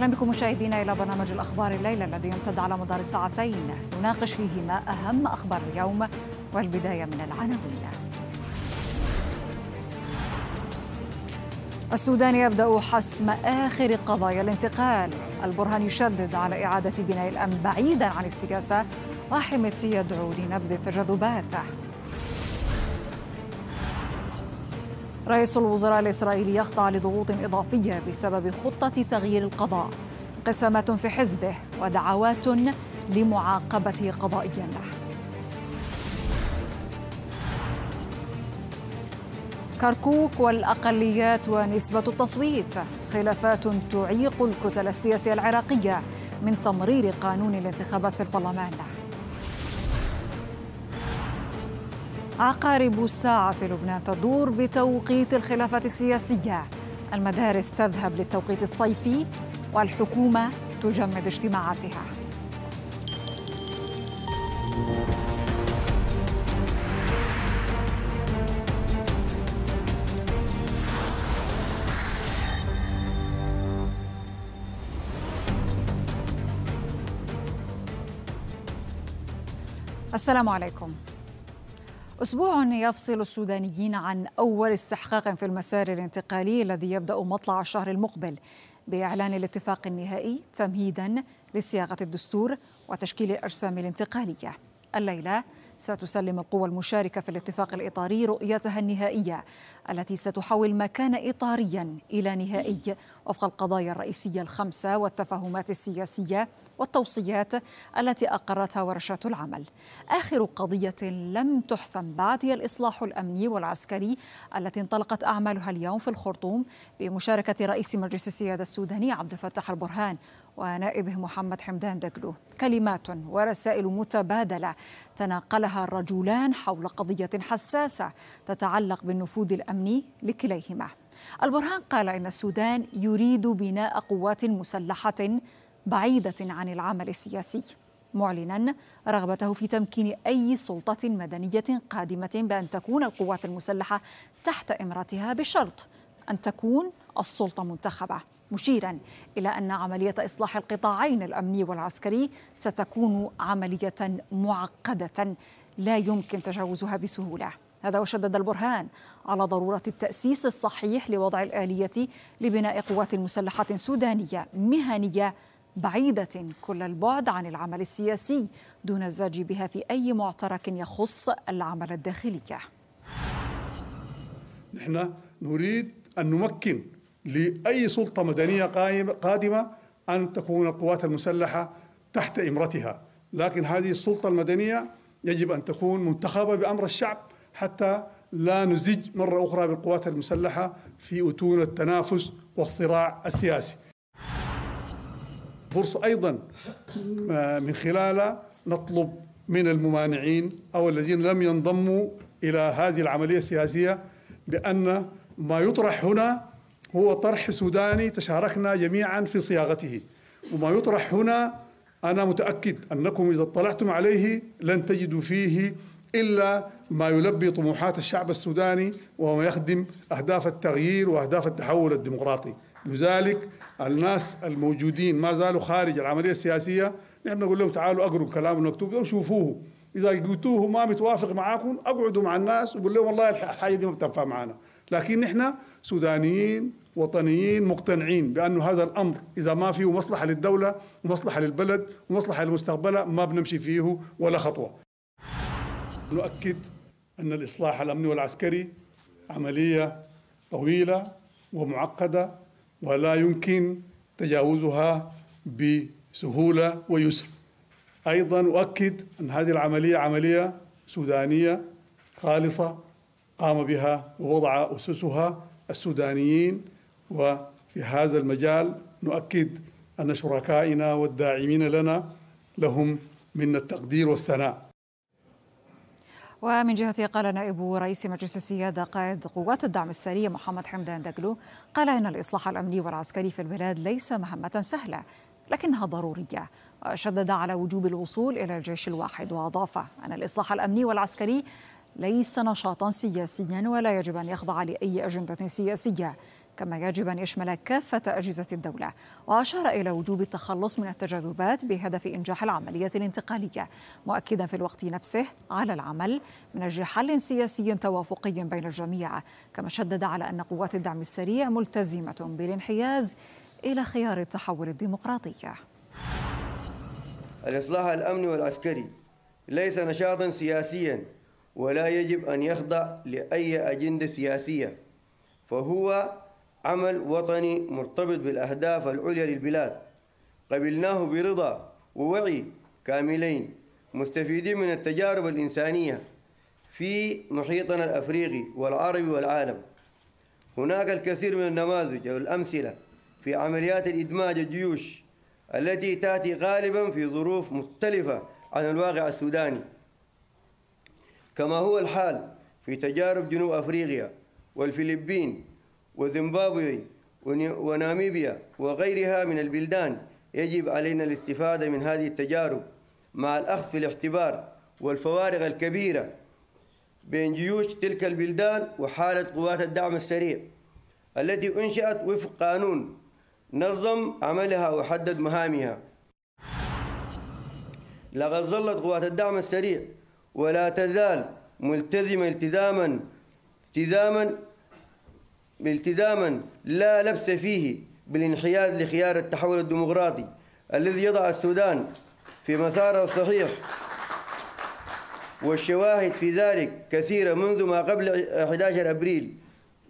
أهلا بكم مشاهدينا إلى برنامج الأخبار الليلة الذي يمتد على مدار ساعتين نناقش فيهما أهم أخبار اليوم والبداية من العناوين السودان يبدأ حسم آخر قضايا الانتقال البرهان يشدد على إعادة بناء الأمن بعيدا عن السياسة وحميدتي يدعو لنبذ التجاذبات رئيس الوزراء الإسرائيلي يخضع لضغوط إضافية بسبب خطة تغيير القضاء قسمات في حزبه ودعوات لمعاقبته قضائيا كركوك والأقليات ونسبة التصويت خلافات تعيق الكتل السياسية العراقية من تمرير قانون الانتخابات في البرلمان عقارب الساعة لبنان تدور بتوقيت الخلافات السياسية المدارس تذهب للتوقيت الصيفي والحكومة تجمد اجتماعاتها السلام عليكم أسبوع يفصل السودانيين عن أول استحقاق في المسار الانتقالي الذي يبدأ مطلع الشهر المقبل بإعلان الاتفاق النهائي تمهيدا لصياغة الدستور وتشكيل الأجسام الانتقالية الليلة ستسلم القوى المشاركة في الاتفاق الإطاري رؤيتها النهائية التي ستحول ما كان إطاريا إلى نهائي وفق القضايا الرئيسية الخمسة والتفاهمات السياسية والتوصيات التي أقرتها ورشات العمل آخر قضية لم تحسم بعد هي الإصلاح الأمني والعسكري التي انطلقت أعمالها اليوم في الخرطوم بمشاركة رئيس مجلس السيادة السوداني عبد الفتاح البرهان ونائبه محمد حمدان دقلو كلمات ورسائل متبادلة تناقلها الرجلان حول قضية حساسة تتعلق بالنفوذ الأمني لكليهما البرهان قال إن السودان يريد بناء قوات مسلحة بعيدة عن العمل السياسي معلنا رغبته في تمكين أي سلطة مدنية قادمة بأن تكون القوات المسلحة تحت إمرتها بشرط أن تكون السلطة منتخبة مشيرا إلى أن عملية إصلاح القطاعين الأمني والعسكري ستكون عملية معقدة لا يمكن تجاوزها بسهولة هذا وشدد البرهان على ضرورة التأسيس الصحيح لوضع الآلية لبناء قوات مسلحة سودانية مهنية بعيدة كل البعد عن العمل السياسي دون الزاج بها في أي معترك يخص العمل الداخلي نحن نريد أن نمكن لأي سلطة مدنية قادمة أن تكون القوات المسلحة تحت إمرتها لكن هذه السلطة المدنية يجب أن تكون منتخبة بأمر الشعب حتى لا نزج مرة أخرى بالقوات المسلحة في أتون التنافس والصراع السياسي فرصة أيضا آه، من خلالها نطلب من الممانعين أو الذين لم ينضموا إلى هذه العملية السياسية بأن ما يطرح هنا هو طرح سوداني تشاركنا جميعا في صياغته وما يطرح هنا أنا متأكد أنكم إذا اطلعتم عليه لن تجدوا فيه إلا ما يلبي طموحات الشعب السوداني وما يخدم أهداف التغيير وأهداف التحول الديمقراطي لذلك الناس الموجودين ما زالوا خارج العمليه السياسيه نحن نقول لهم تعالوا اقروا الكلام المكتوب وشوفوه اذا قلتوه ما متوافق معاكم اقعدوا مع الناس وقول لهم والله الحاجه دي ما بتنفع معنا لكن نحن سودانيين وطنيين مقتنعين بأن هذا الأمر إذا ما فيه مصلحة للدولة ومصلحة للبلد ومصلحة للمستقبل ما بنمشي فيه ولا خطوة نؤكد أن الإصلاح الأمني والعسكري عملية طويلة ومعقدة ولا يمكن تجاوزها بسهولة ويسر أيضا أؤكد أن هذه العملية عملية سودانية خالصة قام بها ووضع أسسها السودانيين وفي هذا المجال نؤكد أن شركائنا والداعمين لنا لهم من التقدير والثناء ومن جهته قال نائب رئيس مجلس السيادة قائد قوات الدعم السري محمد حمدان دجلو قال إن الإصلاح الأمني والعسكري في البلاد ليس مهمة سهلة لكنها ضرورية وشدد على وجوب الوصول إلى الجيش الواحد وأضاف أن الإصلاح الأمني والعسكري ليس نشاطا سياسيا ولا يجب أن يخضع لأي أجندة سياسية كما يجب أن يشمل كافة أجهزة الدولة وأشار إلى وجوب التخلص من التجاذبات بهدف إنجاح العملية الانتقالية مؤكدا في الوقت نفسه على العمل من أجل حل سياسي توافقي بين الجميع كما شدد على أن قوات الدعم السريع ملتزمة بالانحياز إلى خيار التحول الديمقراطي الإصلاح الأمني والعسكري ليس نشاطا سياسيا ولا يجب أن يخضع لأي أجندة سياسية فهو عمل وطني مرتبط بالأهداف العليا للبلاد قبلناه برضا ووعي كاملين مستفيدين من التجارب الإنسانية في محيطنا الأفريقي والعربي والعالم هناك الكثير من النماذج والأمثلة في عمليات الإدماج الجيوش التي تأتي غالبا في ظروف مختلفة عن الواقع السوداني كما هو الحال في تجارب جنوب أفريقيا والفلبين وزيمبابوي وناميبيا وغيرها من البلدان يجب علينا الاستفادة من هذه التجارب مع الأخذ في الاعتبار والفوارق الكبيرة بين جيوش تلك البلدان وحالة قوات الدعم السريع التي أنشأت وفق قانون نظم عملها وحدد مهامها لقد ظلت قوات الدعم السريع ولا تزال ملتزمة التزاما التزاما التزاما لا لبس فيه بالانحياز لخيار التحول الديمقراطي الذي يضع السودان في مساره الصحيح والشواهد في ذلك كثيرة منذ ما قبل 11 أبريل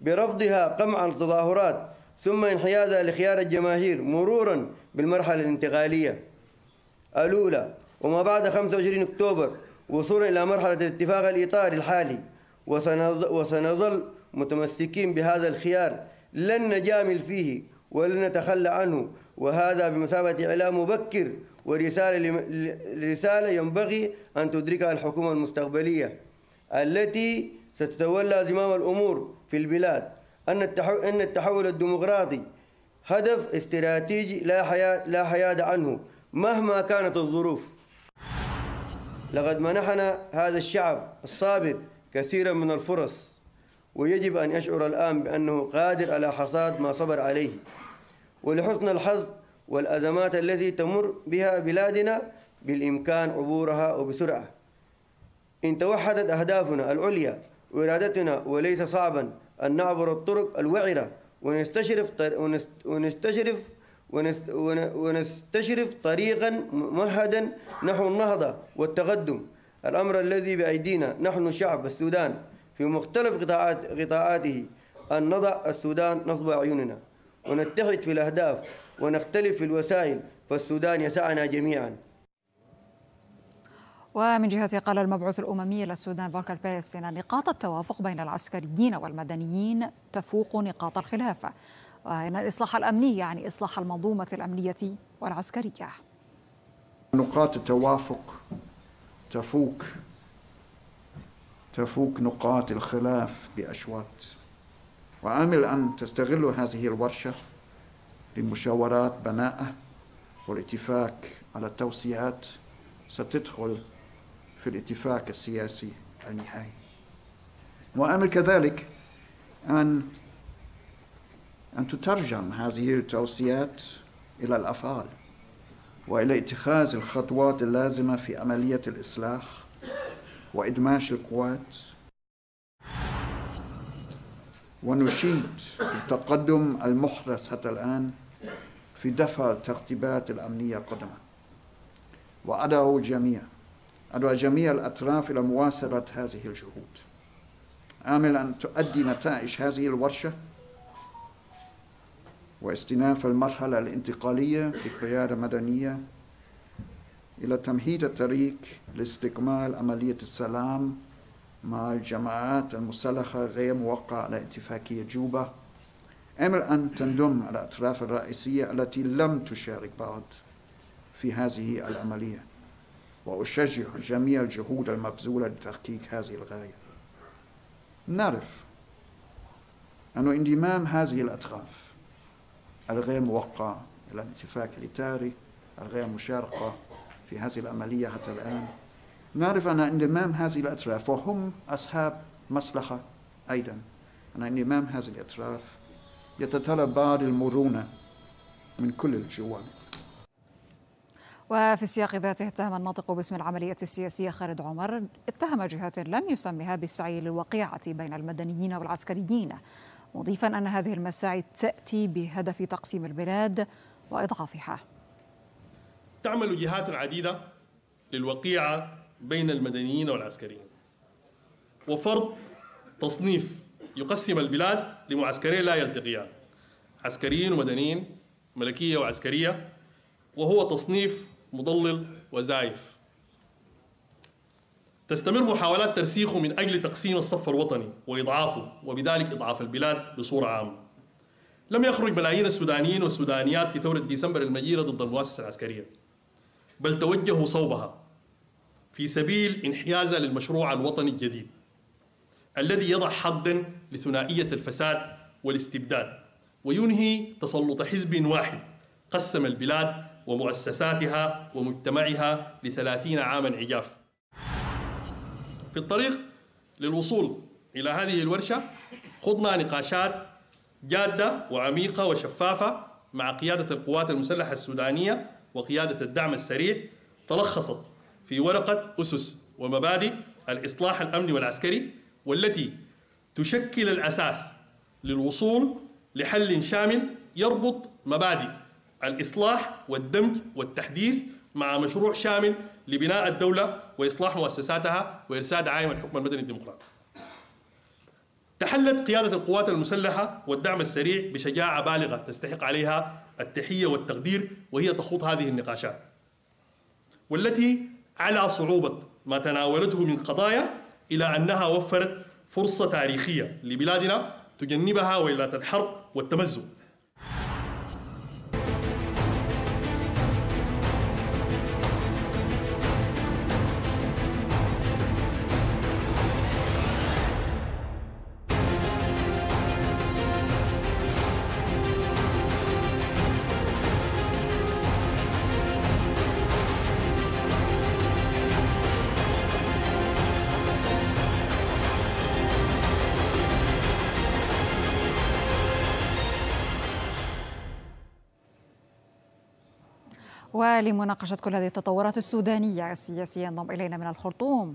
برفضها قمع التظاهرات ثم انحيازها لخيار الجماهير مرورا بالمرحلة الانتقالية الأولى وما بعد 25 أكتوبر وصولا إلى مرحلة الاتفاق الإطاري الحالي وسنظل متمسكين بهذا الخيار لن نجامل فيه ولن نتخلى عنه وهذا بمثابة إعلام مبكر ورسالة رسالة ينبغي أن تدركها الحكومة المستقبلية التي ستتولى زمام الأمور في البلاد أن أن التحول الديمقراطي هدف استراتيجي لا حياة لا حياد عنه مهما كانت الظروف لقد منحنا هذا الشعب الصابر كثيرا من الفرص ويجب أن يشعر الآن بأنه قادر على حصاد ما صبر عليه ولحسن الحظ والأزمات التي تمر بها بلادنا بالإمكان عبورها وبسرعة إن توحدت أهدافنا العليا وإرادتنا وليس صعبا أن نعبر الطرق الوعرة ونستشرف ونستشرف ونستشرف طريقا ممهدا نحو النهضة والتقدم الأمر الذي بأيدينا نحن شعب السودان في مختلف قطاعات قطاعاته أن نضع السودان نصب أعيننا ونتحد في الأهداف ونختلف في الوسائل فالسودان يسعنا جميعا ومن جهته قال المبعوث الأممي للسودان فولكر بيريس إن نقاط التوافق بين العسكريين والمدنيين تفوق نقاط الخلافة وإن الإصلاح الأمني يعني إصلاح المنظومة الأمنية والعسكرية نقاط التوافق تفوق تفوق نقاط الخلاف بأشواط وآمل أن تستغل هذه الورشة لمشاورات بناءة والاتفاق على التوسيعات ستدخل في الاتفاق السياسي النهائي وآمل كذلك أن أن تترجم هذه التوصيات إلى الأفعال وإلى اتخاذ الخطوات اللازمة في عملية الإصلاح وإدماج القوات ونشيد التقدم المحرز حتى الآن في دفع الترتيبات الأمنية قدما وأدعو الجميع أدعو جميع الأطراف إلى مواصلة هذه الجهود آمل أن تؤدي نتائج هذه الورشة واستئناف المرحلة الانتقالية بقيادة مدنية إلى تمهيد الطريق لاستكمال عملية السلام مع الجماعات المسلحة غير موقعة على اتفاقية جوبا أمل أن تندم على الأطراف الرئيسية التي لم تشارك بعد في هذه العملية وأشجع جميع الجهود المبذولة لتحقيق هذه الغاية نعرف أن اندمام هذه الأطراف الغير موقعة إلى الاتفاق الإطاري الغير مشاركة في هذه العملية حتى الآن نعرف أن انضمام هذه الأطراف وهم أصحاب مصلحة أيضا أن انضمام هذه الأطراف يتطلب بعض المرونة من كل الجوانب وفي السياق ذاته اتهم الناطق باسم العملية السياسية خالد عمر اتهم جهات لم يسمها بالسعي للوقيعة بين المدنيين والعسكريين مضيفا أن هذه المساعي تأتي بهدف تقسيم البلاد وإضعافها تعمل جهات عديدة للوقيعة بين المدنيين والعسكريين وفرض تصنيف يقسم البلاد لمعسكرين لا يلتقيان عسكريين ومدنيين ملكية وعسكرية وهو تصنيف مضلل وزايف تستمر محاولات ترسيخه من أجل تقسيم الصف الوطني وإضعافه وبذلك إضعاف البلاد بصورة عامة لم يخرج ملايين السودانيين والسودانيات في ثورة ديسمبر المجيرة ضد المؤسسة العسكرية بل توجهوا صوبها في سبيل انحيازها للمشروع الوطني الجديد الذي يضع حدا لثنائية الفساد والاستبداد وينهي تسلط حزب واحد قسم البلاد ومؤسساتها ومجتمعها لثلاثين عاما عجاف في الطريق للوصول إلى هذه الورشة خضنا نقاشات جادة وعميقة وشفافة مع قيادة القوات المسلحة السودانية وقيادة الدعم السريع تلخصت في ورقة أسس ومبادئ الإصلاح الأمني والعسكري والتي تشكل الأساس للوصول لحل شامل يربط مبادئ الإصلاح والدمج والتحديث مع مشروع شامل لبناء الدولة وإصلاح مؤسساتها وإرساد عايم الحكم المدني الديمقراطي تحلت قيادة القوات المسلحة والدعم السريع بشجاعة بالغة تستحق عليها التحية والتقدير وهي تخوض هذه النقاشات والتي على صعوبة ما تناولته من قضايا إلى أنها وفرت فرصة تاريخية لبلادنا تجنبها ويلات الحرب والتمزق لمناقشة كل هذه التطورات السودانية السياسية ينضم إلينا من الخرطوم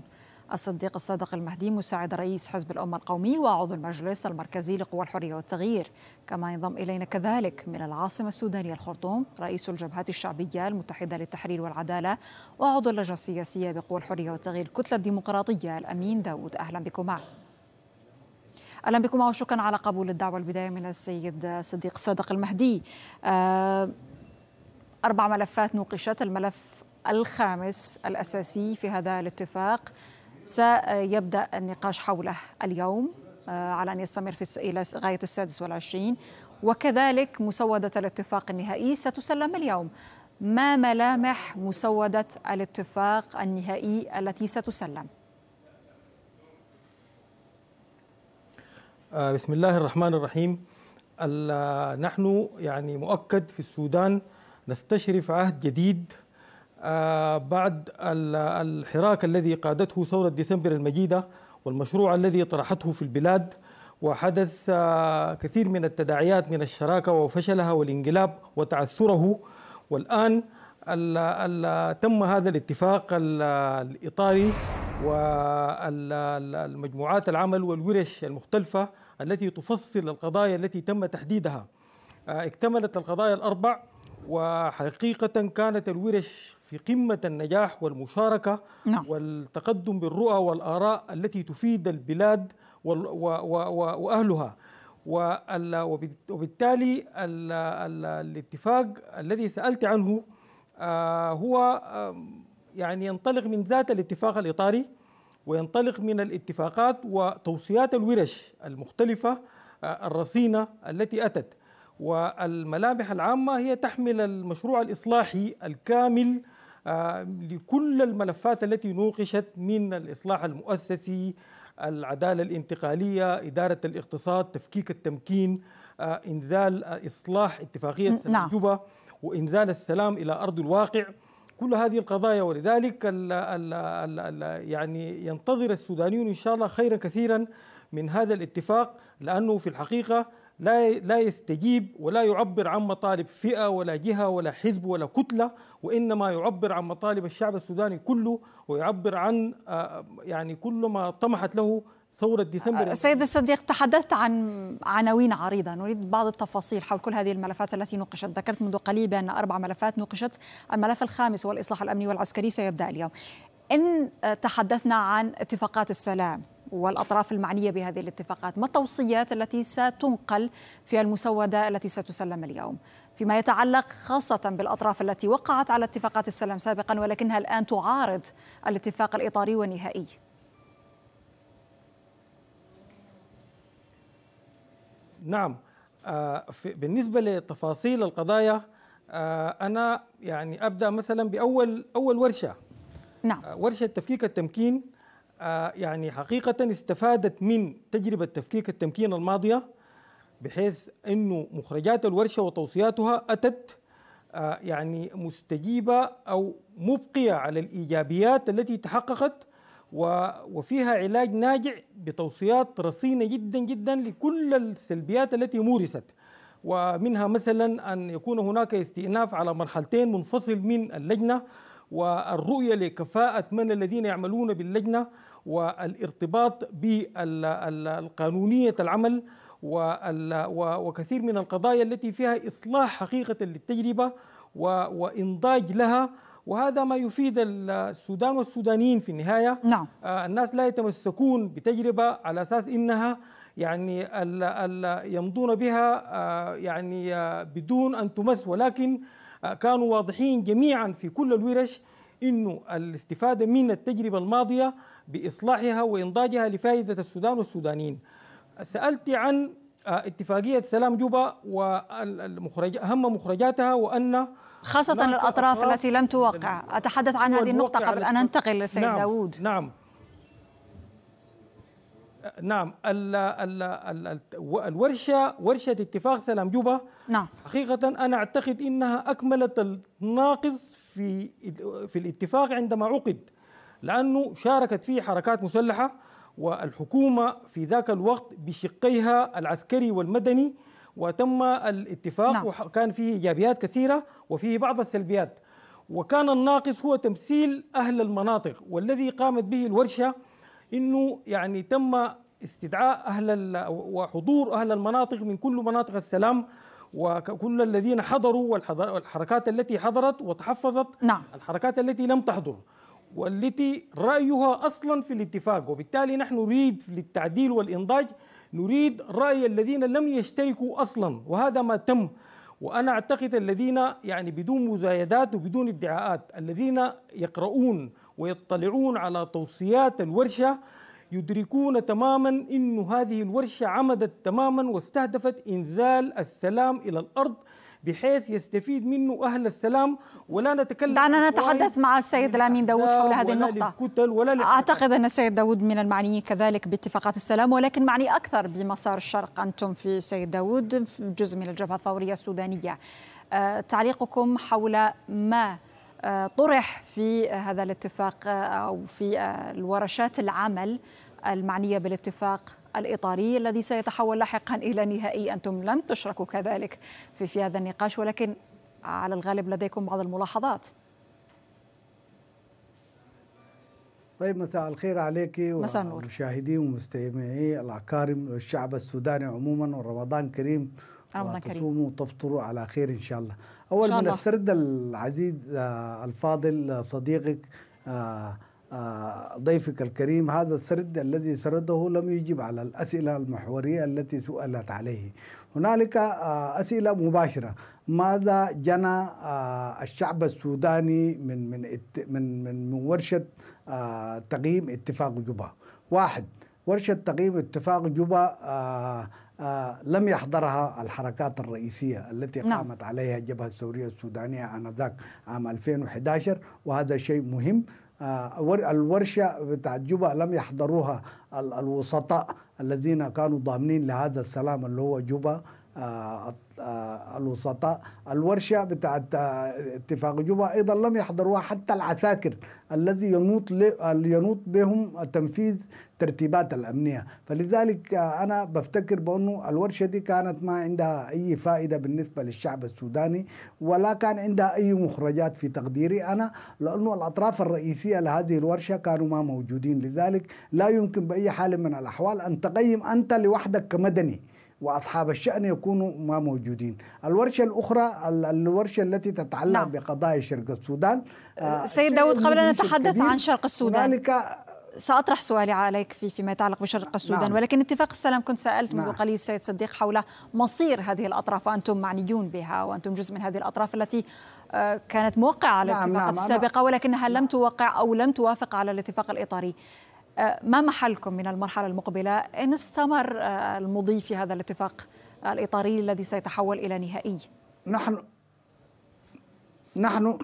الصديق الصادق المهدي مساعد رئيس حزب الأمة القومي وعضو المجلس المركزي لقوى الحرية والتغيير كما ينضم إلينا كذلك من العاصمة السودانية الخرطوم رئيس الجبهة الشعبية المتحدة للتحرير والعدالة وعضو اللجنة السياسية بقوى الحرية والتغيير الكتلة الديمقراطية الأمين داود أهلا بكم اهلا بكم وشكرا على قبول الدعوه البدايه من السيد صديق صادق المهدي أه أربع ملفات نوقشت الملف الخامس الأساسي في هذا الاتفاق سيبدأ النقاش حوله اليوم آه، على أن يستمر في إلى غاية السادس والعشرين وكذلك مسودة الاتفاق النهائي ستسلم اليوم ما ملامح مسودة الاتفاق النهائي التي ستسلم؟ آه، بسم الله الرحمن الرحيم نحن يعني مؤكد في السودان نستشرف عهد جديد آه، بعد الحراك الذي قادته ثورة ديسمبر المجيدة والمشروع الذي طرحته في البلاد وحدث آه، كثير من التداعيات من الشراكة وفشلها والانقلاب وتعثره والآن تم هذا الاتفاق الإطاري والمجموعات العمل والورش المختلفة التي تفصل القضايا التي تم تحديدها آه، اكتملت القضايا الأربع وحقيقة كانت الورش في قمة النجاح والمشاركة نعم. والتقدم بالرؤى والآراء التي تفيد البلاد وأهلها وبالتالي الاتفاق الذي سألت عنه آه، هو يعني ينطلق من ذات الاتفاق الإطاري وينطلق من الاتفاقات وتوصيات الورش المختلفة آه، الرصينة التي أتت والملامح العامة هي تحمل المشروع الإصلاحي الكامل آه، لكل الملفات التي نوقشت من الإصلاح المؤسسي العدالة الانتقالية إدارة الاقتصاد تفكيك التمكين آه، إنزال إصلاح اتفاقية نعم. جوبا وإنزال السلام إلى أرض الواقع كل هذه القضايا ولذلك الـ ال ال ال يعني ينتظر السودانيون إن شاء الله خيرا كثيرا من هذا الاتفاق لأنه في الحقيقة لا لا يستجيب ولا يعبر عن مطالب فئه ولا جهه ولا حزب ولا كتله وانما يعبر عن مطالب الشعب السوداني كله ويعبر عن آه، يعني كل ما طمحت له ثورة ديسمبر السيد آه، الصديق تحدثت عن عناوين عريضة نريد بعض التفاصيل حول كل هذه الملفات التي نوقشت ذكرت منذ قليل بأن أربع ملفات نوقشت الملف الخامس والإصلاح الأمني والعسكري سيبدأ اليوم إن آه، تحدثنا عن اتفاقات السلام والأطراف المعنية بهذه الاتفاقات ما التوصيات التي ستنقل في المسودة التي ستسلم اليوم فيما يتعلق خاصة بالأطراف التي وقعت على اتفاقات السلام سابقا ولكنها الآن تعارض الاتفاق الإطاري والنهائي نعم آه، بالنسبة لتفاصيل القضايا آه، أنا يعني أبدأ مثلا بأول أول ورشة نعم آه، ورشة تفكيك التمكين آه، يعني حقيقة استفادت من تجربة تفكيك التمكين الماضية بحيث أنه مخرجات الورشة وتوصياتها أتت آه، يعني مستجيبة أو مبقية على الإيجابيات التي تحققت وفيها علاج ناجع بتوصيات رصينة جدا جدا لكل السلبيات التي مورست ومنها مثلا أن يكون هناك استئناف على مرحلتين منفصل من اللجنة والرؤية لكفاءة من الذين يعملون باللجنة والارتباط بالقانونية العمل وكثير من القضايا التي فيها إصلاح حقيقة للتجربة وإنضاج لها وهذا ما يفيد السودان والسودانيين في النهاية نعم. آه، الناس لا يتمسكون بتجربة على أساس إنها يعني يمضون بها آه، يعني آه، بدون أن تمس ولكن آه، كانوا واضحين جميعا في كل الورش انه الاستفاده من التجربه الماضيه باصلاحها وانضاجها لفائده السودان والسودانيين. سالت عن آه، اتفاقيه سلام جوبا والمخرج اهم مخرجاتها وان خاصه الاطراف التي لم توقع، اتحدث عن هذه النقطه قبل ان انتقل لسيد نعم داود نعم نعم الـ الـ الـ الورشه ورشه اتفاق سلام جوبا نعم حقيقه انا اعتقد انها اكملت الناقص في في الاتفاق عندما عقد لانه شاركت فيه حركات مسلحه والحكومه في ذاك الوقت بشقيها العسكري والمدني وتم الاتفاق نعم. وكان فيه ايجابيات كثيره وفيه بعض السلبيات وكان الناقص هو تمثيل اهل المناطق والذي قامت به الورشه انه يعني تم استدعاء اهل وحضور اهل المناطق من كل مناطق السلام وكل الذين حضروا والحركات التي حضرت وتحفظت نعم. الحركات التي لم تحضر والتي رأيها أصلا في الاتفاق وبالتالي نحن نريد للتعديل والإنضاج نريد رأي الذين لم يشتركوا أصلا وهذا ما تم وأنا أعتقد الذين يعني بدون مزايدات وبدون ادعاءات الذين يقرؤون ويطلعون على توصيات الورشه يدركون تماما أن هذه الورشة عمدت تماما واستهدفت إنزال السلام إلى الأرض بحيث يستفيد منه أهل السلام ولا نتكلم دعنا نتحدث مع السيد الأمين داود حول هذه ولا النقطة ولا أعتقد أن السيد داود من المعني كذلك باتفاقات السلام ولكن معني أكثر بمسار الشرق أنتم في سيد داود جزء من الجبهة الثورية السودانية أه، تعليقكم حول ما آه، طرح في هذا الاتفاق آه، أو في آه، الورشات العمل المعنية بالاتفاق الإطاري الذي سيتحول لاحقا إلى نهائي أنتم لم تشركوا كذلك في, في هذا النقاش ولكن على الغالب لديكم بعض الملاحظات طيب مساء الخير عليك ومشاهدي ومستمعي الأكارم والشعب السوداني عموما ورمضان كريم رمضان كريم وتفطروا على خير إن شاء الله اول من السرد العزيز آه، الفاضل آه، صديقك آه، ضيفك الكريم هذا السرد الذي سرده لم يجب على الأسئلة المحورية التي سئلت عليه هنالك أسئلة مباشرة ماذا جنى الشعب السوداني من من من من ورشة تقييم اتفاق جوبا واحد ورشة تقييم اتفاق جوبا آه، لم يحضرها الحركات الرئيسية التي نعم. قامت عليها الجبهة الثورية السودانية آنذاك عام 2011 وهذا شيء مهم آه، الورشة بتاع جوبا لم يحضروها الوسطاء الذين كانوا ضامنين لهذا السلام اللي هو جوبا آه، آه، الوسطاء الورشة بتاعت آه، اتفاق جوبا أيضا لم يحضروها حتى العساكر الذي ينوط ينوط بهم تنفيذ ترتيبات الأمنية فلذلك آه، أنا بفتكر بأنه الورشة دي كانت ما عندها أي فائدة بالنسبة للشعب السوداني ولا كان عندها أي مخرجات في تقديري أنا لأنه الأطراف الرئيسية لهذه الورشة كانوا ما موجودين لذلك لا يمكن بأي حال من الأحوال أن تقيم أنت لوحدك كمدني واصحاب الشان يكونوا ما موجودين. الورشه الاخرى الورشه التي تتعلق نعم. بقضايا شرق السودان آه، سيد داود قبل ان نتحدث عن شرق السودان هنالك سأطرح سؤالي عليك في فيما يتعلق بشرق السودان نعم. ولكن اتفاق السلام كنت سألت منذ نعم. قليل السيد صديق حول مصير هذه الأطراف وأنتم معنيون بها وأنتم جزء من هذه الأطراف التي آه، كانت موقعة على نعم الاتفاقات نعم. السابقة ولكنها نعم. لم توقع أو لم توافق على الاتفاق الإطاري آه، ما محلكم من المرحلة المقبلة إن استمر آه، المضي في هذا الاتفاق آه، الإطاري الذي سيتحول إلى نهائي؟ نحن نحن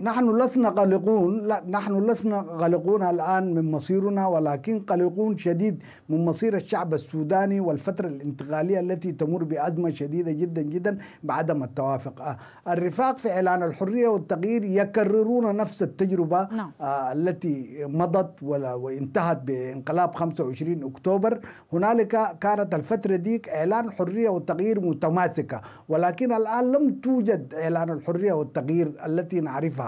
نحن لسنا قلقون لا نحن لسنا قلقون الآن من مصيرنا ولكن قلقون شديد من مصير الشعب السوداني والفترة الانتقالية التي تمر بأزمة شديدة جدا جدا بعدم التوافق آه، الرفاق في إعلان الحرية والتغيير يكررون نفس التجربة نعم. آه، التي مضت وانتهت بانقلاب 25 أكتوبر هنالك كانت الفترة ديك إعلان حريه والتغيير متماسكة ولكن الآن لم توجد إعلان الحرية والتغيير التي نعرفها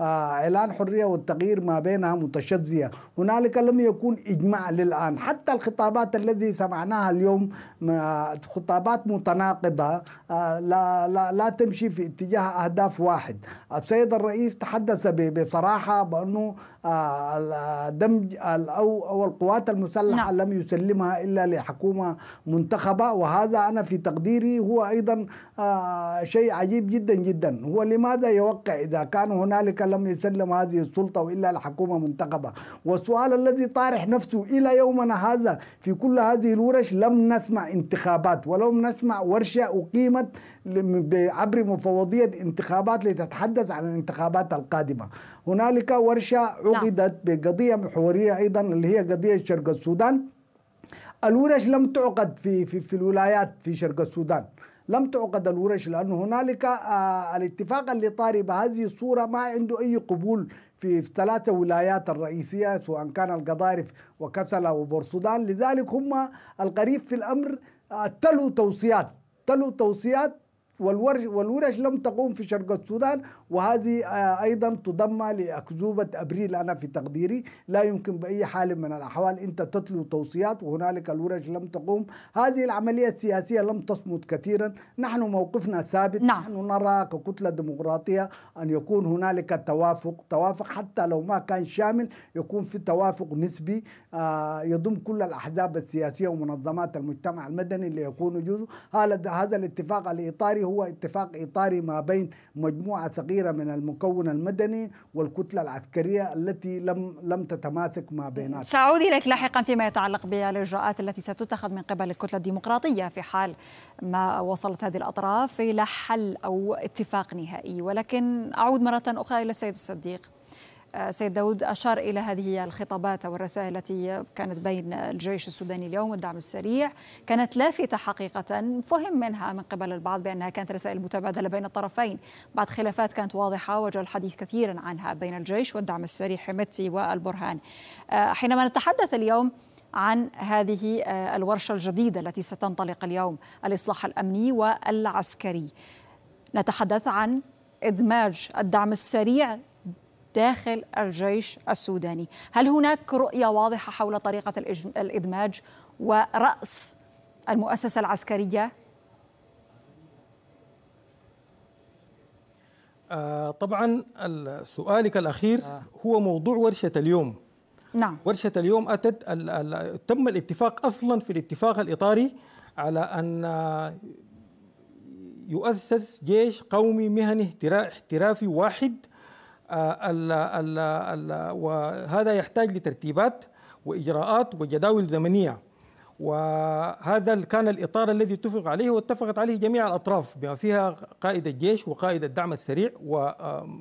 آه، اعلان حريه والتغيير ما بينها متشظيه هنالك لم يكون اجماع للان حتى الخطابات التي سمعناها اليوم آه، خطابات متناقضه آه، لا, لا, لا تمشي في اتجاه اهداف واحد السيد الرئيس تحدث بصراحه بانه دمج او او القوات المسلحه نعم. لم يسلمها الا لحكومه منتخبه وهذا انا في تقديري هو ايضا شيء عجيب جدا جدا هو لماذا يوقع اذا كان هنالك لم يسلم هذه السلطة وإلا الحكومة منتخبة والسؤال الذي طارح نفسه إلى يومنا هذا في كل هذه الورش لم نسمع انتخابات ولم نسمع ورشة أقيمت عبر مفوضية انتخابات لتتحدث عن الانتخابات القادمة هنالك ورشة نعم. عقدت بقضية محورية أيضا اللي هي قضية شرق السودان الورش لم تعقد في, في, في الولايات في شرق السودان لم تعقد الورش لأن هنالك آه، الاتفاق اللي طاري بهذه الصورة ما عنده أي قبول في ثلاثة ولايات الرئيسية سواء كان القضارف وكسلا وبورسودان لذلك هم القريب في الأمر آه، تلو توصيات تلوا توصيات والورش, والورش لم تقوم في شرق السودان وهذه آه، أيضا تضم لأكذوبة أبريل أنا في تقديري لا يمكن بأي حال من الأحوال أنت تتلو توصيات وهنالك الورش لم تقوم هذه العملية السياسية لم تصمد كثيرا نحن موقفنا ثابت نعم. نحن نرى ككتلة ديمقراطية أن يكون هنالك توافق توافق حتى لو ما كان شامل يكون في توافق نسبي آه، يضم كل الأحزاب السياسية ومنظمات المجتمع المدني اللي يكونوا جزء هذا الاتفاق الإطاري هو اتفاق إطاري ما بين مجموعة ثقيله غير من المكون المدني والكتلة العسكرية التي لم لم تتماسك ما بينها سأعود إليك لاحقا فيما يتعلق بالإجراءات التي ستتخذ من قبل الكتلة الديمقراطية في حال ما وصلت هذه الأطراف إلى حل أو اتفاق نهائي ولكن أعود مرة أخرى إلى السيد الصديق آه، سيد داود أشار إلى هذه الخطابات والرسائل التي كانت بين الجيش السوداني اليوم والدعم السريع كانت لافتة حقيقة فهم منها من قبل البعض بأنها كانت رسائل متبادلة بين الطرفين بعد خلافات كانت واضحة وجرى الحديث كثيرا عنها بين الجيش والدعم السريع حمتي والبرهان آه، حينما نتحدث اليوم عن هذه آه، الورشة الجديدة التي ستنطلق اليوم الإصلاح الأمني والعسكري نتحدث عن إدماج الدعم السريع داخل الجيش السوداني هل هناك رؤية واضحة حول طريقة الإدماج ورأس المؤسسة العسكرية؟ آه، طبعا سؤالك الأخير آه. هو موضوع ورشة اليوم نعم ورشة اليوم أتت تم الاتفاق أصلا في الاتفاق الإطاري على أن يؤسس جيش قومي مهني احترافي واحد الـ آه، الـ الـ وهذا يحتاج لترتيبات واجراءات وجداول زمنيه وهذا كان الإطار الذي اتفق عليه واتفقت عليه جميع الأطراف بما فيها قائد الجيش وقائد الدعم السريع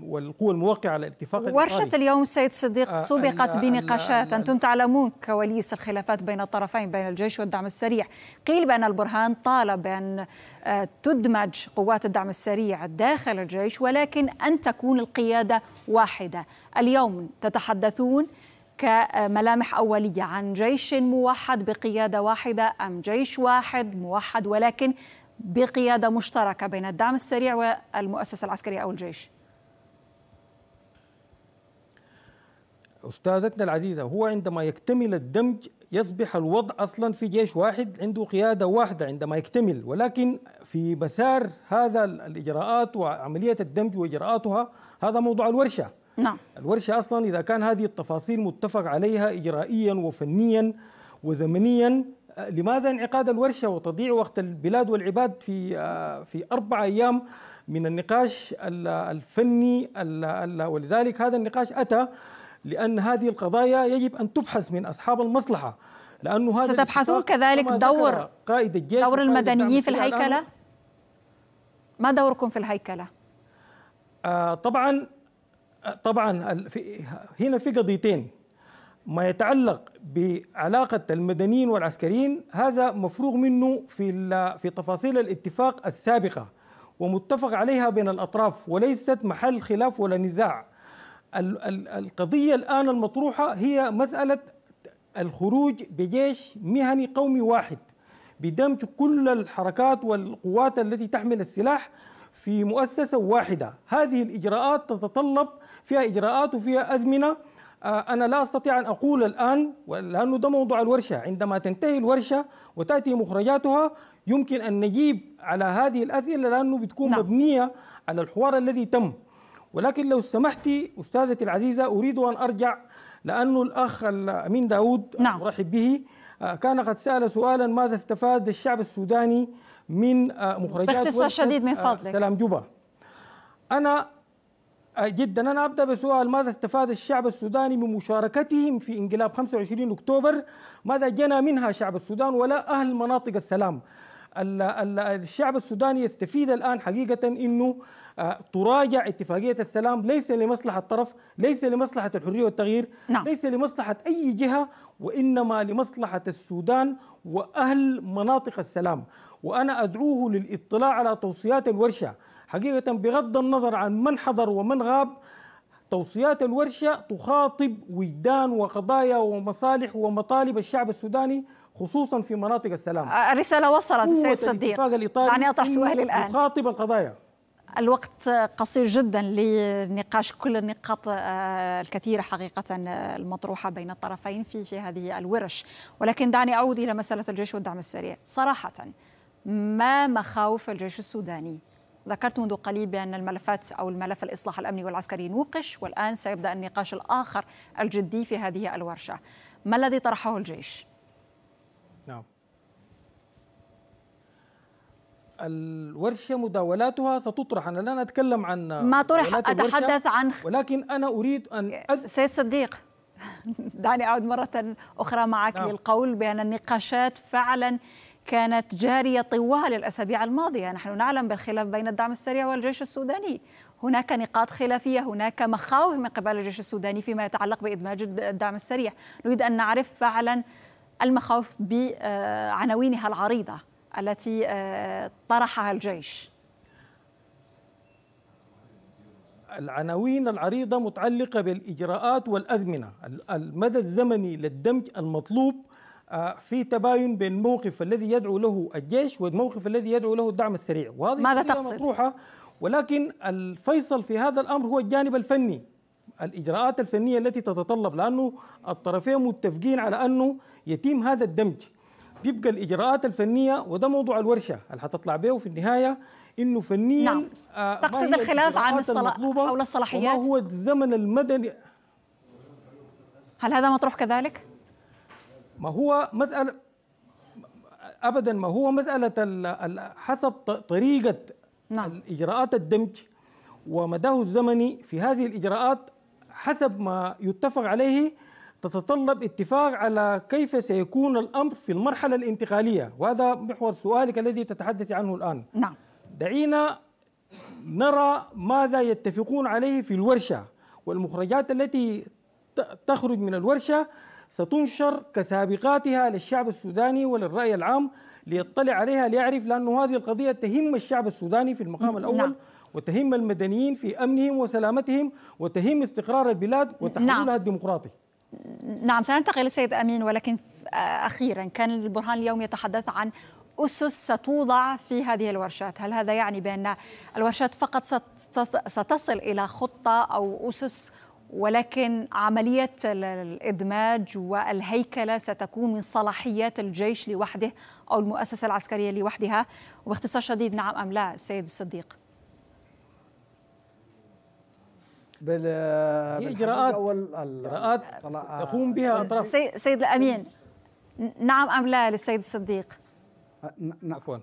والقوة الموقعة على الاتفاق ورشة الإطاري. اليوم سيد صديق آه، سبقت بنقاشات أنتم تعلمون كواليس الخلافات بين الطرفين بين الجيش والدعم السريع قيل بأن البرهان طالب بأن آه، تدمج قوات الدعم السريع داخل الجيش ولكن أن تكون القيادة واحدة اليوم تتحدثون كملامح أولية عن جيش موحد بقيادة واحدة أم جيش واحد موحد ولكن بقيادة مشتركة بين الدعم السريع والمؤسسة العسكرية أو الجيش أستاذتنا العزيزة هو عندما يكتمل الدمج يصبح الوضع أصلا في جيش واحد عنده قيادة واحدة عندما يكتمل ولكن في مسار هذا الإجراءات وعملية الدمج وإجراءاتها هذا موضوع الورشة نعم الورشة أصلا إذا كان هذه التفاصيل متفق عليها إجرائيا وفنيا وزمنيا لماذا انعقاد الورشة وتضييع وقت البلاد والعباد في في أربع أيام من النقاش الفني ولذلك هذا النقاش أتى لأن هذه القضايا يجب أن تبحث من أصحاب المصلحة لأنه هذا ستبحثون كذلك دور قائد الجيش دور المدنيين في الهيكلة؟ ما دوركم في الهيكلة؟ آه طبعا طبعا هنا في قضيتين ما يتعلق بعلاقة المدنيين والعسكريين هذا مفروغ منه في في تفاصيل الاتفاق السابقة ومتفق عليها بين الأطراف وليست محل خلاف ولا نزاع القضية الآن المطروحة هي مسألة الخروج بجيش مهني قومي واحد بدمج كل الحركات والقوات التي تحمل السلاح في مؤسسة واحدة هذه الإجراءات تتطلب فيها إجراءات وفيها أزمنة آه، أنا لا أستطيع أن أقول الآن لأنه ده موضوع الورشة عندما تنتهي الورشة وتأتي مخرجاتها يمكن أن نجيب على هذه الأسئلة لأنه بتكون نعم. مبنية على الحوار الذي تم ولكن لو سمحتي أستاذتي العزيزة أريد أن أرجع لأنه الأخ الأمين داود نعم. أرحب به آه، كان قد سأل سؤالا ماذا استفاد الشعب السوداني من آه، مخرجات باختصار شديد من آه، فضلك سلام جوبا أنا آه، جدا أنا أبدأ بسؤال ماذا استفاد الشعب السوداني من مشاركتهم في انقلاب 25 أكتوبر ماذا جنى منها شعب السودان ولا أهل مناطق السلام الشعب السوداني يستفيد الآن حقيقة أنه تراجع اتفاقية السلام ليس لمصلحة طرف ليس لمصلحة الحرية والتغيير نعم. ليس لمصلحة أي جهة وإنما لمصلحة السودان وأهل مناطق السلام وأنا أدعوه للإطلاع على توصيات الورشة حقيقة بغض النظر عن من حضر ومن غاب توصيات الورشة تخاطب وجدان وقضايا ومصالح ومطالب الشعب السوداني خصوصا في مناطق السلام الرسالة وصلت السيد صديق دعني أطرح سؤالي الآن تخاطب القضايا الوقت قصير جدا لنقاش كل النقاط آه، الكثيرة حقيقة آه، المطروحة بين الطرفين في في هذه الورش ولكن دعني أعود إلى مسألة الجيش والدعم السريع صراحة ما مخاوف الجيش السوداني؟ ذكرت منذ قليل بأن الملفات أو الملف الإصلاح الأمني والعسكري نوقش والآن سيبدأ النقاش الآخر الجدي في هذه الورشة ما الذي طرحه الجيش؟ نعم الورشة مداولاتها ستطرح أنا لا أتكلم عن ما طرح أتحدث عن ولكن أنا أريد أن أذ... سيد صديق دعني أعود مرة أخرى معك نعم. للقول بأن النقاشات فعلا كانت جارية طوال الأسابيع الماضية نحن نعلم بالخلاف بين الدعم السريع والجيش السوداني هناك نقاط خلافية هناك مخاوف من قبل الجيش السوداني فيما يتعلق بإدماج الدعم السريع نريد أن نعرف فعلا المخاوف بعناوينها العريضة التي آه، طرحها الجيش العناوين العريضة متعلقة بالإجراءات والأزمنة المدى الزمني للدمج المطلوب آه، في تباين بين الموقف الذي يدعو له الجيش والموقف الذي يدعو له الدعم السريع وهذه ماذا تقصد؟ مطروحة ولكن الفيصل في هذا الأمر هو الجانب الفني الإجراءات الفنية التي تتطلب لأنه الطرفين متفقين على أنه يتم هذا الدمج بيبقى الإجراءات الفنية وده موضوع الورشة اللي هتطلع به في النهاية إنه فنيا نعم. آه تقصد الخلاف عن الصلاح حول الصلاحيات وما هو الزمن المدني هل هذا مطروح كذلك؟ ما هو مسألة أبدا ما هو مسألة حسب طريقة نعم. الإجراءات الدمج ومداه الزمني في هذه الإجراءات حسب ما يتفق عليه تتطلب اتفاق على كيف سيكون الأمر في المرحلة الانتقالية وهذا محور سؤالك الذي تتحدث عنه الآن نعم دعينا نرى ماذا يتفقون عليه في الورشة والمخرجات التي تخرج من الورشة ستنشر كسابقاتها للشعب السوداني وللرأي العام ليطلع عليها ليعرف لأنه هذه القضية تهم الشعب السوداني في المقام نعم. الأول نعم. وتهم المدنيين في أمنهم وسلامتهم وتهم استقرار البلاد وتحولها نعم. الديمقراطي نعم سننتقل للسيد أمين ولكن آه، أخيرا كان البرهان اليوم يتحدث عن أسس ستوضع في هذه الورشات هل هذا يعني بأن الورشات فقط ستصل إلى خطة أو أسس ولكن عملية الإدماج والهيكلة ستكون من صلاحيات الجيش لوحده أو المؤسسة العسكرية لوحدها وباختصار شديد نعم أم لا سيد الصديق بال اجراءات اجراءات تقوم بها اطراف سيد الامين نعم ام لا للسيد الصديق نعم. عفوا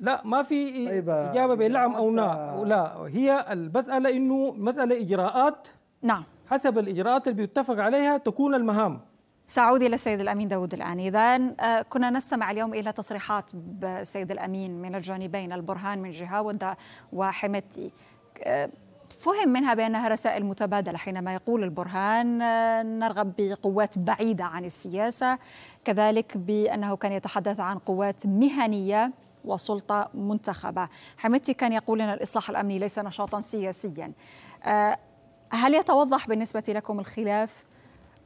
لا ما في طيب اجابه بنعم او لا آه. لا هي المساله انه مساله اجراءات نعم حسب الاجراءات اللي بيتفق عليها تكون المهام سأعود إلى السيد الأمين داود الآن إذا آه، كنا نستمع اليوم إلى تصريحات السيد الأمين من الجانبين البرهان من جهة وحمتي آه، فهم منها بأنها رسائل متبادلة حينما يقول البرهان نرغب بقوات بعيدة عن السياسة كذلك بأنه كان يتحدث عن قوات مهنية وسلطة منتخبة حميدتي كان يقول أن الإصلاح الأمني ليس نشاطا سياسيا آه، هل يتوضح بالنسبة لكم الخلاف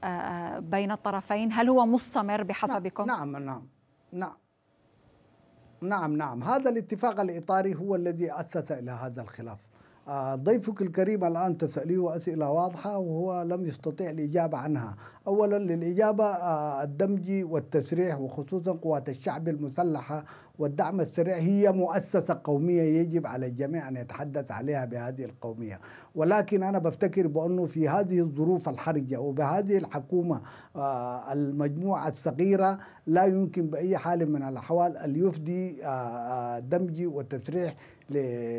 آه، آه، بين الطرفين هل هو مستمر بحسبكم نعم،, نعم نعم نعم نعم نعم هذا الاتفاق الإطاري هو الذي أسس إلى هذا الخلاف آه، ضيفك الكريم الآن تسأليه أسئلة واضحة وهو لم يستطيع الإجابة عنها أولا للإجابة آه، الدمج والتسريح وخصوصا قوات الشعب المسلحة والدعم السريع هي مؤسسة قومية يجب على الجميع أن يتحدث عليها بهذه القومية ولكن أنا بفتكر بأنه في هذه الظروف الحرجة وبهذه الحكومة آه، المجموعة الصغيرة لا يمكن بأي حال من الأحوال أن يفدي دمج والتسريح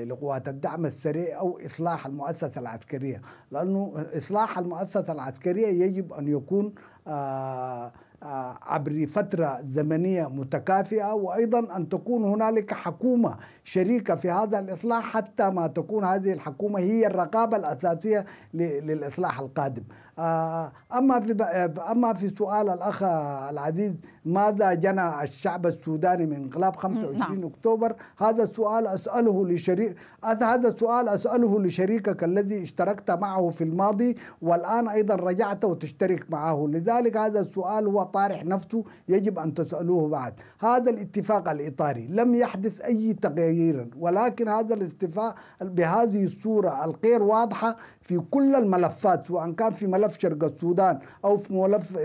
لقوات الدعم السريع أو إصلاح المؤسسة العسكرية لأنه إصلاح المؤسسة العسكرية يجب أن يكون آه، آه، عبر فترة زمنية متكافئة وأيضا أن تكون هنالك حكومة شريكة في هذا الإصلاح حتى ما تكون هذه الحكومة هي الرقابة الأساسية للإصلاح القادم آه، أما في آه، أما في سؤال الأخ العزيز ماذا جنى الشعب السوداني من انقلاب 25 نعم. أكتوبر هذا السؤال أسأله لشريك هذا السؤال أسأله لشريكك الذي اشتركت معه في الماضي والآن أيضا رجعت وتشترك معه لذلك هذا السؤال هو طارح نفسه يجب أن تسألوه بعد هذا الاتفاق الإطاري لم يحدث أي تغيير كثيرا ولكن هذا الاستفاء بهذه الصورة الغير واضحة في كل الملفات سواء كان في ملف شرق السودان أو في ملف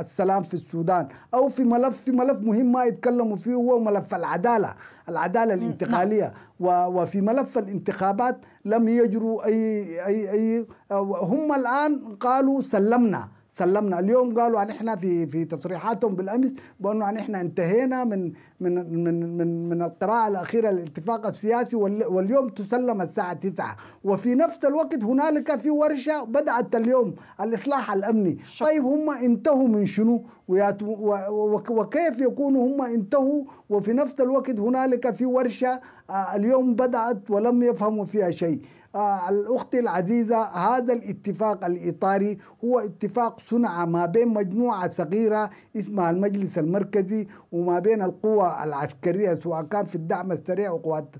السلام في السودان أو في ملف في ملف مهم ما يتكلموا فيه هو ملف العدالة العدالة نعم. الانتقالية وفي ملف الانتخابات لم يجروا أي, أي, أي هم الآن قالوا سلمنا سلمنا اليوم قالوا عن يعني احنا في في تصريحاتهم بالامس بانه عن يعني احنا انتهينا من من من من, من القراءه الاخيره للاتفاق السياسي واليوم تسلم الساعه 9 وفي نفس الوقت هنالك في ورشه بدات اليوم الاصلاح الامني شكرا. طيب هم انتهوا من شنو وكيف يكونوا هم انتهوا وفي نفس الوقت هنالك في ورشه آه، اليوم بدات ولم يفهموا فيها شيء آه، الأخت العزيزة هذا الاتفاق الإطاري هو اتفاق صنع ما بين مجموعة صغيرة اسمها المجلس المركزي وما بين القوى العسكرية سواء كان في الدعم السريع وقوات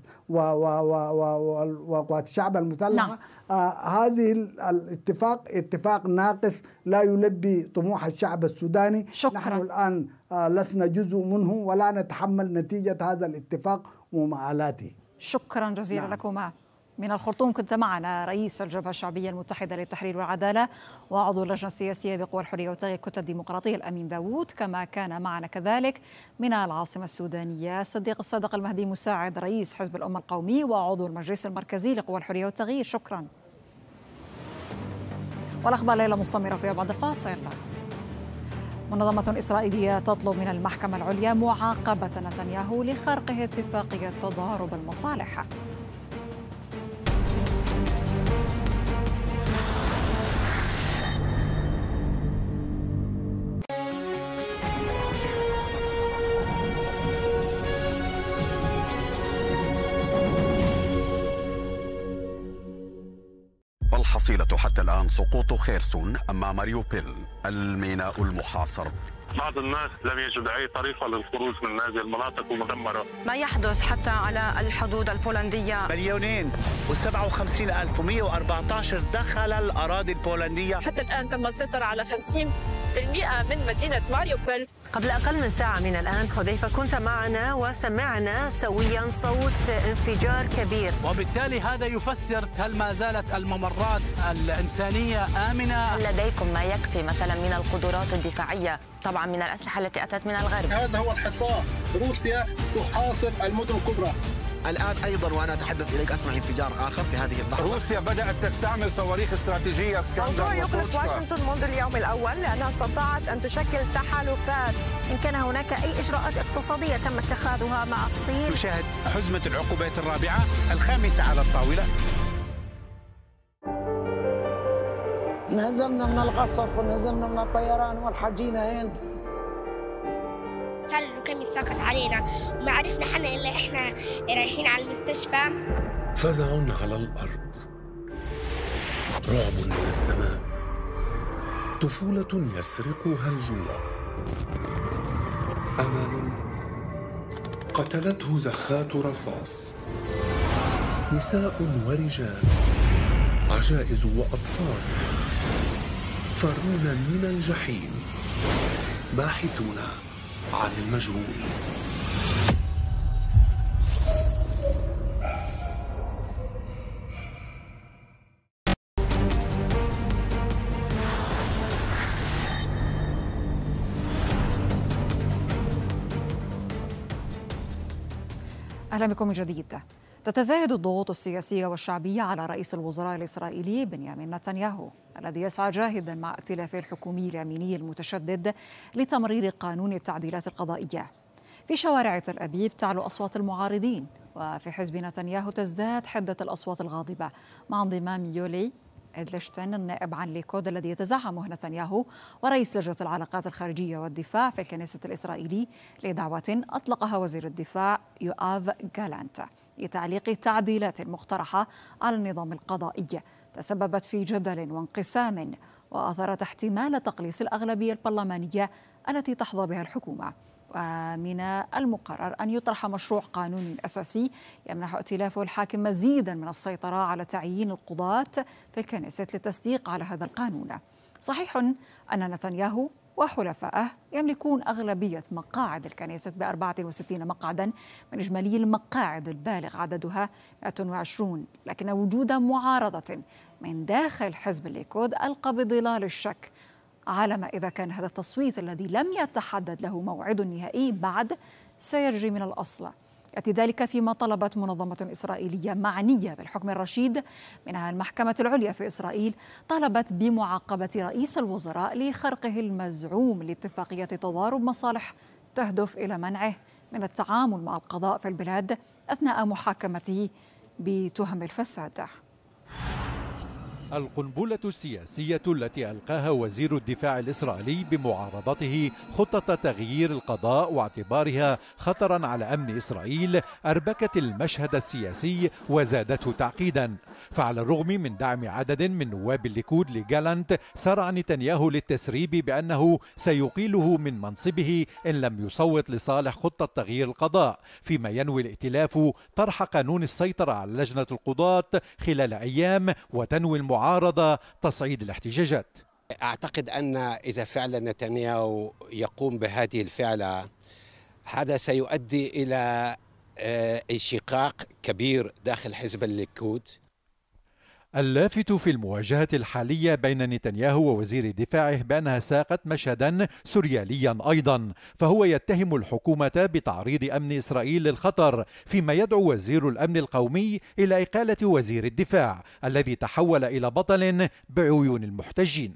وقوات الشعب المسلحة نعم. آه، هذه الاتفاق اتفاق ناقص لا يلبي طموح الشعب السوداني شكرا. نحن الآن آه، لسنا جزء منه ولا نتحمل نتيجة هذا الاتفاق ومآلاته شكرا جزيلا نعم. لكما من الخرطوم كنت معنا رئيس الجبهة الشعبية المتحدة للتحرير والعدالة وعضو اللجنة السياسية بقوى الحرية وتغيير الكتلة الديمقراطية الأمين داوود كما كان معنا كذلك من العاصمة السودانية صديق الصادق المهدي مساعد رئيس حزب الأمة القومي وعضو المجلس المركزي لقوى الحرية والتغيير شكرا والأخبار ليلة مستمرة فيها بعد الفاصل منظمة إسرائيلية تطلب من المحكمة العليا معاقبة نتنياهو لخرقه اتفاقية تضارب المصالح الصلة حتى الآن سقوط خيرسون أمام ماريوبيل الميناء المحاصر بعض الناس لم يجد أي طريقة للخروج من هذه المناطق المدمرة ما يحدث حتى على الحدود البولندية مليونين و57 ألف و114 دخل الأراضي البولندية حتى الآن تم السيطرة على 50 من مدينة ماريوبول قبل أقل من ساعة من الآن حذيفة كنت معنا وسمعنا سويا صوت انفجار كبير وبالتالي هذا يفسر هل ما زالت الممرات الإنسانية آمنة؟ هل لديكم ما يكفي مثلا من القدرات الدفاعية طبعا من الأسلحة التي أتت من الغرب؟ هذا هو الحصار روسيا تحاصر المدن الكبرى الآن أيضا وأنا أتحدث إليك أسمع انفجار آخر في هذه اللحظة روسيا بدأت تستعمل صواريخ استراتيجية اسكندر موضوع يقلق واشنطن منذ اليوم الأول لأنها استطاعت أن تشكل تحالفات إن كان هناك أي إجراءات اقتصادية تم اتخاذها مع الصين نشاهد حزمة العقوبات الرابعة الخامسة على الطاولة انهزمنا من القصف وانهزمنا من الطيران والحجينة هين اتسلل وكم يتساقط علينا وما عرفنا حنا إلا إحنا رايحين على المستشفى فزع على الأرض رعب من السماء طفولة يسرقها الجوع أمل قتلته زخات رصاص نساء ورجال عجائز وأطفال فرون من الجحيم باحثون عن المجهول اهلا بكم من جديد تتزايد الضغوط السياسيه والشعبيه على رئيس الوزراء الاسرائيلي بنيامين نتنياهو الذي يسعى جاهدا مع ائتلافه الحكومي اليميني المتشدد لتمرير قانون التعديلات القضائية في شوارع تل أبيب تعلو أصوات المعارضين وفي حزب نتنياهو تزداد حدة الأصوات الغاضبة مع انضمام يولي ادلشتن النائب عن ليكود الذي يتزعمه نتنياهو ورئيس لجنة العلاقات الخارجية والدفاع في الكنيسة الإسرائيلي لدعوة أطلقها وزير الدفاع يؤاف جالانت لتعليق تعديلات مقترحة على النظام القضائي تسببت في جدل وانقسام وأثارت احتمال تقليص الأغلبية البرلمانية التي تحظى بها الحكومة ومن المقرر أن يطرح مشروع قانون أساسي يمنح ائتلاف الحاكم مزيدا من السيطرة على تعيين القضاة في الكنيسة للتصديق على هذا القانون صحيح أن نتنياهو وحلفائه يملكون أغلبية مقاعد الكنيسة ب 64 مقعدا من إجمالي المقاعد البالغ عددها 120 لكن وجود معارضة من داخل حزب الليكود ألقى بظلال الشك على ما إذا كان هذا التصويت الذي لم يتحدد له موعد نهائي بعد سيجري من الأصل يأتي ذلك فيما طلبت منظمة إسرائيلية معنية بالحكم الرشيد منها المحكمة العليا في إسرائيل طالبت بمعاقبة رئيس الوزراء لخرقه المزعوم لاتفاقية تضارب مصالح تهدف إلى منعه من التعامل مع القضاء في البلاد أثناء محاكمته بتهم الفساد القنبلة السياسية التي ألقاها وزير الدفاع الإسرائيلي بمعارضته خطة تغيير القضاء واعتبارها خطرا على أمن إسرائيل أربكت المشهد السياسي وزادته تعقيدا فعلى الرغم من دعم عدد من نواب الليكود لجالانت سرع نتنياهو للتسريب بأنه سيقيله من منصبه إن لم يصوت لصالح خطة تغيير القضاء فيما ينوي الائتلاف طرح قانون السيطرة على لجنة القضاة خلال أيام وتنوي المعارضة معارضة تصعيد الاحتجاجات أعتقد أن إذا فعلا نتنياهو يقوم بهذه الفعلة هذا سيؤدي إلى آه، انشقاق كبير داخل حزب الليكود اللافت في المواجهة الحالية بين نتنياهو ووزير دفاعه بأنها ساقت مشهدا سورياليا أيضا فهو يتهم الحكومة بتعريض أمن إسرائيل للخطر فيما يدعو وزير الأمن القومي إلى إقالة وزير الدفاع الذي تحول إلى بطل بعيون المحتجين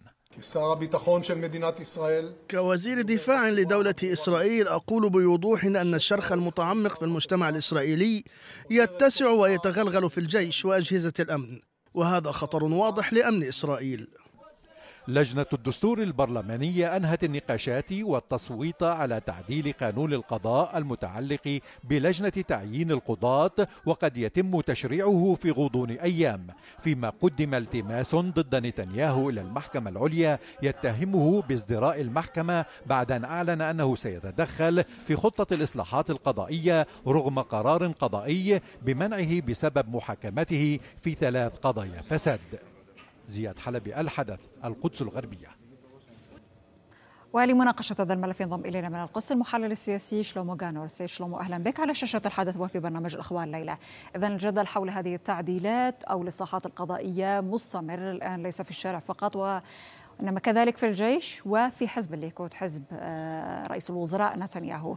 كوزير دفاع لدولة إسرائيل أقول بوضوح أن الشرخ المتعمق في المجتمع الإسرائيلي يتسع ويتغلغل في الجيش وأجهزة الأمن وهذا خطر واضح لأمن إسرائيل لجنة الدستور البرلمانية أنهت النقاشات والتصويت على تعديل قانون القضاء المتعلق بلجنة تعيين القضاة وقد يتم تشريعه في غضون أيام فيما قدم التماس ضد نتنياهو إلى المحكمة العليا يتهمه بازدراء المحكمة بعد أن أعلن أنه سيتدخل في خطة الإصلاحات القضائية رغم قرار قضائي بمنعه بسبب محاكمته في ثلاث قضايا فساد زياد حلبي الحدث القدس الغربية ولمناقشة هذا الملف ينضم إلينا من القدس المحلل السياسي شلومو جانور سيد شلومو أهلا بك على شاشة الحدث وفي برنامج الأخبار الليلة إذا الجدل حول هذه التعديلات أو الإصلاحات القضائية مستمر الآن ليس في الشارع فقط و إنما كذلك في الجيش وفي حزب الليكود حزب آه، رئيس الوزراء نتنياهو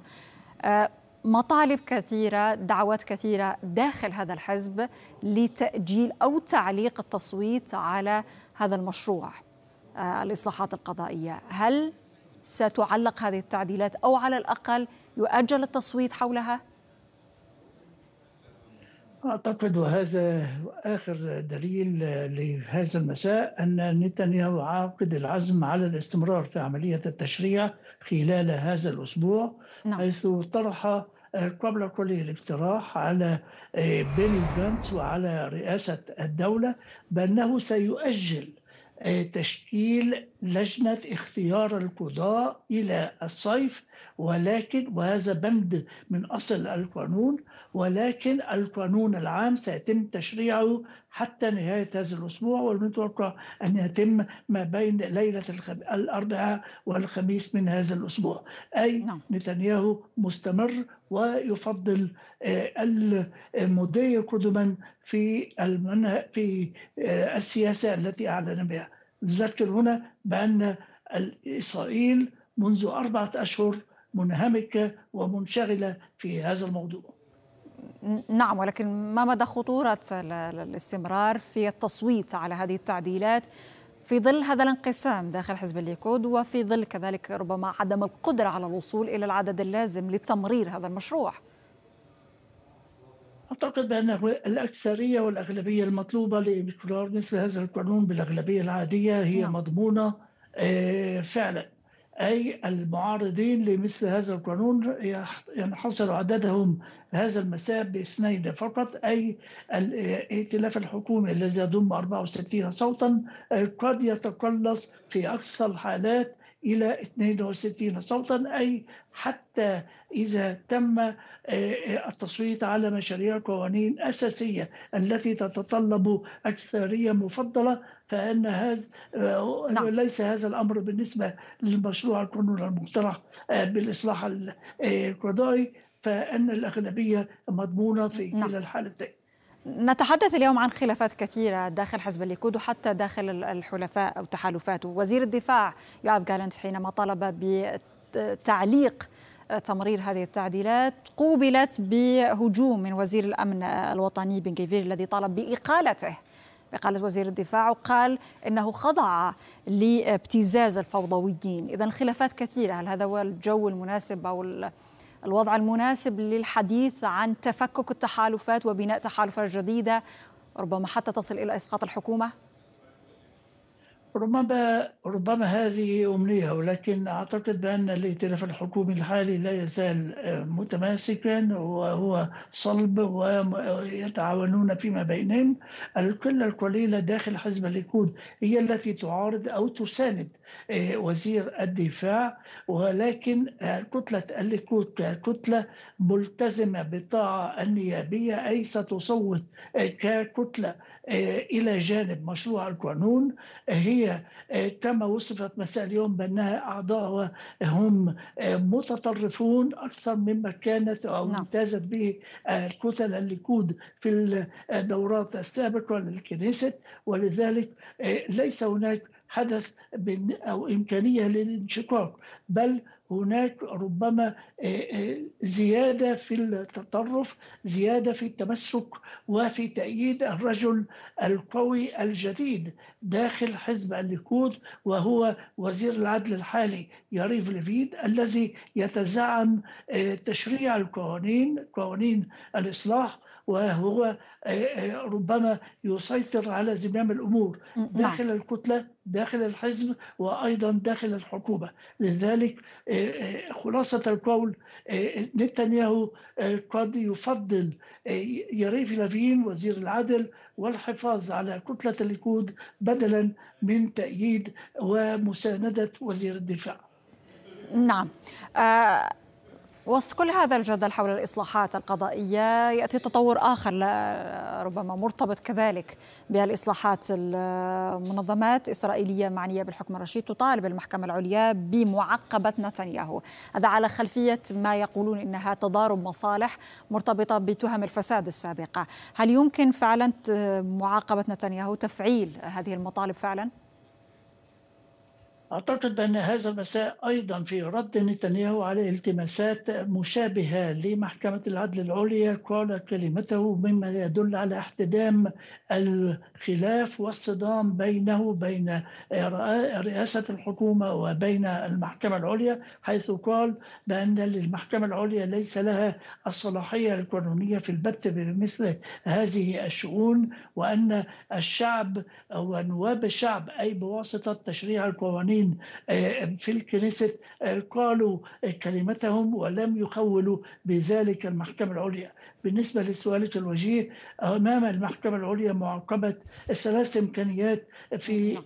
آه، مطالب كثيره، دعوات كثيره داخل هذا الحزب لتاجيل او تعليق التصويت على هذا المشروع آه، الاصلاحات القضائيه، هل ستعلق هذه التعديلات او على الاقل يؤجل التصويت حولها؟ أعتقد وهذا آخر دليل لهذا المساء أن نتنياهو عاقد العزم على الاستمرار في عملية التشريع خلال هذا الأسبوع نعم. حيث طرح قبل كل الاقتراح على آه، بيني جانتس وعلى رئاسة الدولة بأنه سيؤجل آه، تشكيل لجنة اختيار القضاء إلى الصيف ولكن وهذا بند من أصل القانون ولكن القانون العام سيتم تشريعه حتى نهاية هذا الأسبوع والمتوقع أن يتم ما بين ليلة الأربعاء والخميس من هذا الأسبوع أي نعم. نتنياهو مستمر ويفضل آه، المضي قدما في المنه... في آه، السياسة التي أعلن بها نذكر هنا بأن إسرائيل منذ أربعة أشهر منهمكة ومنشغلة في هذا الموضوع نعم ولكن ما مدى خطورة الاستمرار في التصويت على هذه التعديلات في ظل هذا الانقسام داخل حزب الليكود وفي ظل كذلك ربما عدم القدرة على الوصول إلى العدد اللازم لتمرير هذا المشروع أعتقد بأنه الأكثرية والأغلبية المطلوبة لإقرار مثل هذا القانون بالأغلبية العادية هي نعم. مضمونة آه، فعلا أي المعارضين لمثل هذا القانون ينحصر عددهم هذا المساء باثنين فقط أي الائتلاف الحكومي الذي يضم 64 صوتا قد يتقلص في أكثر الحالات إلى 62 صوتا أي حتى إذا تم آه، آه، التصويت على مشاريع قوانين أساسية التي تتطلب أكثرية مفضلة فان هذا آه، نعم. ليس هذا الامر بالنسبه للمشروع القانون المقترح آه، بالاصلاح القضائي آه، فان الاغلبيه مضمونه في نعم. كلا الحالتين نتحدث اليوم عن خلافات كثيرة داخل حزب الليكود وحتى داخل الحلفاء أو تحالفاته وزير الدفاع يوآب جالنت حينما طلب بتعليق تمرير هذه التعديلات قوبلت بهجوم من وزير الأمن الوطني بن الذي طالب بإقالته إقالة وزير الدفاع وقال انه خضع لابتزاز الفوضويين اذا الخلافات كثيره هل هذا هو الجو المناسب او الوضع المناسب للحديث عن تفكك التحالفات وبناء تحالفات جديده ربما حتى تصل الى اسقاط الحكومه ربما ربما هذه امنيه ولكن اعتقد بان الائتلاف الحكومي الحالي لا يزال آه، متماسكا وهو صلب ويتعاونون فيما بينهم القله القليله داخل حزب الليكود هي التي تعارض او تساند آه، وزير الدفاع ولكن آه، كتله الليكود كتله ملتزمه بالطاعه النيابيه اي ستصوت ككتله آه، إلى جانب مشروع القانون آه، هي آه، كما وصفت مساء اليوم بأنها أعضاء هم متطرفون أكثر مما كانت أو نعم. امتازت به كتل الليكود في الدورات السابقة للكنيسة ولذلك ليس هناك حدث او امكانيه للانشقاق بل هناك ربما آه، آه، زياده في التطرف زياده في التمسك وفي تأييد الرجل القوي الجديد داخل حزب الليكود وهو وزير العدل الحالي ياريف ليفيد الذي يتزعم آه، تشريع القوانين قوانين الإصلاح وهو آه، آه، ربما يسيطر على زمام الامور نعم. داخل الكتله داخل الحزب وايضا داخل الحكومه لذلك آه، خلاصه القول نتنياهو قد يفضل يريف لافين وزير العدل والحفاظ على كتله الليكود بدلا من تاييد ومسانده وزير الدفاع نعم آه وسط كل هذا الجدل حول الإصلاحات القضائية يأتي تطور آخر ربما مرتبط كذلك بالإصلاحات المنظمات إسرائيلية معنية بالحكم الرشيد تطالب المحكمة العليا بمعقبة نتنياهو هذا على خلفية ما يقولون إنها تضارب مصالح مرتبطة بتهم الفساد السابقة هل يمكن فعلا معاقبة نتنياهو تفعيل هذه المطالب فعلا؟ أعتقد أن هذا المساء أيضا في رد نتنياهو على التماسات مشابهة لمحكمة العدل العليا قال كلمته مما يدل على احتدام الخلاف والصدام بينه وبين رئاسة الحكومة وبين المحكمة العليا حيث قال بأن المحكمة العليا ليس لها الصلاحية القانونية في البت بمثل هذه الشؤون وأن الشعب ونواب الشعب أي بواسطة تشريع القوانين المسلمين آه، في الكنيسة آه، قالوا آه، كلمتهم ولم يخولوا بذلك المحكمة العليا بالنسبة لسؤالة الوجيه أمام المحكمة العليا معاقبة ثلاث إمكانيات في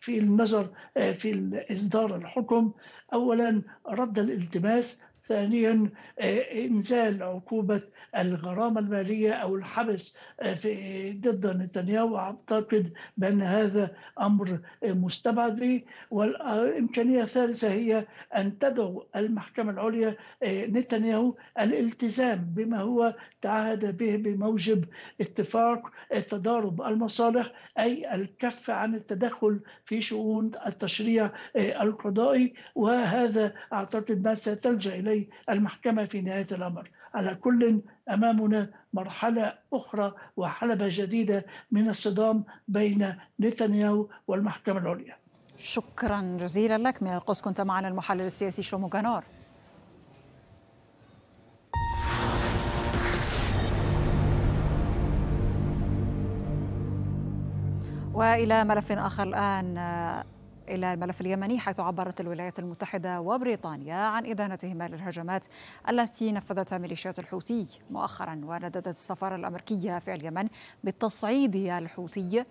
في النظر في إصدار الحكم أولا رد الالتماس ثانيا آه، إنزال عقوبة الغرامة المالية أو الحبس آه، في ضد نتنياهو أعتقد بأن هذا أمر مستبعد لي والإمكانية الثالثة هي أن تدعو المحكمة العليا آه، نتنياهو الالتزام بما هو تعهد به بموجب اتفاق تضارب المصالح أي الكف عن التدخل في شؤون التشريع القضائي وهذا أعتقد ما ستلجأ إليه إليه المحكمة في نهاية الأمر على كل أمامنا مرحلة أخرى وحلبة جديدة من الصدام بين نتنياهو والمحكمة العليا شكرا جزيلا لك من القدس كنت معنا المحلل السياسي شلومو جانور والى ملف اخر الان إلى الملف اليمني حيث عبرت الولايات المتحدة وبريطانيا عن إدانتهما للهجمات التي نفذتها ميليشيات الحوثي مؤخرا ونددت السفارة الأمريكية في اليمن بالتصعيد الحوثي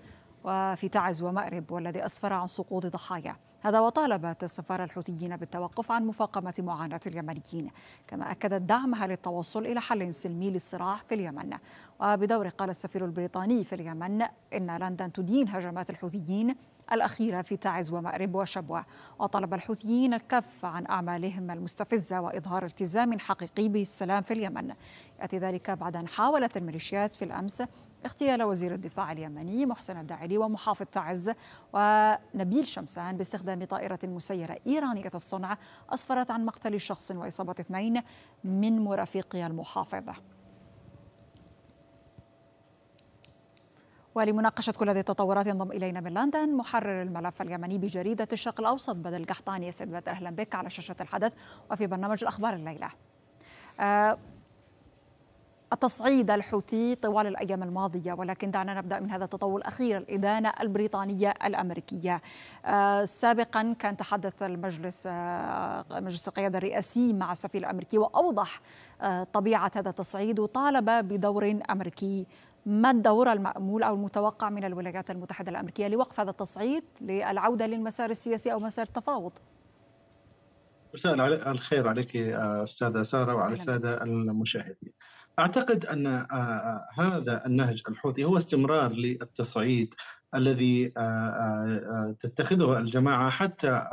وفي تعز ومأرب والذي أسفر عن سقوط ضحايا هذا وطالبت السفارة الحوثيين بالتوقف عن مفاقمة معاناة اليمنيين كما أكدت دعمها للتوصل إلى حل سلمي للصراع في اليمن وبدوره قال السفير البريطاني في اليمن إن لندن تدين هجمات الحوثيين الأخيرة في تعز ومأرب وشبوة وطلب الحوثيين الكف عن أعمالهم المستفزة وإظهار التزام حقيقي بالسلام في اليمن يأتي ذلك بعد أن حاولت الميليشيات في الأمس اغتيال وزير الدفاع اليمني محسن الداعلي ومحافظ تعز ونبيل شمسان باستخدام طائرة مسيرة إيرانية الصنع أسفرت عن مقتل شخص وإصابة اثنين من مرافقي المحافظة ولمناقشة كل هذه التطورات ينضم إلينا من لندن محرر الملف اليمني بجريدة الشرق الأوسط بدل القحطاني يسعد بدر أهلا بك على شاشة الحدث وفي برنامج الأخبار الليلة آه التصعيد الحوثي طوال الأيام الماضية ولكن دعنا نبدأ من هذا التطور الأخير الإدانة البريطانية الأمريكية آه، سابقا كان تحدث المجلس آه، مجلس القيادة الرئاسي مع السفير الأمريكي وأوضح آه، طبيعة هذا التصعيد وطالب بدور أمريكي ما الدور المأمول أو المتوقع من الولايات المتحدة الأمريكية لوقف هذا التصعيد للعودة للمسار السياسي أو مسار التفاوض؟ مساء الخير عليك أستاذة سارة وعلى السادة المشاهدين أعتقد أن آه، آه، هذا النهج الحوثي هو استمرار للتصعيد الذي آه، تتخذه الجماعة حتى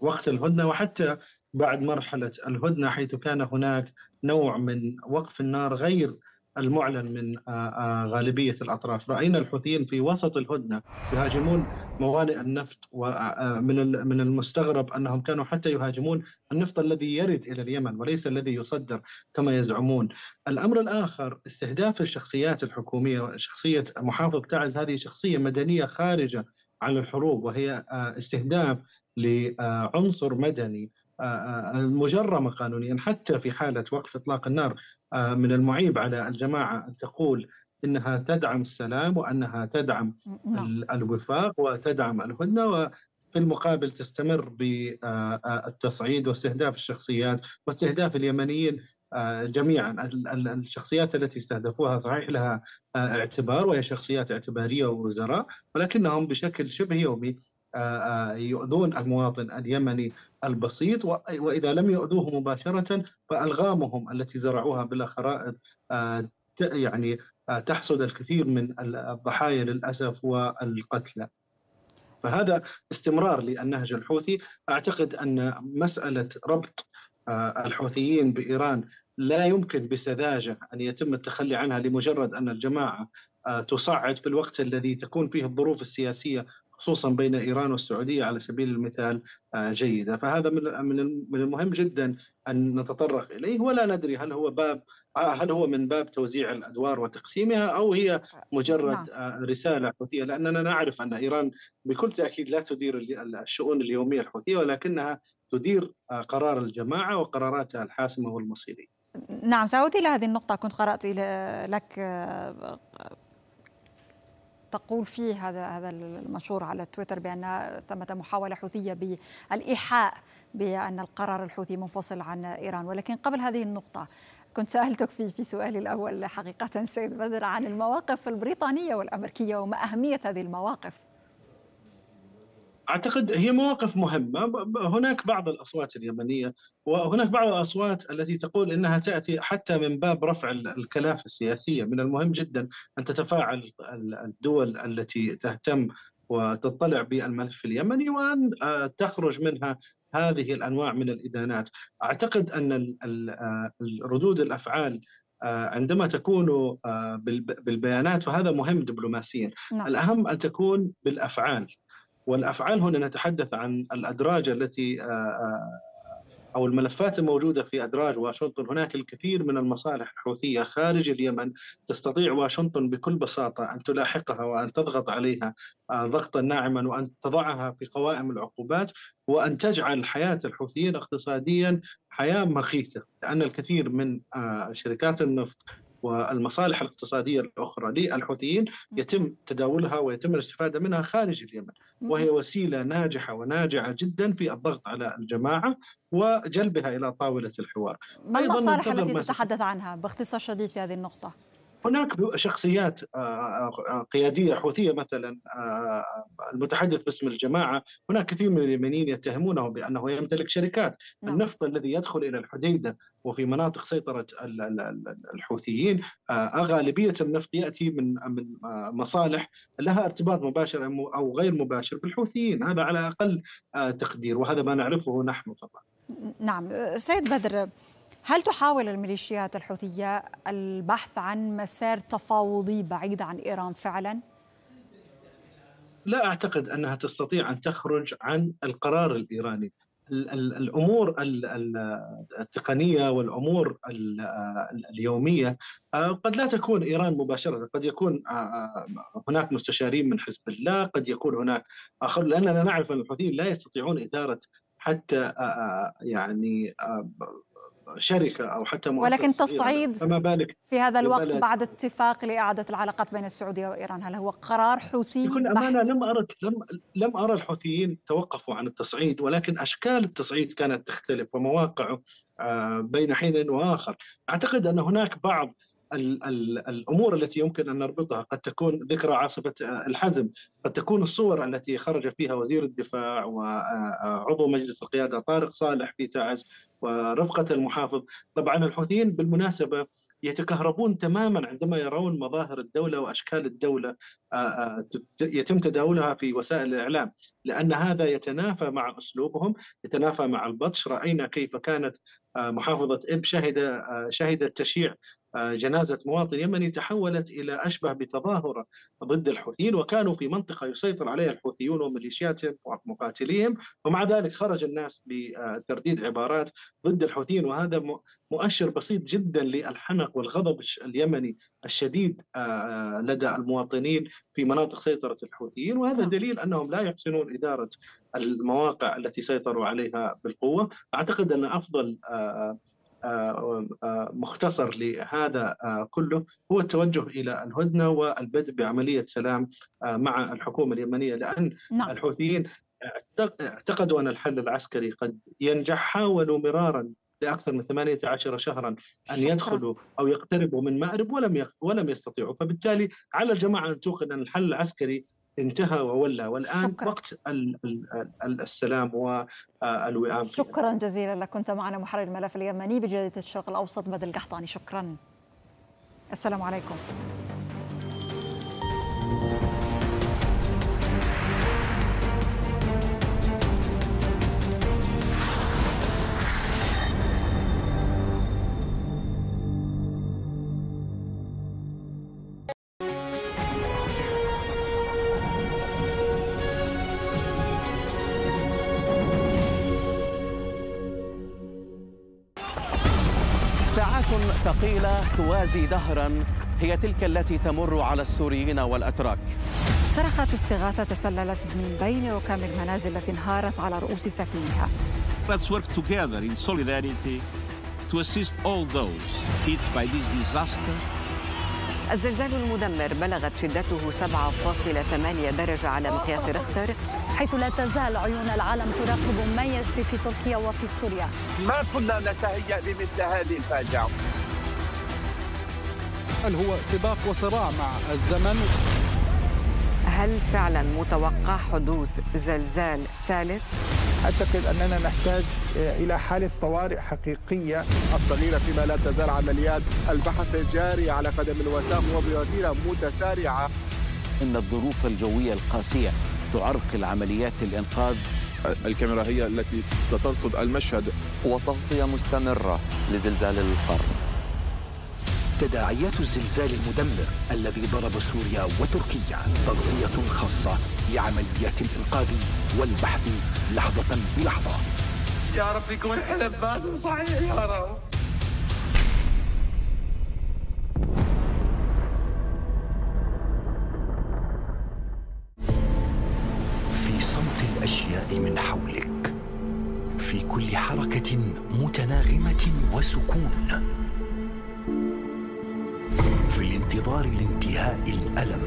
وقت الهدنه وحتى بعد مرحله الهدنه حيث كان هناك نوع من وقف النار غير المعلن من آه، آه، غالبية الأطراف رأينا الحوثيين في وسط الهدنة يهاجمون موانئ النفط ومن آه، من المستغرب أنهم كانوا حتى يهاجمون النفط الذي يرد إلى اليمن وليس الذي يصدر كما يزعمون الأمر الآخر استهداف الشخصيات الحكومية شخصية محافظ تعز هذه شخصية مدنية خارجة عن الحروب وهي استهداف لعنصر مدني آه، آه، آه، مجرمة قانونيا حتى في حالة وقف إطلاق النار من المعيب على الجماعة أن تقول انها تدعم السلام وانها تدعم نعم. الوفاق وتدعم الهدنه وفي المقابل تستمر بالتصعيد واستهداف الشخصيات واستهداف اليمنيين جميعا الشخصيات التي استهدفوها صحيح لها اعتبار وهي شخصيات اعتباريه ووزراء ولكنهم بشكل شبه يومي آه، آه، يؤذون المواطن اليمني البسيط واذا لم يؤذوه مباشره فالغامهم التي زرعوها بلا خرائط آه، يعني تحصد الكثير من الضحايا للاسف والقتلى. فهذا استمرار للنهج الحوثي، اعتقد ان مساله ربط الحوثيين بايران لا يمكن بسذاجه ان يتم التخلي عنها لمجرد ان الجماعه تصعد في الوقت الذي تكون فيه الظروف السياسيه خصوصا بين ايران والسعوديه على سبيل المثال آه، جيده، فهذا من من المهم جدا ان نتطرق اليه ولا ندري هل هو باب آه، هل هو من باب توزيع الادوار وتقسيمها او هي مجرد نعم. آه، رساله حوثيه لاننا نعرف ان ايران بكل تاكيد لا تدير الشؤون اليوميه الحوثيه ولكنها تدير قرار الجماعه وقراراتها الحاسمه والمصيريه. نعم سأعود إلى هذه النقطة كنت قرأت لك تقول فيه هذا هذا المنشور على تويتر بان ثمه محاوله حوثيه بالايحاء بان القرار الحوثي منفصل عن ايران ولكن قبل هذه النقطه كنت سألتك في في سؤالي الأول حقيقة سيد بدر عن المواقف البريطانية والأمريكية وما أهمية هذه المواقف اعتقد هي مواقف مهمه هناك بعض الاصوات اليمنيه وهناك بعض الاصوات التي تقول انها تاتي حتى من باب رفع الكلافه السياسيه من المهم جدا ان تتفاعل الدول التي تهتم وتطلع بالملف اليمني وان آه، تخرج منها هذه الانواع من الادانات اعتقد ان آه، ردود الافعال آه، عندما تكون بالبيانات وهذا مهم دبلوماسيا نعم. الأهم أن تكون بالأفعال والافعال هنا نتحدث عن الادراج التي آه، آه، او الملفات الموجوده في ادراج واشنطن هناك الكثير من المصالح الحوثيه خارج اليمن تستطيع واشنطن بكل بساطه ان تلاحقها وان تضغط عليها آه، ضغطا ناعما وان تضعها في قوائم العقوبات وان تجعل حياه الحوثيين اقتصاديا حياه مخيته لان الكثير من شركات النفط والمصالح الاقتصادية الأخرى للحوثيين يتم تداولها ويتم الاستفادة منها خارج اليمن وهي وسيلة ناجحة وناجعة جدا في الضغط على الجماعة وجلبها إلى طاولة الحوار ما المصالح التي تتحدث عنها باختصار شديد في هذه النقطة؟ هناك شخصيات آه، آه، آه، قياديه حوثيه مثلا المتحدث باسم الجماعه هناك كثير من اليمنيين يتهمونه بانه يمتلك شركات نعم. النفط الذي يدخل الى الحديده وفي مناطق سيطره الحوثيين غالبيه النفط ياتي من من مصالح لها ارتباط مباشر او غير مباشر بالحوثيين هذا على اقل تقدير وهذا ما نعرفه نحن طبعا نعم سيد بدر هل تحاول الميليشيات الحوثية البحث عن مسار تفاوضي بعيد عن إيران فعلا؟ لا أعتقد أنها تستطيع أن تخرج عن القرار الإيراني الامور التقنيه والامور اليوميه آه، قد لا تكون ايران مباشره، قد يكون آه، آه، هناك مستشارين من حزب الله، قد يكون هناك اخر لاننا نعرف ان الحوثيين لا يستطيعون اداره حتى يعني شركه او حتى مؤسسه ولكن تصعيد فما بالك في هذا الوقت بعد اتفاق لاعاده العلاقات بين السعوديه وايران هل هو قرار حوثي بكل امانه لم ارى لم لم ارى الحوثيين توقفوا عن التصعيد ولكن اشكال التصعيد كانت تختلف ومواقعه آه، بين حين واخر اعتقد ان هناك بعض الامور التي يمكن ان نربطها قد تكون ذكرى عاصفه آه، الحزم، قد تكون الصور التي خرج فيها وزير الدفاع وعضو آه، مجلس القياده طارق صالح في تعز ورفقه المحافظ، طبعا الحوثيين بالمناسبه يتكهربون تماما عندما يرون مظاهر الدولة وأشكال الدولة آه، يتم تداولها في وسائل الإعلام لأن هذا يتنافى مع أسلوبهم يتنافى مع البطش رأينا كيف كانت محافظة إب شهد شهدت تشيع آه، جنازة مواطن يمني تحولت إلى أشبه بتظاهرة ضد الحوثيين وكانوا في منطقة يسيطر عليها الحوثيون وميليشياتهم ومقاتليهم ومع ذلك خرج الناس بترديد عبارات ضد الحوثيين وهذا مؤشر بسيط جدا للحنق والغضب اليمني الشديد آه، آه، لدى المواطنين في مناطق سيطرة الحوثيين وهذا نعم. دليل أنهم لا يحسنون إدارة المواقع التي سيطروا عليها بالقوة أعتقد أن أفضل آه، آه، مختصر لهذا آه، كله هو التوجه الى الهدنه والبدء بعمليه سلام مع الحكومه اليمنيه لان نعم. الحوثيين اعتقدوا ان الحل العسكري قد ينجح حاولوا مرارا لاكثر من 18 شهرا ان يدخلوا او يقتربوا من مأرب ولم ولم يستطيعوا فبالتالي على الجماعه ان توقن ان الحل العسكري انتهى وولى والان شكرا. وقت السلام والوئام آه، شكرا جزيلا لك كنت معنا محرر الملف اليمني بجريده الشرق الاوسط بدل القحطاني شكرا السلام عليكم الموازي دهرا هي تلك التي تمر على السوريين والأتراك صرخات استغاثة تسللت من بين ركام المنازل التي انهارت على رؤوس سكنها Let's work together in solidarity to assist all those hit by this disaster. الزلزال المدمر بلغت شدته 7.8 درجة على مقياس رختر حيث لا تزال عيون العالم تراقب ما يجري في تركيا وفي سوريا ما كنا نتهيأ لمثل هذه الفاجعة هل هو سباق وصراع مع الزمن هل فعلا متوقع حدوث زلزال ثالث أعتقد أننا نحتاج إلى حالة طوارئ حقيقية الصغيرة فيما لا تزال عمليات البحث الجاريه على قدم الوسام وبوتيرة متسارعة إن الظروف الجوية القاسية تعرقل عمليات الإنقاذ الكاميرا هي التي سترصد المشهد وتغطية مستمرة لزلزال القرن تداعيات الزلزال المدمر الذي ضرب سوريا وتركيا تغطية خاصة لعمليات الإنقاذ والبحث لحظة بلحظة يا رب يكون حلم باد صحيح يا رب في صمت الأشياء من حولك في كل حركة متناغمة وسكون في الانتظار لانتهاء الالم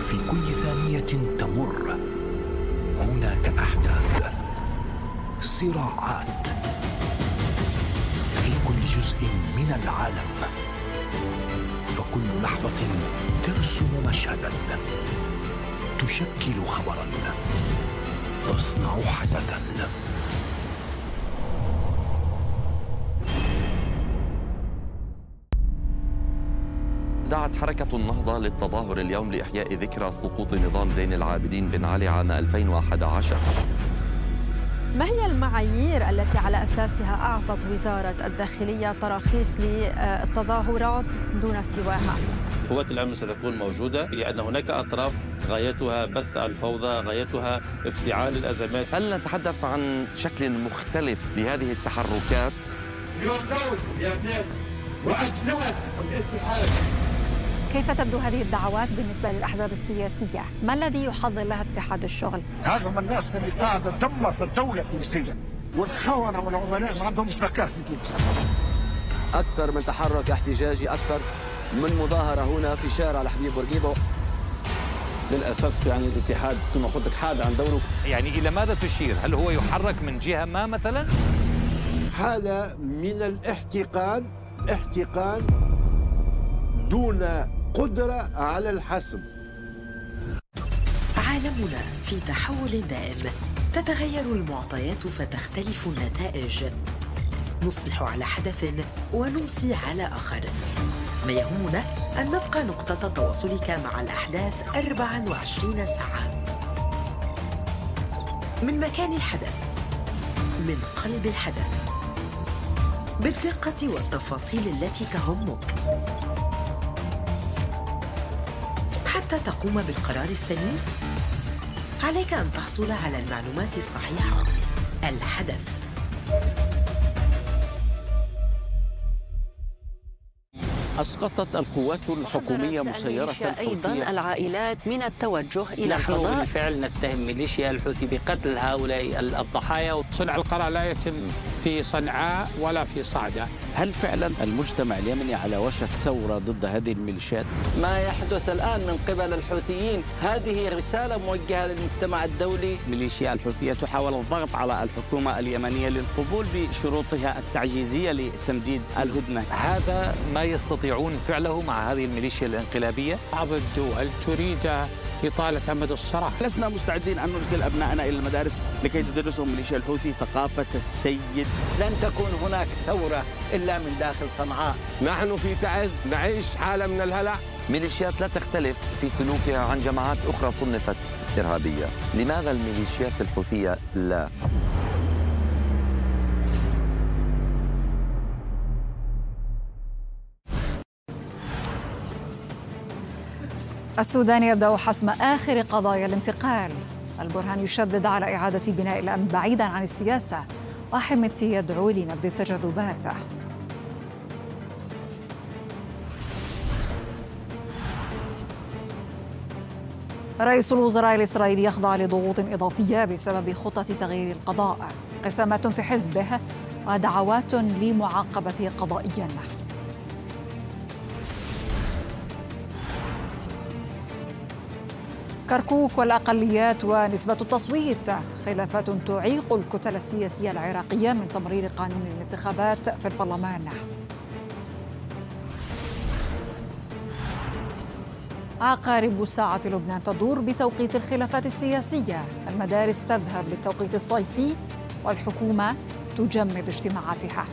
في كل ثانيه تمر هناك احداث صراعات في كل جزء من العالم فكل لحظه ترسم مشهدا تشكل خبرا تصنع حدثا دعت حركة النهضة للتظاهر اليوم لإحياء ذكرى سقوط نظام زين العابدين بن علي عام 2011 ما هي المعايير التي على أساسها أعطت وزارة الداخلية تراخيص للتظاهرات دون سواها؟ قوات الأمن ستكون موجودة لأن هناك أطراف غايتها بث الفوضى غايتها افتعال الأزمات هل نتحدث عن شكل مختلف لهذه التحركات؟ يا ناس الاتحاد كيف تبدو هذه الدعوات بالنسبة للأحزاب السياسية؟ ما الذي يحضر لها اتحاد الشغل؟ هذا من الناس اللي قاعدة تدمر الدولة التونسية والخونة والعملاء ما عندهمش مكان في تونس أكثر من تحرك احتجاجي أكثر من مظاهرة هنا في شارع الحبيب بورقيبة للاسف يعني الاتحاد كما قلت لك حاد عن دوره يعني الى ماذا تشير؟ هل هو يحرك من جهه ما مثلا؟ حاله من الاحتقان احتقان دون القدرة على الحسم عالمنا في تحول دائم تتغير المعطيات فتختلف النتائج نصبح على حدث ونمسي على آخر ما يهمنا أن نبقى نقطة تواصلك مع الأحداث 24 ساعة من مكان الحدث من قلب الحدث بالدقة والتفاصيل التي تهمك تقوم بالقرار السليم عليك أن تحصل على المعلومات الصحيحة الحدث أسقطت القوات الحكومية مسيرة أيضا العائلات من التوجه إلى نحن بالفعل نتهم ميليشيا الحوثي بقتل هؤلاء الضحايا صنع القرار لا يتم في صنعاء ولا في صعدة هل فعلا المجتمع اليمني على وشك ثورة ضد هذه الميليشيات؟ ما يحدث الآن من قبل الحوثيين هذه رسالة موجهة للمجتمع الدولي ميليشيا الحوثية تحاول الضغط على الحكومة اليمنية للقبول بشروطها التعجيزية لتمديد الهدنة هذا ما يستطيعون فعله مع هذه الميليشيا الانقلابية بعض الدول تريد إطالة أمد الصراع لسنا مستعدين أن نرسل أبنائنا إلى المدارس لكي تدرسهم ميليشيا الحوثي ثقافة السيد لن تكون هناك ثورة إلا من داخل صنعاء نحن في تعز نعيش حالة من الهلع ميليشيات لا تختلف في سلوكها عن جماعات أخرى صنفت إرهابية لماذا الميليشيات الحوثية لا؟ السودان يبدأ حسم آخر قضايا الانتقال البرهان يشدد على إعادة بناء الأمن بعيدا عن السياسة وحمتي يدعو لنبذ التجاذبات رئيس الوزراء الإسرائيلي يخضع لضغوط إضافية بسبب خطة تغيير القضاء انقسامات في حزبه ودعوات لمعاقبته قضائيا كركوك والأقليات ونسبة التصويت خلافات تعيق الكتل السياسية العراقية من تمرير قانون الانتخابات في البرلمان عقارب ساعة لبنان تدور بتوقيت الخلافات السياسية المدارس تذهب للتوقيت الصيفي والحكومة تجمد اجتماعاتها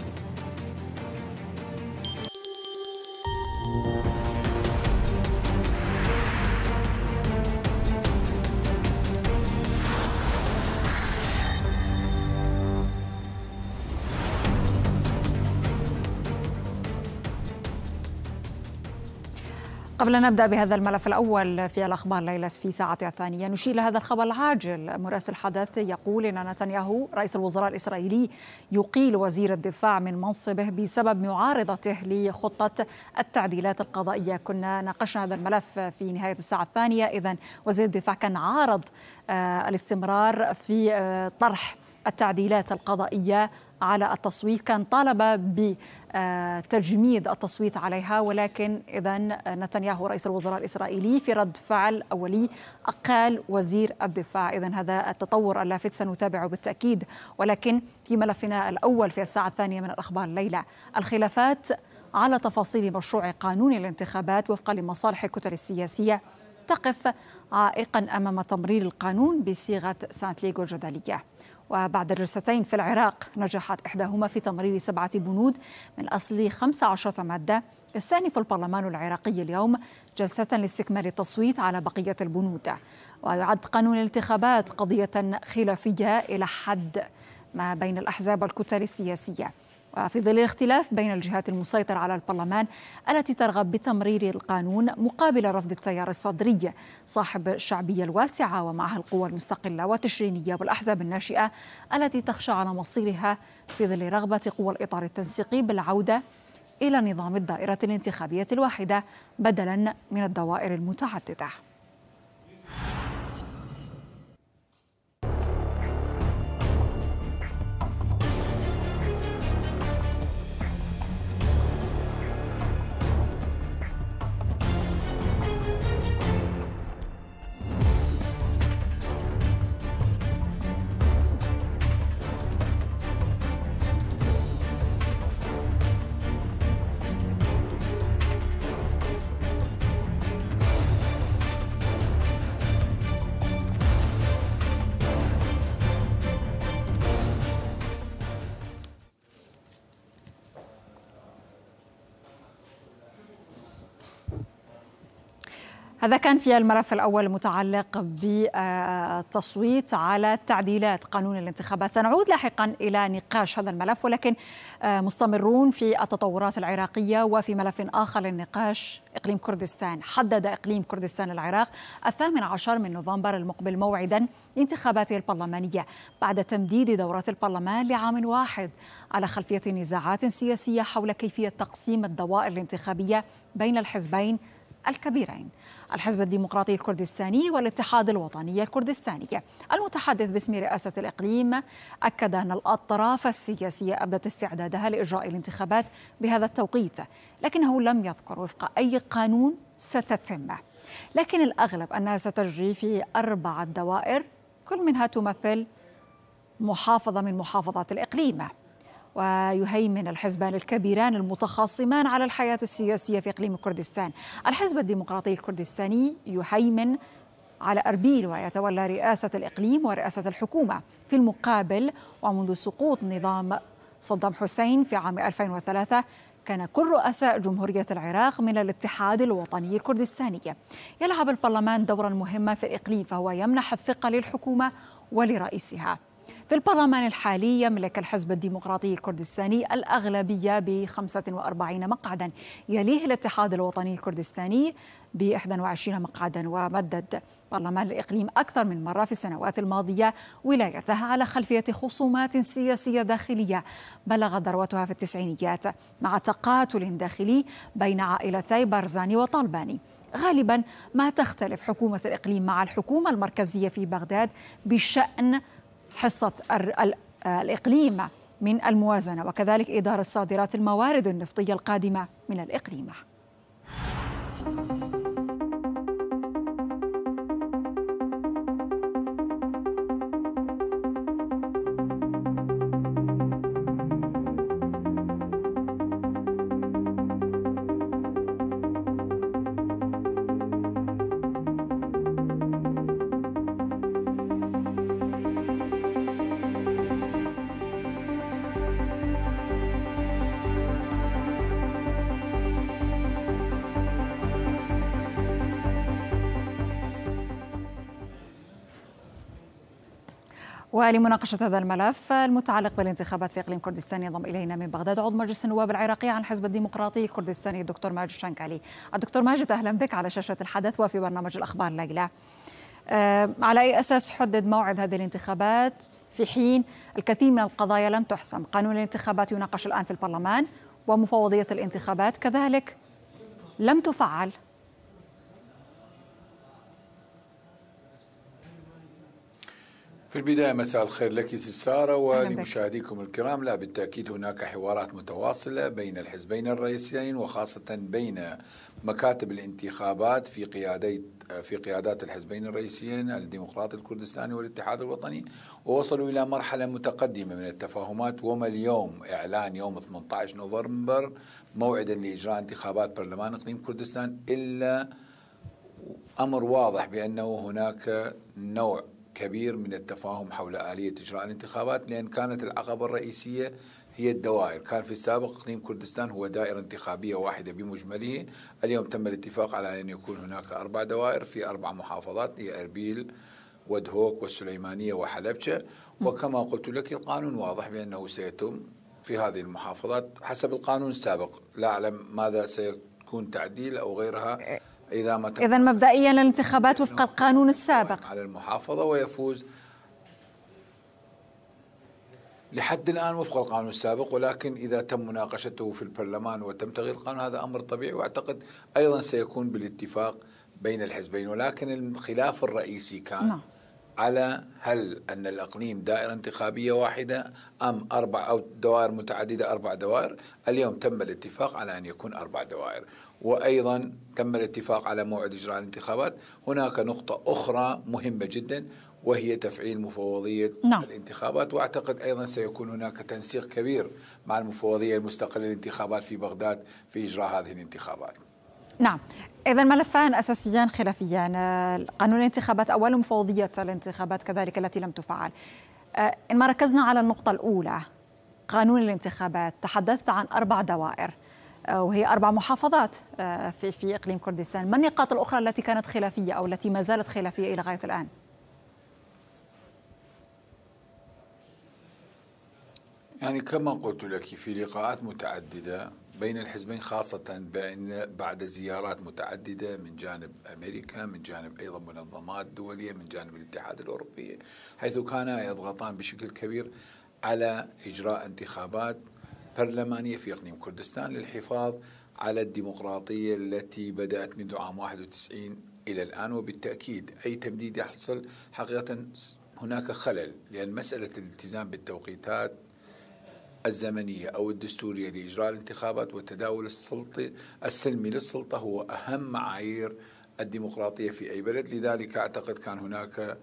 قبل أن نبدأ بهذا الملف الأول في الأخبار ليلة في ساعتها الثانية نشيل هذا الخبر العاجل مراسل حدث يقول إن نتنياهو رئيس الوزراء الإسرائيلي يقيل وزير الدفاع من منصبه بسبب معارضته لخطة التعديلات القضائية كنا ناقشنا هذا الملف في نهاية الساعة الثانية إذا وزير الدفاع كان عارض آه، الاستمرار في آه، طرح التعديلات القضائية على التصويت كان طالب بتجميد التصويت عليها ولكن إذا نتنياهو رئيس الوزراء الإسرائيلي في رد فعل أولي أقال وزير الدفاع إذا هذا التطور اللافت سنتابعه بالتأكيد ولكن في ملفنا الأول في الساعة الثانية من الأخبار الليلة الخلافات على تفاصيل مشروع قانون الانتخابات وفقا لمصالح الكتل السياسية تقف عائقا أمام تمرير القانون بصيغة سانت ليغو الجدلية وبعد جلستين في العراق نجحت إحداهما في تمرير سبعة بنود من أصل 15 مادة استأنف البرلمان العراقي اليوم جلسة لاستكمال التصويت على بقية البنود ويعد قانون الانتخابات قضية خلافية إلى حد ما بين الأحزاب والكتل السياسية وفي ظل الاختلاف بين الجهات المسيطرة على البرلمان التي ترغب بتمرير القانون مقابل رفض التيار الصدري صاحب الشعبية الواسعة ومعها القوى المستقلة والتشرينية والأحزاب الناشئة التي تخشى على مصيرها في ظل رغبة قوى الإطار التنسيقي بالعودة إلى نظام الدائرة الانتخابية الواحدة بدلا من الدوائر المتعددة هذا كان في الملف الأول المتعلق بالتصويت على تعديلات قانون الانتخابات سنعود لاحقا إلى نقاش هذا الملف ولكن آه، مستمرون في التطورات العراقية وفي ملف آخر للنقاش إقليم كردستان حدد إقليم كردستان العراق الثامن عشر من نوفمبر المقبل موعدا لانتخاباته البرلمانية بعد تمديد دورة البرلمان لعام واحد على خلفية نزاعات سياسية حول كيفية تقسيم الدوائر الانتخابية بين الحزبين الكبيرين الحزب الديمقراطي الكردستاني والاتحاد الوطني الكردستاني المتحدث باسم رئاسة الإقليم أكد أن الأطراف السياسية أبدت استعدادها لإجراء الانتخابات بهذا التوقيت لكنه لم يذكر وفق أي قانون ستتم لكن الأغلب أنها ستجري في أربعة دوائر كل منها تمثل محافظة من محافظات الإقليم ويهيمن الحزبان الكبيران المتخاصمان على الحياة السياسية في إقليم كردستان الحزب الديمقراطي الكردستاني يهيمن على أربيل ويتولى رئاسة الإقليم ورئاسة الحكومة في المقابل ومنذ سقوط نظام صدام حسين في عام 2003 كان كل رؤساء جمهورية العراق من الاتحاد الوطني الكردستاني يلعب البرلمان دورا مهما في الإقليم فهو يمنح الثقة للحكومة ولرئيسها في البرلمان الحالي يملك الحزب الديمقراطي الكردستاني الأغلبية ب 45 مقعدا يليه الاتحاد الوطني الكردستاني ب 21 مقعدا ومدد برلمان الإقليم أكثر من مرة في السنوات الماضية ولايته على خلفية خصومات سياسية داخلية بلغت ذروتها في التسعينيات مع تقاتل داخلي بين عائلتي بارزاني وطالباني غالبا ما تختلف حكومة الإقليم مع الحكومة المركزية في بغداد بشأن حصة الإقليم من الموازنة وكذلك إدارة صادرات الموارد النفطية القادمة من الإقليم. ولمناقشة هذا الملف المتعلق بالانتخابات في إقليم كردستان ينضم إلينا من بغداد عضو مجلس النواب العراقي عن الحزب الديمقراطي الكردستاني الدكتور ماجد شنكالي الدكتور ماجد أهلا بك على شاشة الحدث وفي برنامج الأخبار الليلة آه، على أي أساس حدد موعد هذه الانتخابات في حين الكثير من القضايا لم تحسم قانون الانتخابات يناقش الآن في البرلمان ومفوضية الانتخابات كذلك لم تفعل في البداية مساء الخير لك سارة ولمشاهديكم الكرام لا بالتأكيد هناك حوارات متواصلة بين الحزبين الرئيسيين وخاصة بين مكاتب الانتخابات في قيادي في قيادات الحزبين الرئيسيين الديمقراطي الكردستاني والاتحاد الوطني ووصلوا إلى مرحلة متقدمة من التفاهمات وما اليوم إعلان يوم 18 نوفمبر موعدا لإجراء انتخابات برلمان إقليم كردستان إلا أمر واضح بأنه هناك نوع كبير من التفاهم حول آلية إجراء الانتخابات لأن كانت العقبة الرئيسية هي الدوائر كان في السابق إقليم كردستان هو دائرة انتخابية واحدة بمجمله اليوم تم الاتفاق على أن يكون هناك أربع دوائر في أربع محافظات هي أربيل ودهوك والسليمانية وحلبشة وكما قلت لك القانون واضح بأنه سيتم في هذه المحافظات حسب القانون السابق لا أعلم ماذا سيكون تعديل أو غيرها إذا ما إذا مبدئيا الانتخابات وفق القانون السابق على المحافظة ويفوز لحد الآن وفق القانون السابق ولكن إذا تم مناقشته في البرلمان وتم تغيير القانون هذا أمر طبيعي وأعتقد أيضا سيكون بالاتفاق بين الحزبين ولكن الخلاف الرئيسي كان نعم. على هل أن الأقليم دائرة انتخابية واحدة أم أربع أو دوائر متعددة أربع دوائر اليوم تم الاتفاق على أن يكون أربع دوائر وأيضا تم الاتفاق على موعد إجراء الانتخابات هناك نقطة أخرى مهمة جدا وهي تفعيل مفوضية نعم. الانتخابات وأعتقد أيضا سيكون هناك تنسيق كبير مع المفوضية المستقلة للانتخابات في بغداد في إجراء هذه الانتخابات نعم إذا ملفان أساسيان خلافيان قانون الانتخابات أول مفوضية الانتخابات كذلك التي لم تفعل آه، إن ما ركزنا على النقطة الأولى قانون الانتخابات تحدثت عن أربع دوائر آه، وهي أربع محافظات آه، في في إقليم كردستان ما النقاط الأخرى التي كانت خلافية أو التي ما زالت خلافية إلى غاية الآن؟ يعني كما قلت لك في لقاءات متعددة بين الحزبين خاصة بأن بعد زيارات متعددة من جانب أمريكا من جانب أيضا منظمات دولية من جانب الاتحاد الأوروبي حيث كانا يضغطان بشكل كبير على إجراء انتخابات برلمانية في إقليم كردستان للحفاظ على الديمقراطية التي بدأت منذ عام 91 إلى الآن وبالتأكيد أي تمديد يحصل حقيقة هناك خلل لأن مسألة الالتزام بالتوقيتات الزمنية أو الدستورية لإجراء الانتخابات والتداول السلطي السلمي للسلطة هو أهم معايير الديمقراطية في أي بلد لذلك أعتقد كان هناك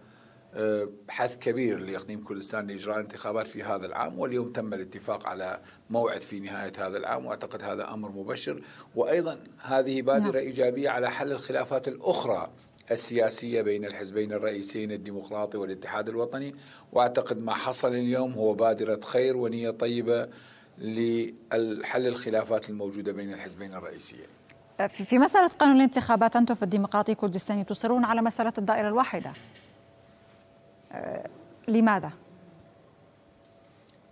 آه، حث كبير لإقليم كردستان لإجراء انتخابات في هذا العام واليوم تم الاتفاق على موعد في نهاية هذا العام وأعتقد هذا أمر مبشر وأيضا هذه بادرة نعم. إيجابية على حل الخلافات الأخرى السياسية بين الحزبين الرئيسيين الديمقراطي والاتحاد الوطني وأعتقد ما حصل اليوم هو بادرة خير ونية طيبة لحل الخلافات الموجودة بين الحزبين الرئيسيين في مسألة قانون الانتخابات أنتم في الديمقراطي كردستاني تصرون على مسألة الدائرة الواحدة أه، لماذا؟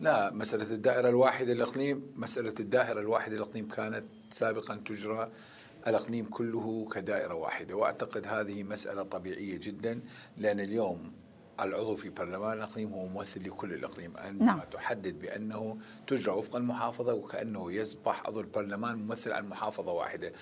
لا مسألة الدائرة الواحدة الإقليم مسألة الدائرة الواحدة الإقليم كانت سابقا تجرى الإقليم كله كدائرة واحدة وأعتقد هذه مسألة طبيعية جدا لأن اليوم العضو في برلمان الإقليم هو ممثل لكل الإقليم أنت نعم. تحدد بأنه تجرى وفق المحافظة وكأنه يصبح عضو البرلمان ممثل عن محافظة واحدة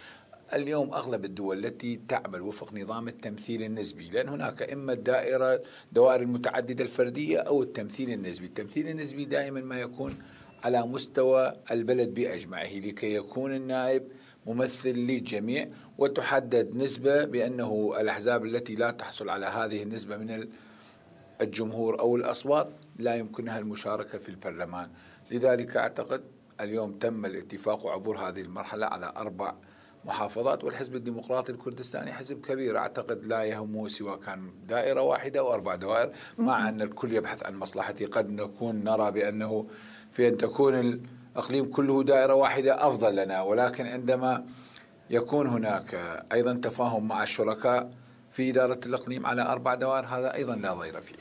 اليوم اغلب الدول التي تعمل وفق نظام التمثيل النسبي، لان هناك اما الدائره دوائر المتعدده الفرديه او التمثيل النسبي، التمثيل النسبي دائما ما يكون على مستوى البلد باجمعه لكي يكون النائب ممثل للجميع وتحدد نسبة بأنه الأحزاب التي لا تحصل على هذه النسبة من الجمهور أو الأصوات لا يمكنها المشاركة في البرلمان لذلك أعتقد اليوم تم الاتفاق عبور هذه المرحلة على أربع محافظات والحزب الديمقراطي الكردستاني حزب كبير اعتقد لا يهمه سوى كان دائره واحده او اربع دوائر مع ان الكل يبحث عن مصلحته قد نكون نرى بانه في ان تكون اقليم كله دائره واحده افضل لنا ولكن عندما يكون هناك ايضا تفاهم مع الشركاء في اداره الاقليم على اربع دوائر هذا ايضا لا ضير فيه.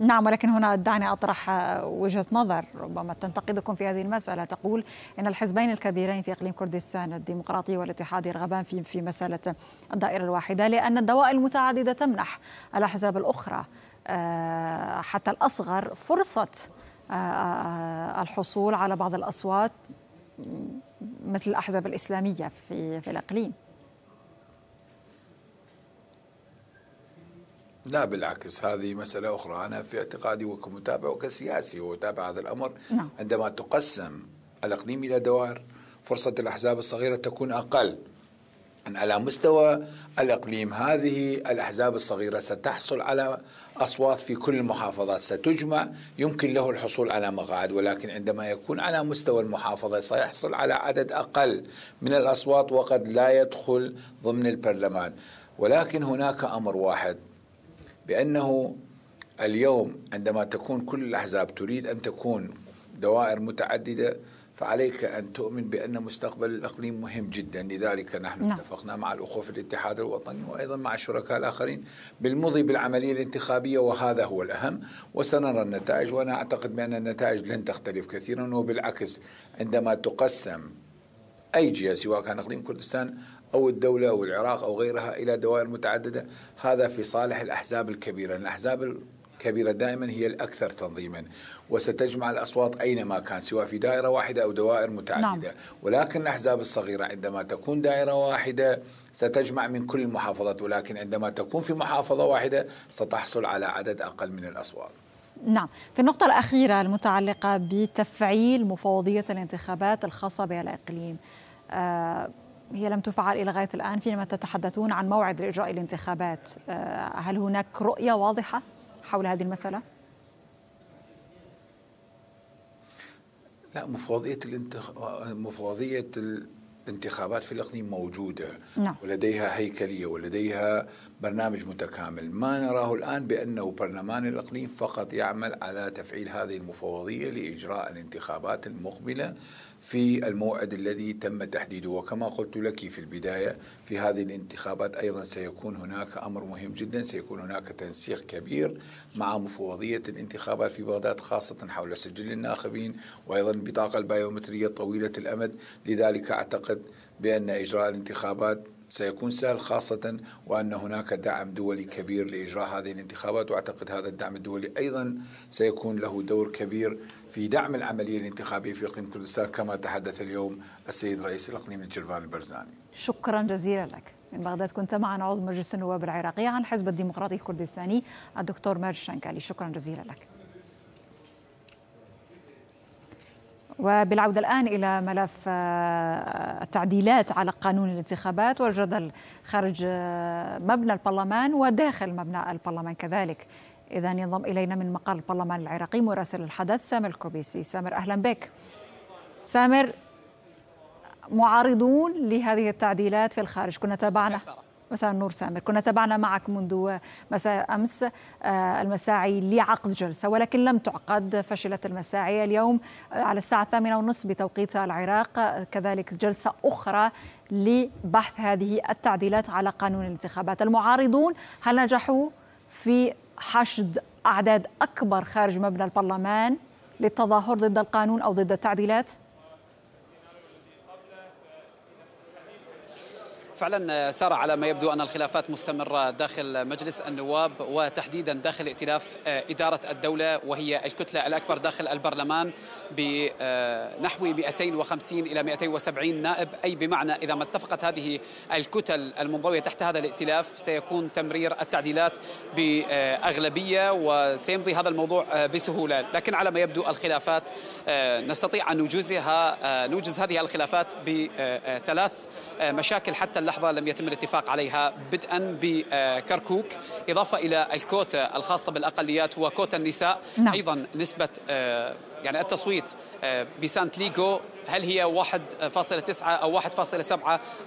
نعم ولكن هنا دعني اطرح وجهه نظر ربما تنتقدكم في هذه المساله تقول ان الحزبين الكبيرين في اقليم كردستان الديمقراطي والاتحاد يرغبان في في مساله الدائره الواحده لان الدوائر المتعدده تمنح الاحزاب الاخرى آه، حتى الاصغر فرصه آه، آه، آه، الحصول على بعض الأصوات مثل الأحزاب الإسلامية في, في الإقليم لا بالعكس هذه مسألة أخرى أنا في اعتقادي وكمتابع وكسياسي وتابع هذا الأمر نعم. عندما تقسم الإقليم إلى دوائر فرصة الأحزاب الصغيرة تكون أقل أن على مستوى الإقليم هذه الأحزاب الصغيرة ستحصل على أصوات في كل المحافظات ستجمع يمكن له الحصول على مقاعد ولكن عندما يكون على مستوى المحافظة سيحصل على عدد أقل من الأصوات وقد لا يدخل ضمن البرلمان ولكن هناك أمر واحد بأنه اليوم عندما تكون كل الأحزاب تريد أن تكون دوائر متعددة فعليك أن تؤمن بأن مستقبل الإقليم مهم جدا لذلك نحن نعم. اتفقنا مع الأخوة في الاتحاد الوطني وأيضا مع الشركاء الآخرين بالمضي بالعملية الانتخابية وهذا هو الأهم وسنرى النتائج وأنا أعتقد بأن النتائج لن تختلف كثيرا وبالعكس عندما تقسم أي جهة سواء كان إقليم كردستان أو الدولة أو العراق أو غيرها إلى دوائر متعددة هذا في صالح الأحزاب الكبيرة الأحزاب كبيرة دائما هي الأكثر تنظيما وستجمع الأصوات أينما كان سواء في دائرة واحدة أو دوائر متعددة نعم. ولكن الأحزاب الصغيرة عندما تكون دائرة واحدة ستجمع من كل المحافظات ولكن عندما تكون في محافظة واحدة ستحصل على عدد أقل من الأصوات نعم في النقطة الأخيرة المتعلقة بتفعيل مفوضية الانتخابات الخاصة بالإقليم آه هي لم تفعل إلى غاية الآن فيما تتحدثون عن موعد لإجراء الانتخابات آه هل هناك رؤية واضحة؟ حول هذه المسألة؟ لا مفوضية الانتخ... مفوضية الانتخابات في الإقليم موجودة نعم. ولديها هيكلية ولديها برنامج متكامل ما نراه الآن بأنه برلمان الإقليم فقط يعمل على تفعيل هذه المفوضية لإجراء الانتخابات المقبلة في الموعد الذي تم تحديده وكما قلت لك في البداية في هذه الانتخابات أيضا سيكون هناك أمر مهم جدا سيكون هناك تنسيق كبير مع مفوضية الانتخابات في بغداد خاصة حول سجل الناخبين وأيضا البطاقة البيومترية طويلة الأمد لذلك أعتقد بأن إجراء الانتخابات سيكون سهل خاصة وأن هناك دعم دولي كبير لإجراء هذه الانتخابات وأعتقد هذا الدعم الدولي أيضا سيكون له دور كبير في دعم العملية الانتخابية في إقليم كردستان كما تحدث اليوم السيد رئيس الإقليم الجرفان البرزاني شكرا جزيلا لك من بغداد كنت معنا عضو مجلس النواب العراقي عن حزب الديمقراطي الكردستاني الدكتور مارج شنكالي شكرا جزيلا لك وبالعودة الآن إلى ملف آه، التعديلات على قانون الانتخابات والجدل خارج آه، مبنى البرلمان وداخل مبنى البرلمان كذلك إذا ينضم إلينا من مقر البرلمان العراقي مراسل الحدث سامر الكوبيسي سامر أهلا بك سامر معارضون لهذه التعديلات في الخارج كنا تابعنا مساء النور سامر كنا تابعنا معك منذ مساء أمس آه، المساعي لعقد جلسة ولكن لم تعقد فشلت المساعي اليوم آه، على الساعة الثامنة ونصف بتوقيت العراق آه، كذلك جلسة أخرى لبحث هذه التعديلات على قانون الانتخابات المعارضون هل نجحوا في حشد أعداد أكبر خارج مبنى البرلمان للتظاهر ضد القانون أو ضد التعديلات؟ فعلا آه، سارة على ما يبدو أن الخلافات مستمرة داخل مجلس النواب وتحديدا داخل ائتلاف آه، إدارة الدولة وهي الكتلة الأكبر داخل البرلمان بنحو آه، 250 إلى 270 نائب أي بمعنى إذا ما اتفقت هذه الكتل المنضوية تحت هذا الائتلاف سيكون تمرير التعديلات بأغلبية وسيمضي هذا الموضوع بسهولة لكن على ما يبدو الخلافات نستطيع أن نجوزها نوجز هذه الخلافات بثلاث مشاكل حتى اللحظة لم يتم الاتفاق عليها بدءا بكركوك إضافة إلى الكوتا الخاصة بالأقليات وكوتا النساء نعم. أيضا نسبة آه، يعني التصويت آه، بسانت ليغو هل هي 1.9 أو 1.7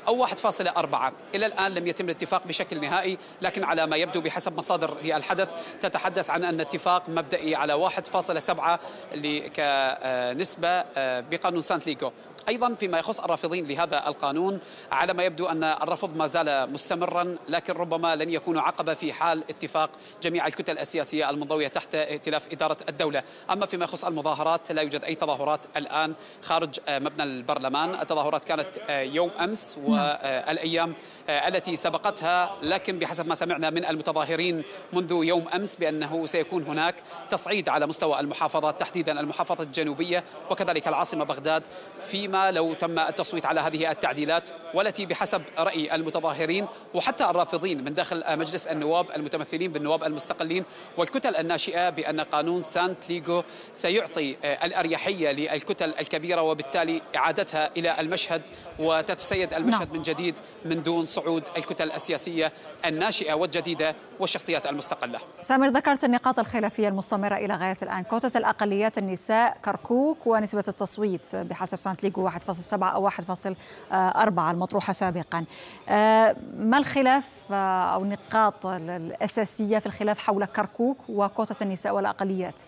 أو 1.4 إلى الآن لم يتم الاتفاق بشكل نهائي لكن على ما يبدو بحسب مصادر للحدث تتحدث عن أن اتفاق مبدئي على 1.7 كنسبة آه، بقانون سانت ليغو أيضا فيما يخص الرافضين لهذا القانون على ما يبدو أن الرفض ما زال مستمرا لكن ربما لن يكون عقبة في حال اتفاق جميع الكتل السياسية المنضوية تحت ائتلاف إدارة الدولة أما فيما يخص المظاهرات لا يوجد أي تظاهرات الآن خارج مبنى البرلمان التظاهرات كانت يوم أمس والأيام آه، التي سبقتها لكن بحسب ما سمعنا من المتظاهرين منذ يوم أمس بأنه سيكون هناك تصعيد على مستوى المحافظات تحديدا المحافظة الجنوبية وكذلك العاصمة بغداد فيما لو تم التصويت على هذه التعديلات والتي بحسب رأي المتظاهرين وحتى الرافضين من داخل مجلس النواب المتمثلين بالنواب المستقلين والكتل الناشئة بأن قانون سانت ليغو سيعطي آه، الأريحية للكتل الكبيرة وبالتالي إعادتها إلى المشهد وتتسيد المشهد نعم. من جديد من دون صعود صعود الكتل السياسية الناشئة والجديدة والشخصيات المستقلة سامر ذكرت النقاط الخلافية المستمرة إلى غاية الآن كوتة الأقليات النساء كركوك ونسبة التصويت بحسب سانت ليغو 1.7 أو 1.4 المطروحة سابقا آه، ما الخلاف آه، أو النقاط الأساسية في الخلاف حول كركوك وكوتة النساء والأقليات؟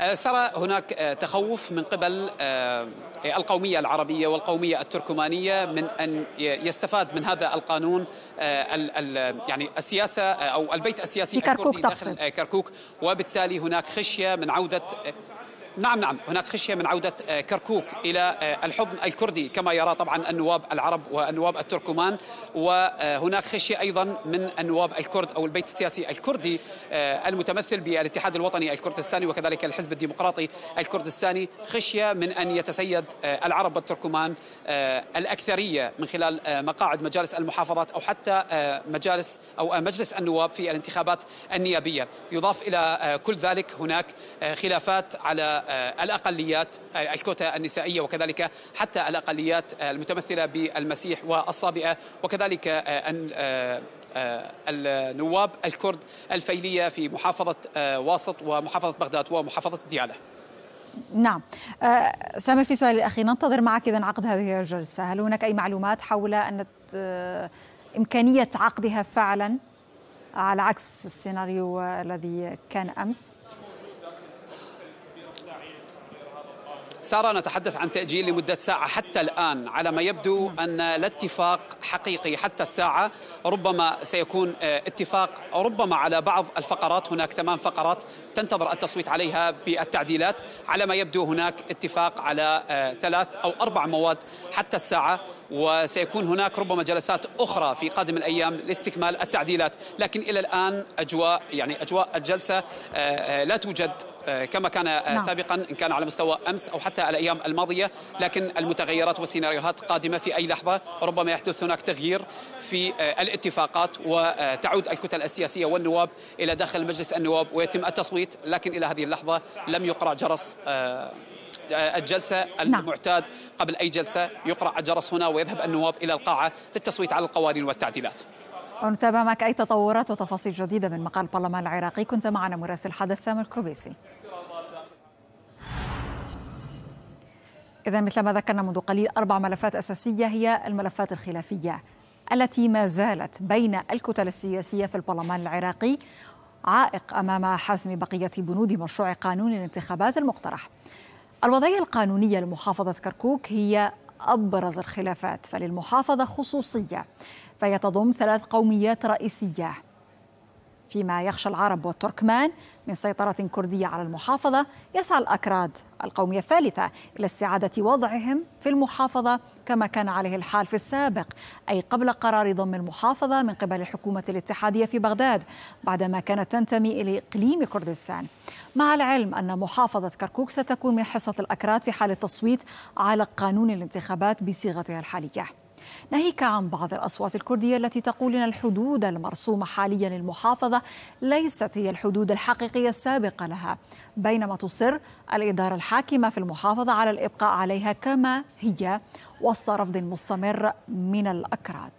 آه، سرى هناك آه، تخوف من قبل آه، إيه، القومية العربية والقومية التركمانية من أن يستفاد من هذا القانون ال ال يعني السياسة أو البيت السياسي كركوك كركوك وبالتالي هناك خشية من عودة نعم نعم هناك خشية من عودة آه، كركوك إلى آه، الحضن الكردي كما يرى طبعا النواب العرب والنواب التركمان وهناك خشية أيضا من النواب الكرد أو البيت السياسي الكردي آه، المتمثل بالاتحاد الوطني الكردستاني وكذلك الحزب الديمقراطي الكردستاني خشية من أن يتسيد العرب والتركمان الأكثرية من خلال مقاعد مجالس المحافظات أو حتى مجالس أو مجلس النواب في الانتخابات النيابية يضاف إلى كل ذلك هناك خلافات على آه، الأقليات آه، الكوتا النسائية وكذلك حتى الأقليات المتمثلة بالمسيح والصابئة وكذلك آه، النواب الكرد الفيلية في محافظة واسط ومحافظة بغداد ومحافظة دياله. نعم سامي في سؤالي الأخير ننتظر معك إذا عقد هذه الجلسة هل هناك أي معلومات حول أن إمكانية عقدها فعلا على عكس السيناريو الذي كان أمس؟ سارة نتحدث عن تأجيل لمدة ساعة حتى الآن على ما يبدو أن لا اتفاق حقيقي حتى الساعة ربما سيكون آه، اتفاق ربما على بعض الفقرات هناك ثمان فقرات تنتظر التصويت عليها بالتعديلات على ما يبدو هناك اتفاق على آه، ثلاث أو أربع مواد حتى الساعة وسيكون هناك ربما جلسات أخرى في قادم الأيام لاستكمال التعديلات لكن إلى الآن أجواء يعني أجواء الجلسة آه، آه، لا توجد آه، كما كان نعم. سابقا إن كان على مستوى أمس أو حتى الأيام الماضية لكن المتغيرات والسيناريوهات قادمة في أي لحظة ربما يحدث هناك تغيير في الاتفاقات وتعود الكتل السياسية والنواب إلى داخل مجلس النواب ويتم التصويت لكن إلى هذه اللحظة لم يقرأ جرس الجلسة نعم. المعتاد قبل أي جلسة يقرأ الجرس هنا ويذهب النواب إلى القاعة للتصويت على القوانين والتعديلات ونتابع معك أي تطورات وتفاصيل جديدة من مقال البرلمان العراقي كنت معنا مراسل حدث سامي الكوبيسي إذا مثل ما ذكرنا منذ قليل أربع ملفات أساسية هي الملفات الخلافية التي ما زالت بين الكتل السياسية في البرلمان العراقي عائق أمام حسم بقية بنود مشروع قانون الانتخابات المقترح الوضعية القانونية لمحافظة كركوك هي أبرز الخلافات فللمحافظة خصوصية فهي تضم ثلاث قوميات رئيسية فيما يخشى العرب والتركمان من سيطرة كردية على المحافظة يسعى الأكراد القومية الثالثة إلى استعادة وضعهم في المحافظة كما كان عليه الحال في السابق أي قبل قرار ضم المحافظة من قبل الحكومة الاتحادية في بغداد بعدما كانت تنتمي إلى إقليم كردستان مع العلم أن محافظة كركوك ستكون من حصة الأكراد في حال التصويت على قانون الانتخابات بصيغتها الحالية ناهيك عن بعض الأصوات الكردية التي تقول أن الحدود المرسومة حاليا للمحافظة ليست هي الحدود الحقيقية السابقة لها بينما تصر الإدارة الحاكمة في المحافظة على الإبقاء عليها كما هي وسط رفض مستمر من الأكراد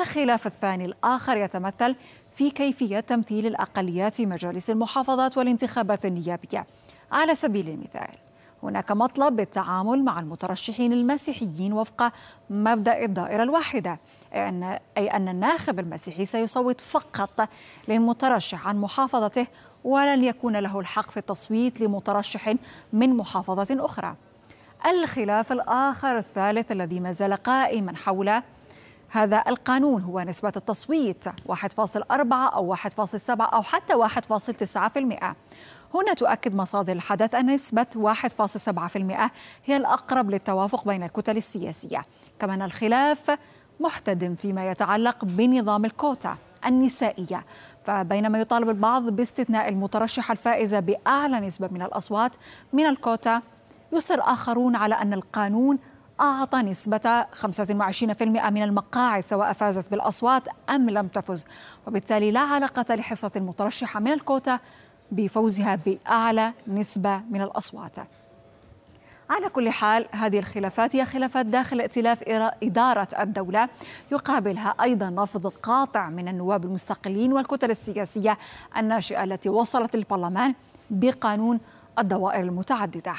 الخلاف الثاني الآخر يتمثل في كيفية تمثيل الأقليات في مجالس المحافظات والانتخابات النيابية على سبيل المثال هناك مطلب بالتعامل مع المترشحين المسيحيين وفق مبدأ الدائرة الواحدة أي أن, أي أن الناخب المسيحي سيصوت فقط للمترشح عن محافظته ولن يكون له الحق في التصويت لمترشح من محافظة أخرى الخلاف الآخر الثالث الذي ما زال قائما حول هذا القانون هو نسبة التصويت 1.4 أو 1.7 أو حتى 1.9% هنا تؤكد مصادر الحدث أن نسبة 1.7% هي الأقرب للتوافق بين الكتل السياسية كما أن الخلاف محتدم فيما يتعلق بنظام الكوتا النسائية فبينما يطالب البعض باستثناء المترشحة الفائزة بأعلى نسبة من الأصوات من الكوتا يصر آخرون على أن القانون أعطى نسبة 25% من المقاعد سواء فازت بالأصوات أم لم تفز وبالتالي لا علاقة لحصة المترشحة من الكوتا بفوزها بأعلى نسبة من الأصوات على كل حال هذه الخلافات هي خلافات داخل ائتلاف إدارة الدولة يقابلها أيضا رفض قاطع من النواب المستقلين والكتل السياسية الناشئة التي وصلت البرلمان بقانون الدوائر المتعددة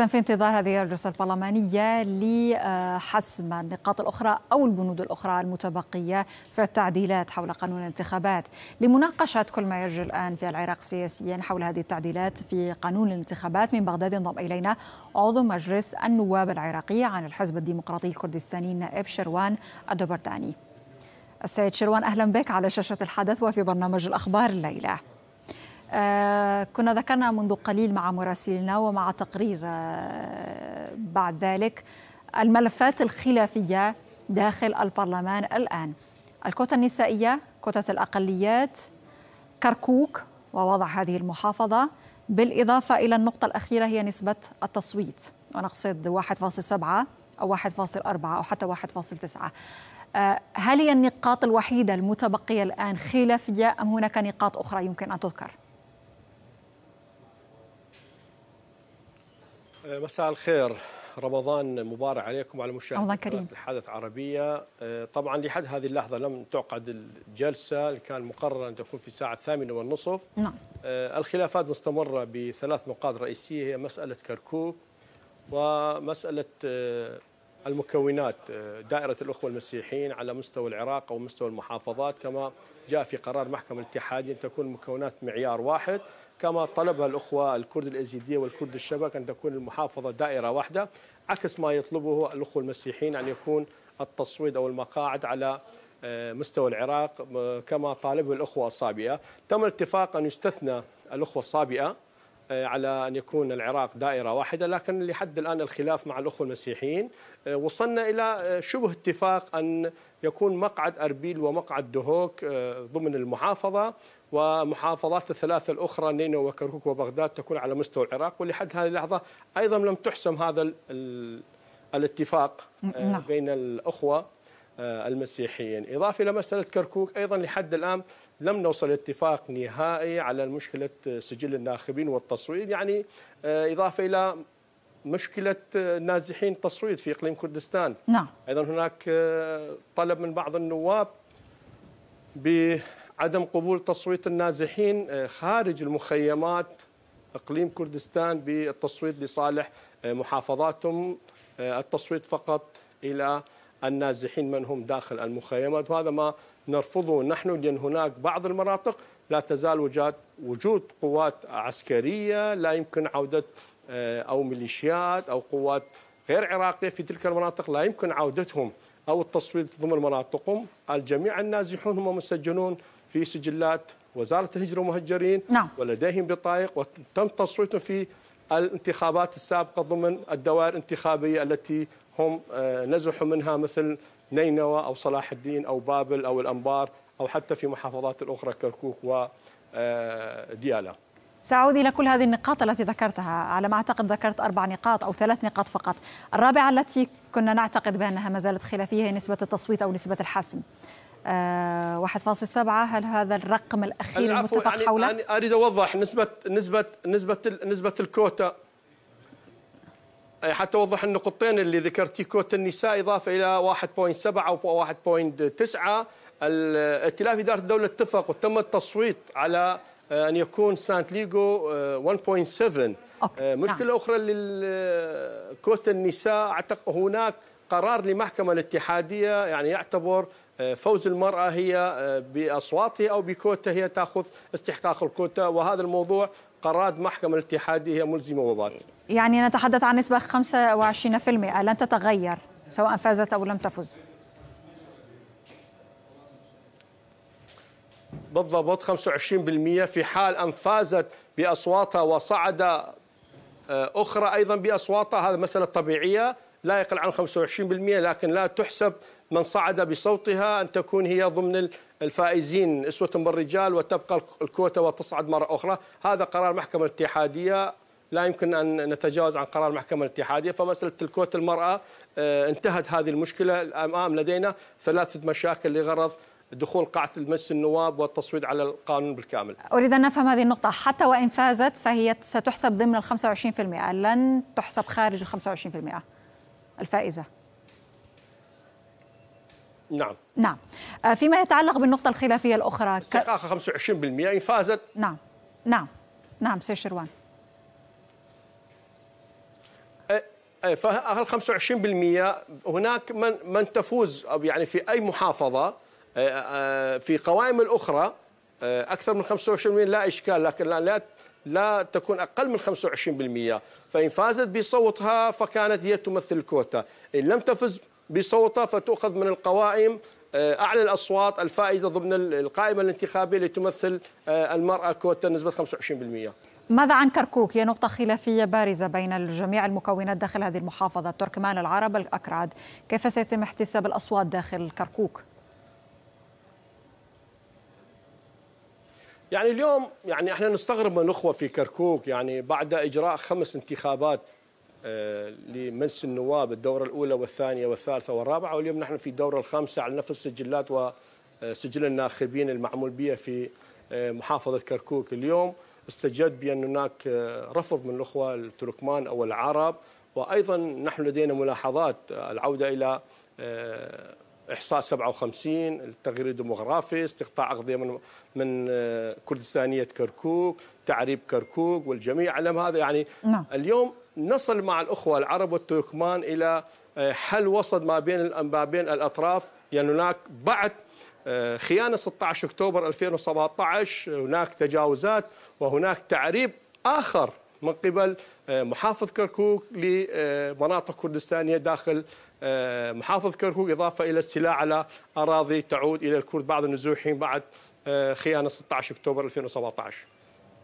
إذا في انتظار هذه الجلسة البرلمانية لحسم النقاط الأخرى أو البنود الأخرى المتبقية في التعديلات حول قانون الانتخابات لمناقشة كل ما يجري الآن في العراق سياسيا حول هذه التعديلات في قانون الانتخابات من بغداد ينضم إلينا عضو مجلس النواب العراقي عن الحزب الديمقراطي الكردستاني النائب شروان الدبرتاني السيد شروان أهلا بك على شاشة الحدث وفي برنامج الأخبار الليلة آه، كنا ذكرنا منذ قليل مع مراسلنا ومع تقرير آه، بعد ذلك الملفات الخلافية داخل البرلمان الآن الكوتا النسائية كوتا الأقليات كركوك ووضع هذه المحافظة بالإضافة إلى النقطة الأخيرة هي نسبة التصويت ونقصد 1.7 أو 1.4 أو حتى 1.9 آه، هل هي النقاط الوحيدة المتبقية الآن خلافية أم هناك نقاط أخرى يمكن أن تذكر؟ آه، مساء الخير رمضان مبارك عليكم وعلى مشاهدينا الله كريم الحدث عربية آه، طبعا لحد هذه اللحظة لم تعقد الجلسة اللي كان مقرر أن تكون في الساعة الثامنة والنصف نعم آه، الخلافات مستمرة بثلاث نقاط رئيسية هي مسألة كركوك ومسألة المكونات دائرة الأخوة المسيحيين على مستوى العراق أو مستوى المحافظات كما جاء في قرار محكمة الاتحاد أن تكون مكونات معيار واحد كما طلبها الأخوة الكرد الأزيدية والكرد الشبك أن تكون المحافظة دائرة واحدة عكس ما يطلبه الأخوة المسيحيين أن يكون التصويت أو المقاعد على آه، مستوى العراق كما طالبه الأخوة الصابئة تم الاتفاق أن يستثنى الأخوة الصابئة آه، على أن يكون العراق دائرة واحدة لكن لحد الآن الخلاف مع الأخوة المسيحيين آه، وصلنا إلى شبه اتفاق أن يكون مقعد أربيل ومقعد دهوك ضمن المحافظة ومحافظات الثلاثة الأخرى نينو وكركوك وبغداد تكون على مستوى العراق ولحد هذه اللحظة أيضا لم تحسم هذا الاتفاق آه، نعم. بين الأخوة آه، المسيحيين إضافة إلى مسألة كركوك أيضا لحد الآن لم نوصل اتفاق نهائي على مشكلة سجل الناخبين والتصويت يعني آه، إضافة إلى مشكلة نازحين التصويت في إقليم كردستان نعم. أيضا هناك طلب من بعض النواب عدم قبول تصويت النازحين آه، خارج المخيمات اقليم كردستان بالتصويت لصالح آه، محافظاتهم آه، التصويت فقط الى النازحين من هم داخل المخيمات وهذا ما نرفضه نحن لان هناك بعض المناطق لا تزال وجود قوات عسكريه لا يمكن عوده او ميليشيات او قوات غير عراقيه في تلك المناطق لا يمكن عودتهم او التصويت ضمن مناطقهم، الجميع النازحون هم مسجنون في سجلات وزارة الهجرة والمهجرين نعم. ولديهم بطايق وتم تصويتهم في الانتخابات السابقة ضمن الدوائر الانتخابية التي هم آه، نزحوا منها مثل نينوى أو صلاح الدين أو بابل أو الأنبار أو حتى في محافظات الأخرى كركوك وديالا آه، سأعود إلى كل هذه النقاط التي ذكرتها على ما أعتقد ذكرت أربع نقاط أو ثلاث نقاط فقط الرابعة التي كنا نعتقد بأنها ما زالت خلافية هي نسبة التصويت أو نسبة الحسم آه، فاصل 1.7 هل هذا الرقم الاخير المتفق يعني حوله؟ يعني اريد اوضح نسبه نسبه نسبه نسبه الكوتا حتى اوضح النقطتين اللي ذكرتي كوتا النساء اضافه الى 1.7 او 1.9 الائتلاف اداره الدوله اتفق وتم التصويت على آه، ان يكون سانت ليغو 1.7 آه، مشكله نعم. اخرى للكوت النساء اعتقد هناك قرار لمحكمه الاتحاديه يعني يعتبر فوز المرأة هي آه، بأصواتها أو بكوتا هي تأخذ استحقاق الكوتا وهذا الموضوع قرار محكمة الاتحادية هي ملزمة وبات يعني نتحدث عن نسبة 25% لن تتغير سواء فازت أو لم تفز بالضبط 25% في حال أن فازت بأصواتها وصعد آه، أخرى أيضا بأصواتها هذا مسألة طبيعية لا يقل عن 25% لكن لا تحسب من صعد بصوتها أن تكون هي ضمن الفائزين اسوة بالرجال وتبقى الكوتا وتصعد مرة أخرى هذا قرار المحكمة الاتحادية لا يمكن أن نتجاوز عن قرار المحكمة الاتحادية فمسألة الكوتا المرأة آه، انتهت هذه المشكلة الأمام لدينا ثلاثة مشاكل لغرض دخول قاعة مجلس النواب والتصويت على القانون بالكامل أريد أن نفهم هذه النقطة حتى وإن فازت فهي ستحسب ضمن ال 25% لن تحسب خارج ال 25% الفائزة نعم نعم آه، فيما يتعلق بالنقطة الخلافية الأخرى استحقاقها 25% إن فازت نعم نعم نعم سي شروان فهل 25% هناك من من تفوز أو يعني في أي محافظة في قوائم الأخرى أكثر من 25% لا إشكال لكن لا لا تكون أقل من 25% فإن فازت بصوتها فكانت هي تمثل الكوتا إن لم تفز بصوته فتؤخذ من القوائم آه، اعلى الاصوات الفائزه ضمن القائمه الانتخابيه لتمثل تمثل آه، المراه كوتا نسبه 25%. ماذا عن كركوك؟ هي نقطة خلافية بارزة بين جميع المكونات داخل هذه المحافظة التركمان العرب الأكراد كيف سيتم احتساب الأصوات داخل كركوك؟ يعني اليوم يعني احنا نستغرب من الاخوه في كركوك يعني بعد اجراء خمس انتخابات آه، لمجلس النواب الدورة الأولى والثانية والثالثة والرابعة واليوم نحن في الدورة الخامسة على نفس السجلات وسجل آه، الناخبين المعمول بها في آه، محافظة كركوك اليوم استجد بأن هناك رفض من الأخوة التركمان أو العرب وأيضا نحن لدينا ملاحظات العودة إلى إحصاء 57 التغيير الديموغرافي استقطاع أغذية من من كردستانية كركوك تعريب كركوك والجميع علم هذا يعني نعم. اليوم نصل مع الأخوة العرب والتركمان إلى آه، حل وسط ما بين ما بين الأطراف يعني هناك بعد آه، خيانة 16 أكتوبر 2017 هناك تجاوزات وهناك تعريب آخر من قبل آه، محافظ كركوك لمناطق كردستانية داخل محافظ كركوك إضافة إلى استيلاء على أراضي تعود إلى الكرد بعد النزوح بعد خيانة 16 أكتوبر 2017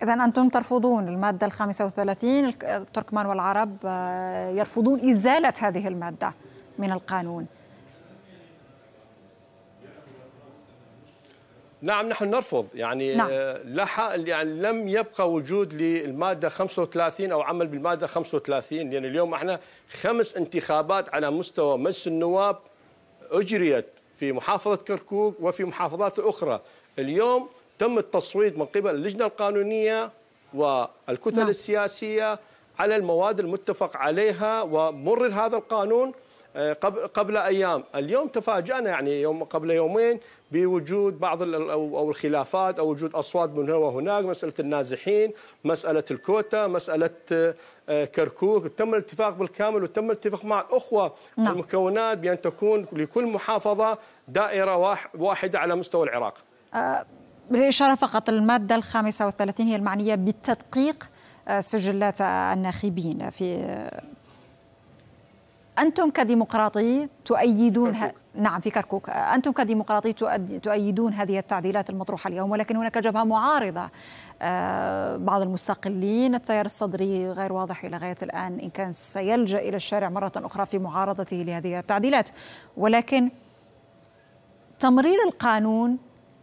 إذا أنتم ترفضون المادة الخامسة وثلاثين التركمان والعرب آه، يرفضون إزالة هذه المادة من القانون نعم نحن نرفض يعني آه، نعم. لا يعني لم يبقى وجود للماده 35 او عمل بالماده 35 لان يعني اليوم احنا خمس انتخابات على مستوى مجلس النواب اجريت في محافظه كركوك وفي محافظات اخرى اليوم تم التصويت من قبل اللجنة القانونية والكتل نعم. السياسية على المواد المتفق عليها ومرر هذا القانون آه، قبل ايام، اليوم تفاجانا يعني يوم قبل يومين بوجود بعض او الخلافات او وجود اصوات من هنا وهناك، مساله النازحين، مساله الكوتا، مساله آه، كركوك، تم الاتفاق بالكامل وتم الاتفاق مع الاخوه نعم. المكونات بان تكون لكل محافظه دائره واحده على مستوى العراق. آه، بالإشارة فقط المادة الخامسة والثلاثين هي المعنية بالتدقيق آه، سجلات الناخبين في آه، أنتم كديمقراطي تؤيدون ه... نعم في كركوك آه، أنتم كديمقراطي تؤيدون هذه التعديلات المطروحة اليوم ولكن هناك جبهة معارضة بعض المستقلين التيار الصدري غير واضح إلى غاية الآن إن كان سيلجأ إلى الشارع مرة أخرى في معارضته لهذه التعديلات ولكن تمرير القانون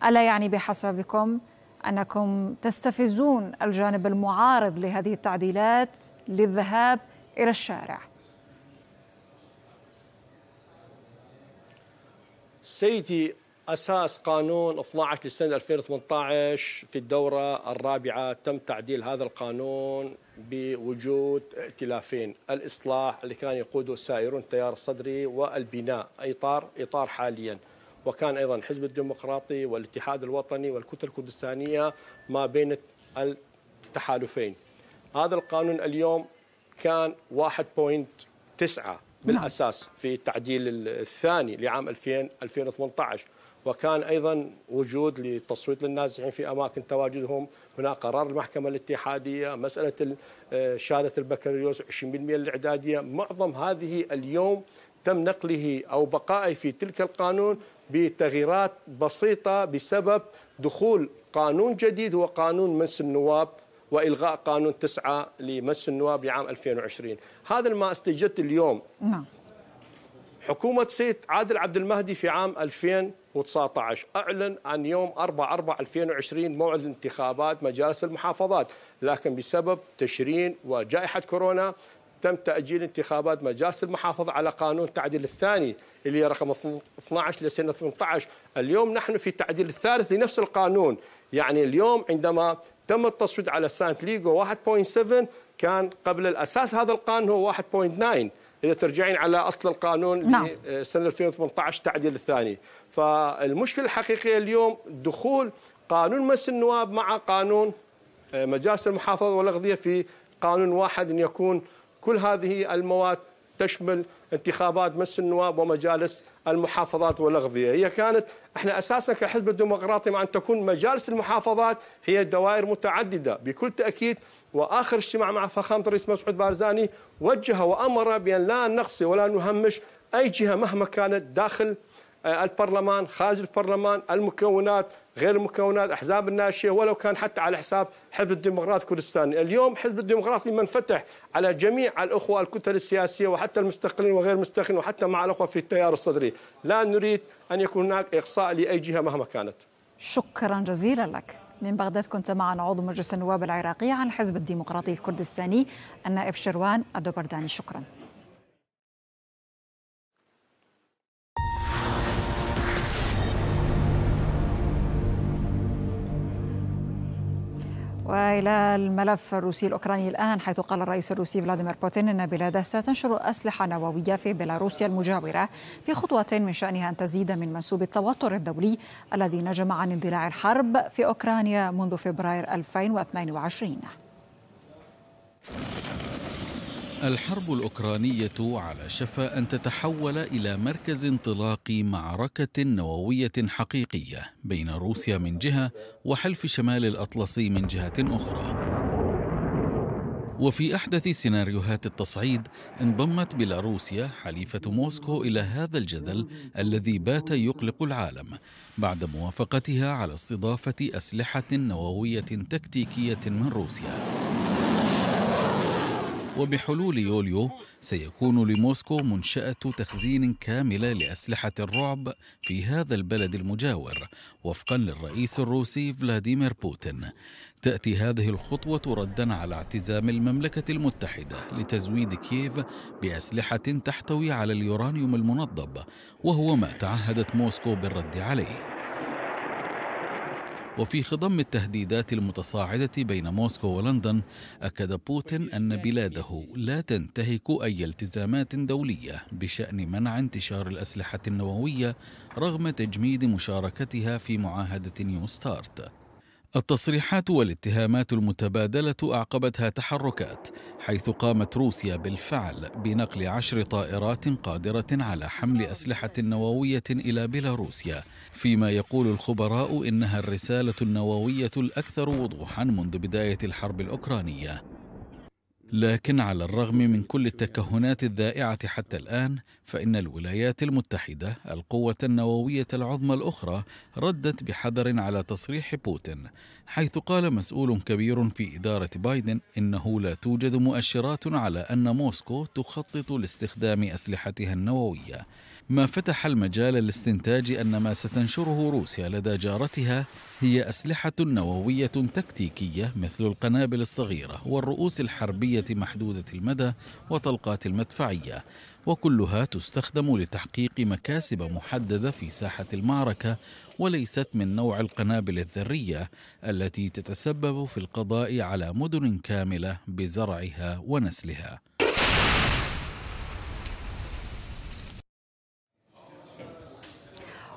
ألا يعني بحسبكم أنكم تستفزون الجانب المعارض لهذه التعديلات للذهاب إلى الشارع سيدي أساس قانون 12 لسنة 2018 في الدورة الرابعة تم تعديل هذا القانون بوجود ائتلافين الإصلاح اللي كان يقوده سائرون التيار الصدري والبناء إطار إطار حالياً وكان أيضا حزب الديمقراطي والاتحاد الوطني والكتل الكردستانية ما بين التحالفين هذا القانون اليوم كان 1.9 نعم. بالاساس في التعديل الثاني لعام 2000 2018 وكان ايضا وجود لتصويت للنازحين في اماكن تواجدهم هناك قرار المحكمه الاتحاديه مساله آه، شهاده البكالوريوس 20% الاعداديه معظم هذه اليوم تم نقله او بقائه في تلك القانون بتغييرات بسيطة بسبب دخول قانون جديد هو قانون مجلس النواب والغاء قانون تسعه لمجلس النواب لعام 2020 هذا ما استجدت اليوم نعم حكومه سيد عادل عبد المهدي في عام 2019 اعلن عن يوم 4 4 2020 موعد انتخابات مجالس المحافظات لكن بسبب تشرين وجائحه كورونا تم تاجيل انتخابات مجالس المحافظه على قانون تعديل الثاني اللي هي رقم 12 لسنة 18 اليوم نحن في التعديل الثالث لنفس القانون يعني اليوم عندما تم التصويت على سانت ليغو 1.7 كان قبل الأساس هذا القانون هو 1.9 اذا ترجعين على اصل القانون نعم. آه، سنه 2018 التعديل الثاني فالمشكله الحقيقيه اليوم دخول قانون مجلس النواب مع قانون آه، مجالس المحافظه والاغذيه في قانون واحد ان يكون كل هذه المواد تشمل انتخابات مجلس النواب ومجالس المحافظات والاغذيه، هي كانت احنا اساسا كحزب الديمقراطي مع ان تكون مجالس المحافظات هي دوائر متعدده بكل تاكيد واخر اجتماع مع فخامه الرئيس مسعود بارزاني وجه وامر بان لا نقصي ولا نهمش اي جهه مهما كانت داخل البرلمان خارج البرلمان المكونات غير المكونات احزاب الناشئه ولو كان حتى على حساب حزب الديمقراطي الكردستاني، اليوم حزب الديمقراطي منفتح على جميع الاخوه الكتل السياسيه وحتى المستقلين وغير المستقلين وحتى مع الاخوه في التيار الصدري، لا نريد ان يكون هناك اقصاء لاي جهه مهما كانت. شكرا جزيلا لك. من بغداد كنت معنا عضو مجلس النواب العراقي عن الحزب الديمقراطي الكردستاني النائب شروان الدبرداني شكرا والى الملف الروسي الاوكراني الان حيث قال الرئيس الروسي فلاديمير بوتين ان بلاده ستنشر اسلحه نوويه في بيلاروسيا المجاوره في خطوه من شانها ان تزيد من منسوب التوتر الدولي الذي نجم عن اندلاع الحرب في اوكرانيا منذ فبراير 2022 الحرب الأوكرانية على شفا أن تتحول إلى مركز انطلاق معركة نووية حقيقية بين روسيا من جهة وحلف شمال الأطلسي من جهة أخرى. وفي أحدث سيناريوهات التصعيد انضمت بيلاروسيا حليفة موسكو إلى هذا الجدل الذي بات يقلق العالم بعد موافقتها على استضافة أسلحة نووية تكتيكية من روسيا. وبحلول يوليو سيكون لموسكو منشأة تخزين كاملة لأسلحة الرعب في هذا البلد المجاور وفقا للرئيس الروسي فلاديمير بوتين تأتي هذه الخطوة ردا على اعتزام المملكة المتحدة لتزويد كييف بأسلحة تحتوي على اليورانيوم المنضب وهو ما تعهدت موسكو بالرد عليه وفي خضم التهديدات المتصاعدة بين موسكو ولندن أكد بوتين أن بلاده لا تنتهك أي التزامات دولية بشأن منع انتشار الأسلحة النووية رغم تجميد مشاركتها في معاهدة نيو ستارت التصريحات والاتهامات المتبادلة أعقبتها تحركات حيث قامت روسيا بالفعل بنقل عشر طائرات قادرة على حمل أسلحة نووية إلى بيلاروسيا فيما يقول الخبراء إنها الرسالة النووية الأكثر وضوحا منذ بداية الحرب الأوكرانية لكن على الرغم من كل التكهنات الذائعة حتى الآن فإن الولايات المتحدة القوة النووية العظمى الأخرى ردت بحذر على تصريح بوتين حيث قال مسؤول كبير في إدارة بايدن إنه لا توجد مؤشرات على أن موسكو تخطط لاستخدام أسلحتها النووية ما فتح المجال لاستنتاج أن ما ستنشره روسيا لدى جارتها هي أسلحة نووية تكتيكية مثل القنابل الصغيرة والرؤوس الحربية محدودة المدى وطلقات المدفعية وكلها تستخدم لتحقيق مكاسب محددة في ساحة المعركة وليست من نوع القنابل الذرية التي تتسبب في القضاء على مدن كاملة بزرعها ونسلها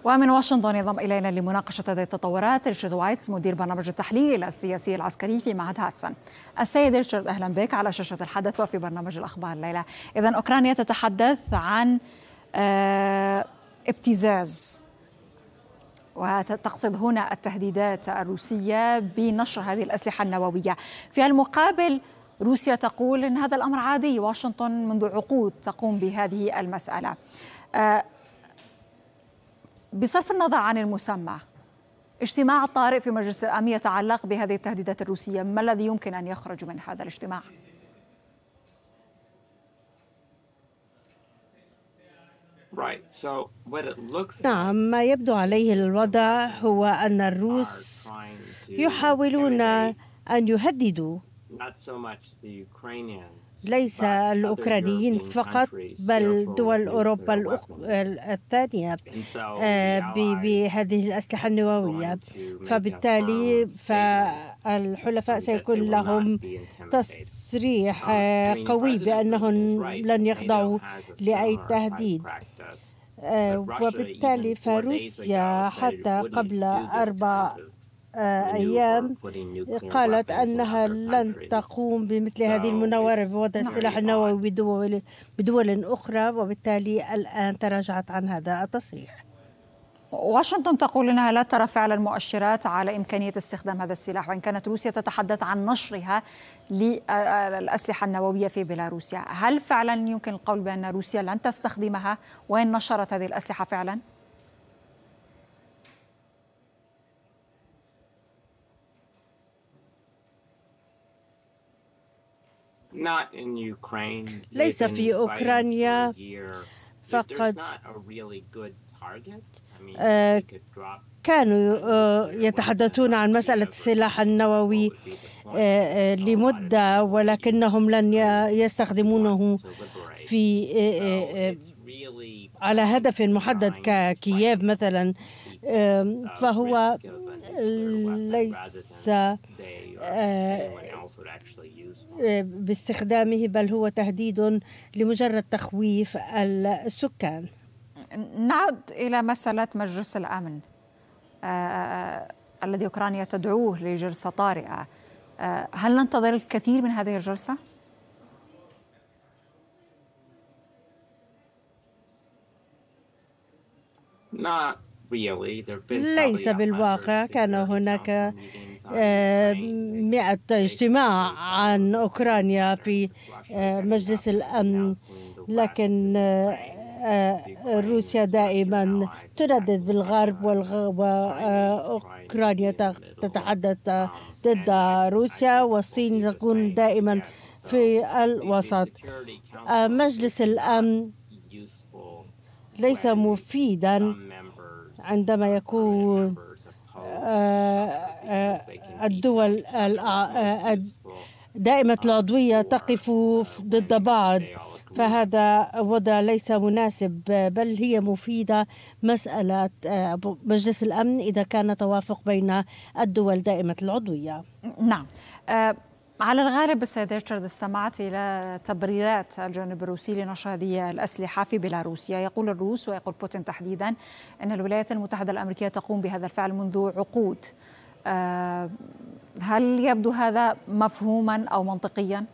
ومن واشنطن ينضم إلينا لمناقشة هذه التطورات ريتشارد وايتس مدير برنامج التحليل السياسي العسكري في معهد هاسن السيد ريتشارد أهلا بك على شاشة الحدث وفي برنامج الأخبار الليلة إذا أوكرانيا تتحدث عن آه، ابتزاز وتقصد هنا التهديدات الروسية بنشر هذه الأسلحة النووية في المقابل روسيا تقول إن هذا الأمر عادي واشنطن منذ عقود تقوم بهذه المسألة آه، بصرف النظر عن المسمى اجتماع طارئ في مجلس الامن يتعلق بهذه التهديدات الروسيه، ما الذي يمكن ان يخرج من هذا الاجتماع؟ نعم ما يبدو عليه الوضع هو أن الروس يحاولون أن يهددوا ليس الأوكرانيين فقط بل دول أوروبا الثانية آه، بهذه الأسلحة النووية فبالتالي فالحلفاء سيكون لهم تصريح uh, آه، قوي بأنهم لن يخضعوا لأي تهديد آه، وبالتالي فروسيا حتى قبل أربع آه، أيام قالت أنها لن تقوم بمثل هذه المناورة بوضع نعم، السلاح نعم. النووي بدول, بدول أخرى وبالتالي الآن تراجعت عن هذا التصريح واشنطن تقول انها لا ترى فعلا مؤشرات على امكانيه استخدام هذا السلاح وان كانت روسيا تتحدث عن نشرها للاسلحه النوويه في بيلاروسيا، هل فعلا يمكن القول بان روسيا لن تستخدمها وان نشرت هذه الاسلحه فعلا؟ ليس في أوكرانيا فقد آه، كانوا آه، يتحدثون عن مسألة السلاح النووي آه، لمدة ولكنهم لن يستخدمونه في على هدف محدد ككييف مثلا فهو ليس باستخدامه بل هو تهديد لمجرد تخويف السكان نعود إلى مسألة مجلس الأمن آه،, آه الذي أوكرانيا تدعوه لجلسة طارئة آه هل ننتظر الكثير من هذه الجلسة؟ ليس بالواقع كان هناك مئة اجتماع عن أوكرانيا في آه، مجلس الأمن لكن آه، آه، روسيا دائما تندد بالغرب وأوكرانيا تتحدث ضد روسيا والصين تكون دائما في الوسط مجلس الأمن ليس مفيدا عندما يكون الدول آه، دائمة العضوية تقف ضد بعض فهذا وضع ليس مناسب بل هي مفيدة مسألة آه، مجلس الأمن إذا كان توافق بين الدول دائمة العضوية نعم آه، على الغالب السيد ريتشارد استمعت إلى تبريرات الجانب الروسي لنشر هذه الأسلحة في بيلاروسيا يقول الروس ويقول بوتين تحديدا أن الولايات المتحدة الأمريكية تقوم بهذا الفعل منذ عقود آه، هل يبدو هذا مفهوما أو منطقيا؟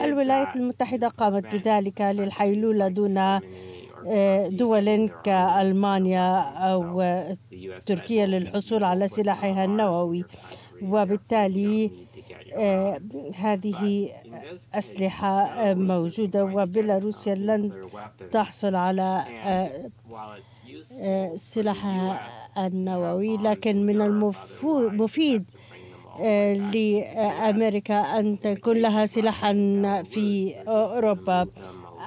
الولايات المتحدة قامت بذلك للحيلولة دون آه، دول كألمانيا أو تركيا للحصول على سلاحها النووي وبالتالي هذه أسلحة موجودة وبيلاروسيا لن تحصل على آه، سلاحها النووي لكن من المفيد آه، لأمريكا أن تكون لها سلاحا في أوروبا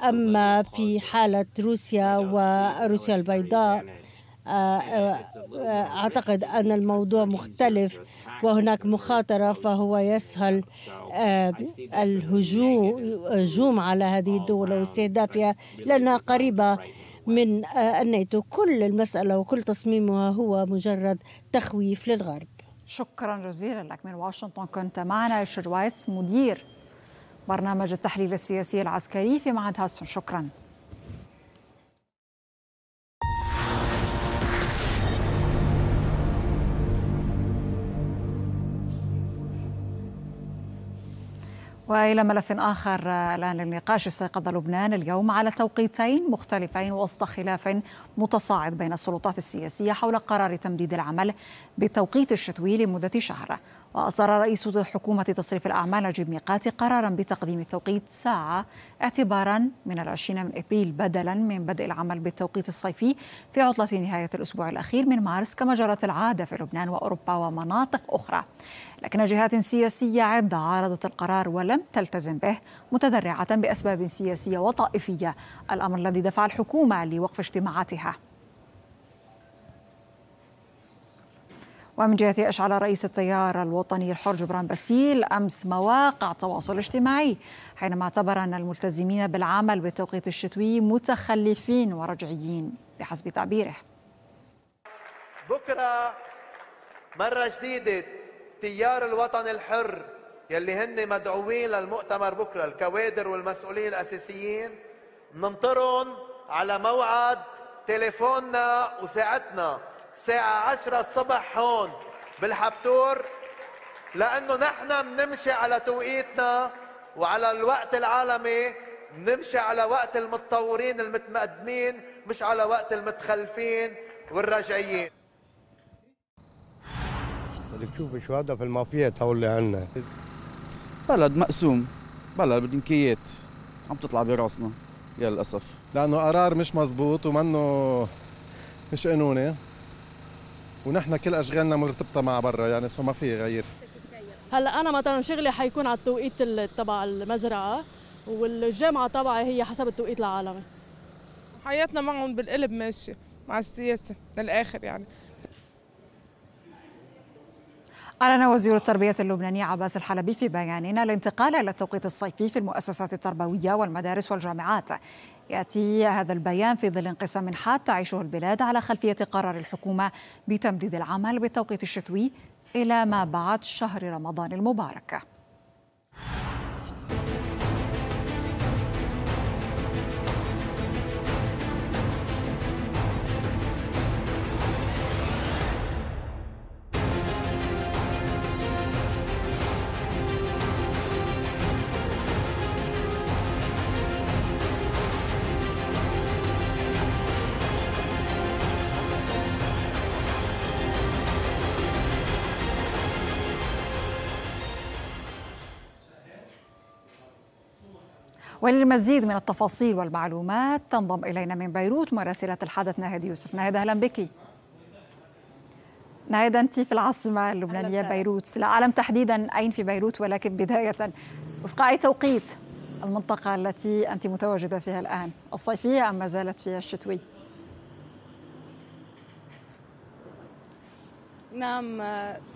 أما في حالة روسيا وروسيا البيضاء آه، أعتقد أن الموضوع مختلف وهناك مخاطرة فهو يسهل آه، الهجوم على هذه الدول واستهدافها لأنها قريبة من آه، الناتو كل المسألة وكل تصميمها هو مجرد تخويف للغرب شكرا جزيلا لك من واشنطن كنت معنا شرويس مدير برنامج التحليل السياسي العسكري في معهد هاستون شكرا والى ملف اخر الان للنقاش استيقظ لبنان اليوم على توقيتين مختلفين وسط خلاف متصاعد بين السلطات السياسيه حول قرار تمديد العمل بالتوقيت الشتوي لمده شهر وأصدر رئيس حكومة تصريف الأعمال نجيب ميقاتي قرارا بتقديم التوقيت ساعة اعتبارا من العشرين من إبريل بدلا من بدء العمل بالتوقيت الصيفي في عطلة نهاية الأسبوع الأخير من مارس كما جرت العادة في لبنان وأوروبا ومناطق أخرى لكن جهات سياسية عدة عارضت القرار ولم تلتزم به متذرعة بأسباب سياسية وطائفية الأمر الذي دفع الحكومة لوقف اجتماعاتها ومن جهة أشعل رئيس التيار الوطني الحر جبران باسيل أمس مواقع تواصل اجتماعي حينما اعتبر أن الملتزمين بالعمل بالتوقيت الشتوي متخلفين ورجعيين بحسب تعبيره بكرة مرة جديدة تيار الوطن الحر يلي هن مدعوين للمؤتمر بكرة الكوادر والمسؤولين الأساسيين ننطرهم على موعد تليفوننا وساعتنا الساعة 10 الصبح هون بالحبتور لأنه نحن بنمشي على توقيتنا وعلى الوقت العالمي بنمشي على وقت المتطورين المتقدمين مش على وقت المتخلفين والرجعيين بدك تشوف شو هذا في المافيا تولي عنا بلد مقسوم بلد بدنكيات عم تطلع براسنا للاسف لانه قرار مش مزبوط ومنه مش قانوني ونحن كل اشغالنا مرتبطه مع برا يعني سو ما في غير هلا انا مثلا شغلي حيكون على التوقيت تبع المزرعه والجامعه تبعي هي حسب التوقيت العالمي حياتنا معهم بالقلب ماشيه مع السياسه للاخر يعني أعلن وزير التربية اللبناني عباس الحلبي في بياننا الانتقال إلى التوقيت الصيفي في المؤسسات التربوية والمدارس والجامعات ياتي هذا البيان في ظل انقسام حاد تعيشه البلاد على خلفيه قرار الحكومه بتمديد العمل بالتوقيت الشتوي الى ما بعد شهر رمضان المبارك وللمزيد من التفاصيل والمعلومات تنضم إلينا من بيروت مراسلة الحدث ناهد يوسف ناهد أهلا بك ناهد أنت في العاصمة اللبنانية بيروت لا أعلم تحديدا أين في بيروت ولكن بداية وفق أي توقيت المنطقة التي أنت متواجدة فيها الآن الصيفية أم ما زالت فيها الشتوي؟ نعم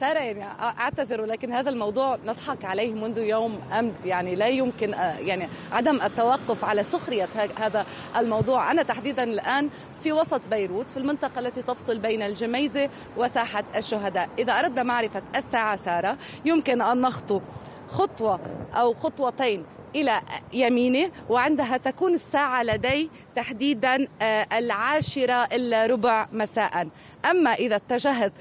سارة يعني أعتذر ولكن هذا الموضوع نضحك عليه منذ يوم أمس يعني لا يمكن يعني عدم التوقف على سخرية هذا الموضوع أنا تحديدا الآن في وسط بيروت في المنطقة التي تفصل بين الجميزة وساحة الشهداء إذا أردنا معرفة الساعة سارة يمكن أن نخطو خطوة أو خطوتين إلى يمينه وعندها تكون الساعة لدي تحديدا آه، العاشرة إلا ربع مساء أما إذا اتجهت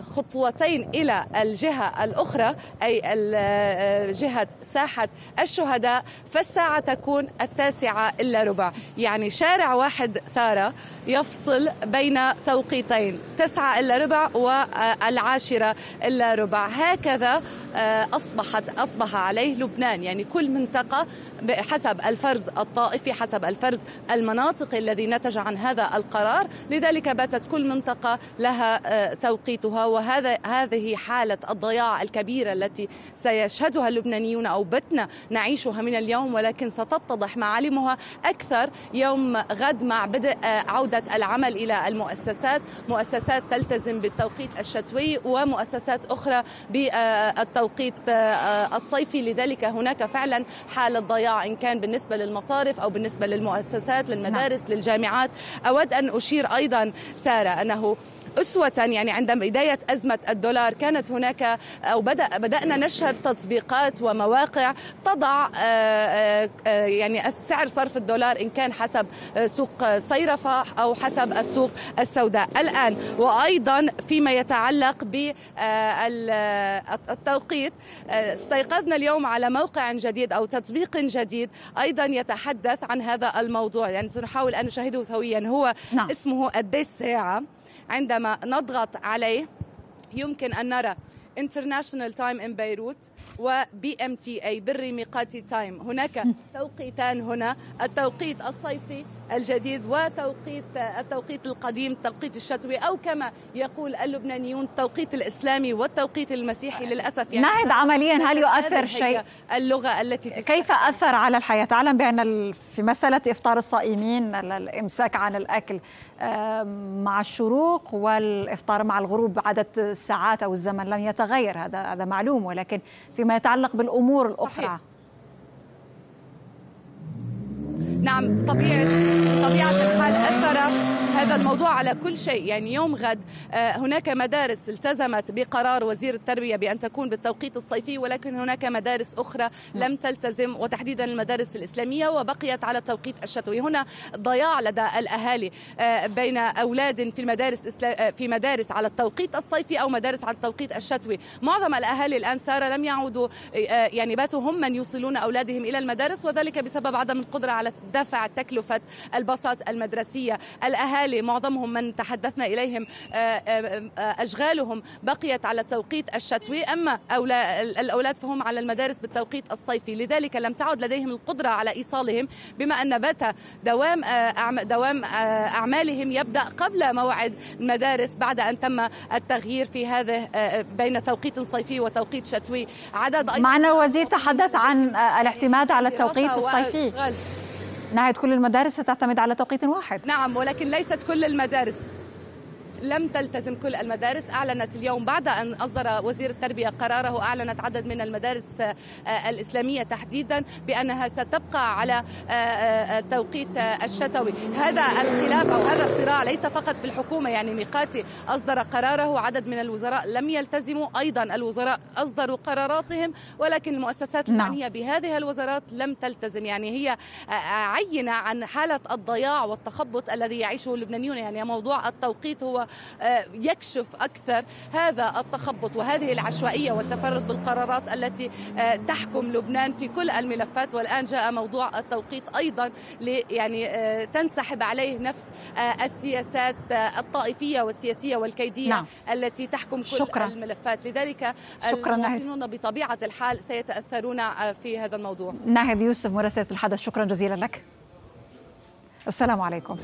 خطوتين إلى الجهة الأخرى أي آه، جهة ساحة الشهداء فالساعة تكون التاسعة إلا ربع يعني شارع واحد سارة يفصل بين توقيتين تسعة إلا ربع والعاشرة إلا ربع هكذا آه، أصبحت أصبح عليه لبنان يعني كل منطقة حسب الفرز الطائفي حسب الفرز المناطقي الذي نتج عن هذا القرار لذلك باتت كل منطقة لها آه، توقيتها وهذا هذه حالة الضياع الكبيرة التي سيشهدها اللبنانيون أو بتنا نعيشها من اليوم ولكن ستتضح معالمها أكثر يوم غد مع بدء آه، عودة العمل إلى المؤسسات مؤسسات تلتزم بالتوقيت الشتوي ومؤسسات أخرى بالتوقيت آه، الصيفي لذلك هناك فعلا حالة ضياع إن كان بالنسبة للمصارف أو بالنسبة للمؤسسات للمدارس نعم. للجامعات أود أن أشير أيضا سارة أنه أسوة يعني عند بداية أزمة الدولار كانت هناك أو بدأ بدأنا نشهد تطبيقات ومواقع تضع آه، آه، آه، يعني السعر صرف الدولار إن كان حسب سوق صيرفة أو حسب السوق السوداء الآن وأيضا فيما يتعلق بالتوقيت استيقظنا اليوم على موقع جديد أو تطبيق جديد أيضا يتحدث عن هذا الموضوع يعني سنحاول أن نشاهده سويا هو نعم. اسمه الدي الساعة عندما نضغط عليه يمكن أن نرى انترناشونال تايم ان بيروت وبي ام تي اي ميقاتي تايم هناك توقيتان هنا التوقيت الصيفي الجديد وتوقيت التوقيت القديم التوقيت الشتوي او كما يقول اللبنانيون التوقيت الاسلامي والتوقيت المسيحي للاسف يعني نعد عمليا هل يؤثر شيء اللغه التي تستخدم. كيف اثر على الحياه تعلم بان في مساله افطار الصائمين الامساك عن الاكل مع الشروق والافطار مع الغروب عدد الساعات او الزمن لم يتغير هذا هذا معلوم ولكن فيما يتعلق بالامور الاخرى صحيح. نعم طبيعة طبيعة الحال أثر هذا الموضوع على كل شيء يعني يوم غد آه، هناك مدارس التزمت بقرار وزير التربية بأن تكون بالتوقيت الصيفي ولكن هناك مدارس أخرى لم تلتزم وتحديدا المدارس الإسلامية وبقيت على التوقيت الشتوي هنا ضياع لدى الأهالي آه، بين أولاد في المدارس آه، في مدارس على التوقيت الصيفي أو مدارس على التوقيت الشتوي معظم الأهالي الآن سارة لم يعودوا يعني باتوا هم من يوصلون أولادهم إلى المدارس وذلك بسبب عدم القدرة على دفع تكلفة الباصات المدرسية الأهالي معظمهم من تحدثنا إليهم آه، آه، آه، أشغالهم بقيت على التوقيت الشتوي أما الأولاد فهم على المدارس بالتوقيت الصيفي لذلك لم تعد لديهم القدرة على إيصالهم بما أن بات دوام دوام أعمالهم يبدأ قبل موعد المدارس بعد أن تم التغيير في هذا بين توقيت صيفي وتوقيت شتوي عدد معنا وزير تحدث عن الاعتماد على التوقيت الصيفي نهاية كل المدارس ستعتمد على توقيت واحد نعم ولكن ليست كل المدارس لم تلتزم كل المدارس أعلنت اليوم بعد أن أصدر وزير التربية قراره أعلنت عدد من المدارس آه، آه، الإسلامية تحديدا بأنها ستبقى على التوقيت آه، الشتوي هذا الخلاف أو هذا الصراع ليس فقط في الحكومة يعني ميقاتي أصدر قراره عدد من الوزراء لم يلتزموا أيضا الوزراء أصدروا قراراتهم ولكن المؤسسات نعم. المعنية بهذه الوزارات لم تلتزم يعني هي عينة عن حالة الضياع والتخبط الذي يعيشه اللبنانيون يعني موضوع التوقيت هو آه، يكشف اكثر هذا التخبط وهذه العشوائيه والتفرد بالقرارات التي آه، تحكم لبنان في كل الملفات والان جاء موضوع التوقيت ايضا يعني آه، تنسحب عليه نفس السياسات الطائفيه والسياسيه والكيديه نعم. التي تحكم كل شكرا. الملفات لذلك شكرا المواطنون بطبيعه الحال سيتاثرون في هذا الموضوع ناهد يوسف مراسله الحدث شكرا جزيلا لك السلام عليكم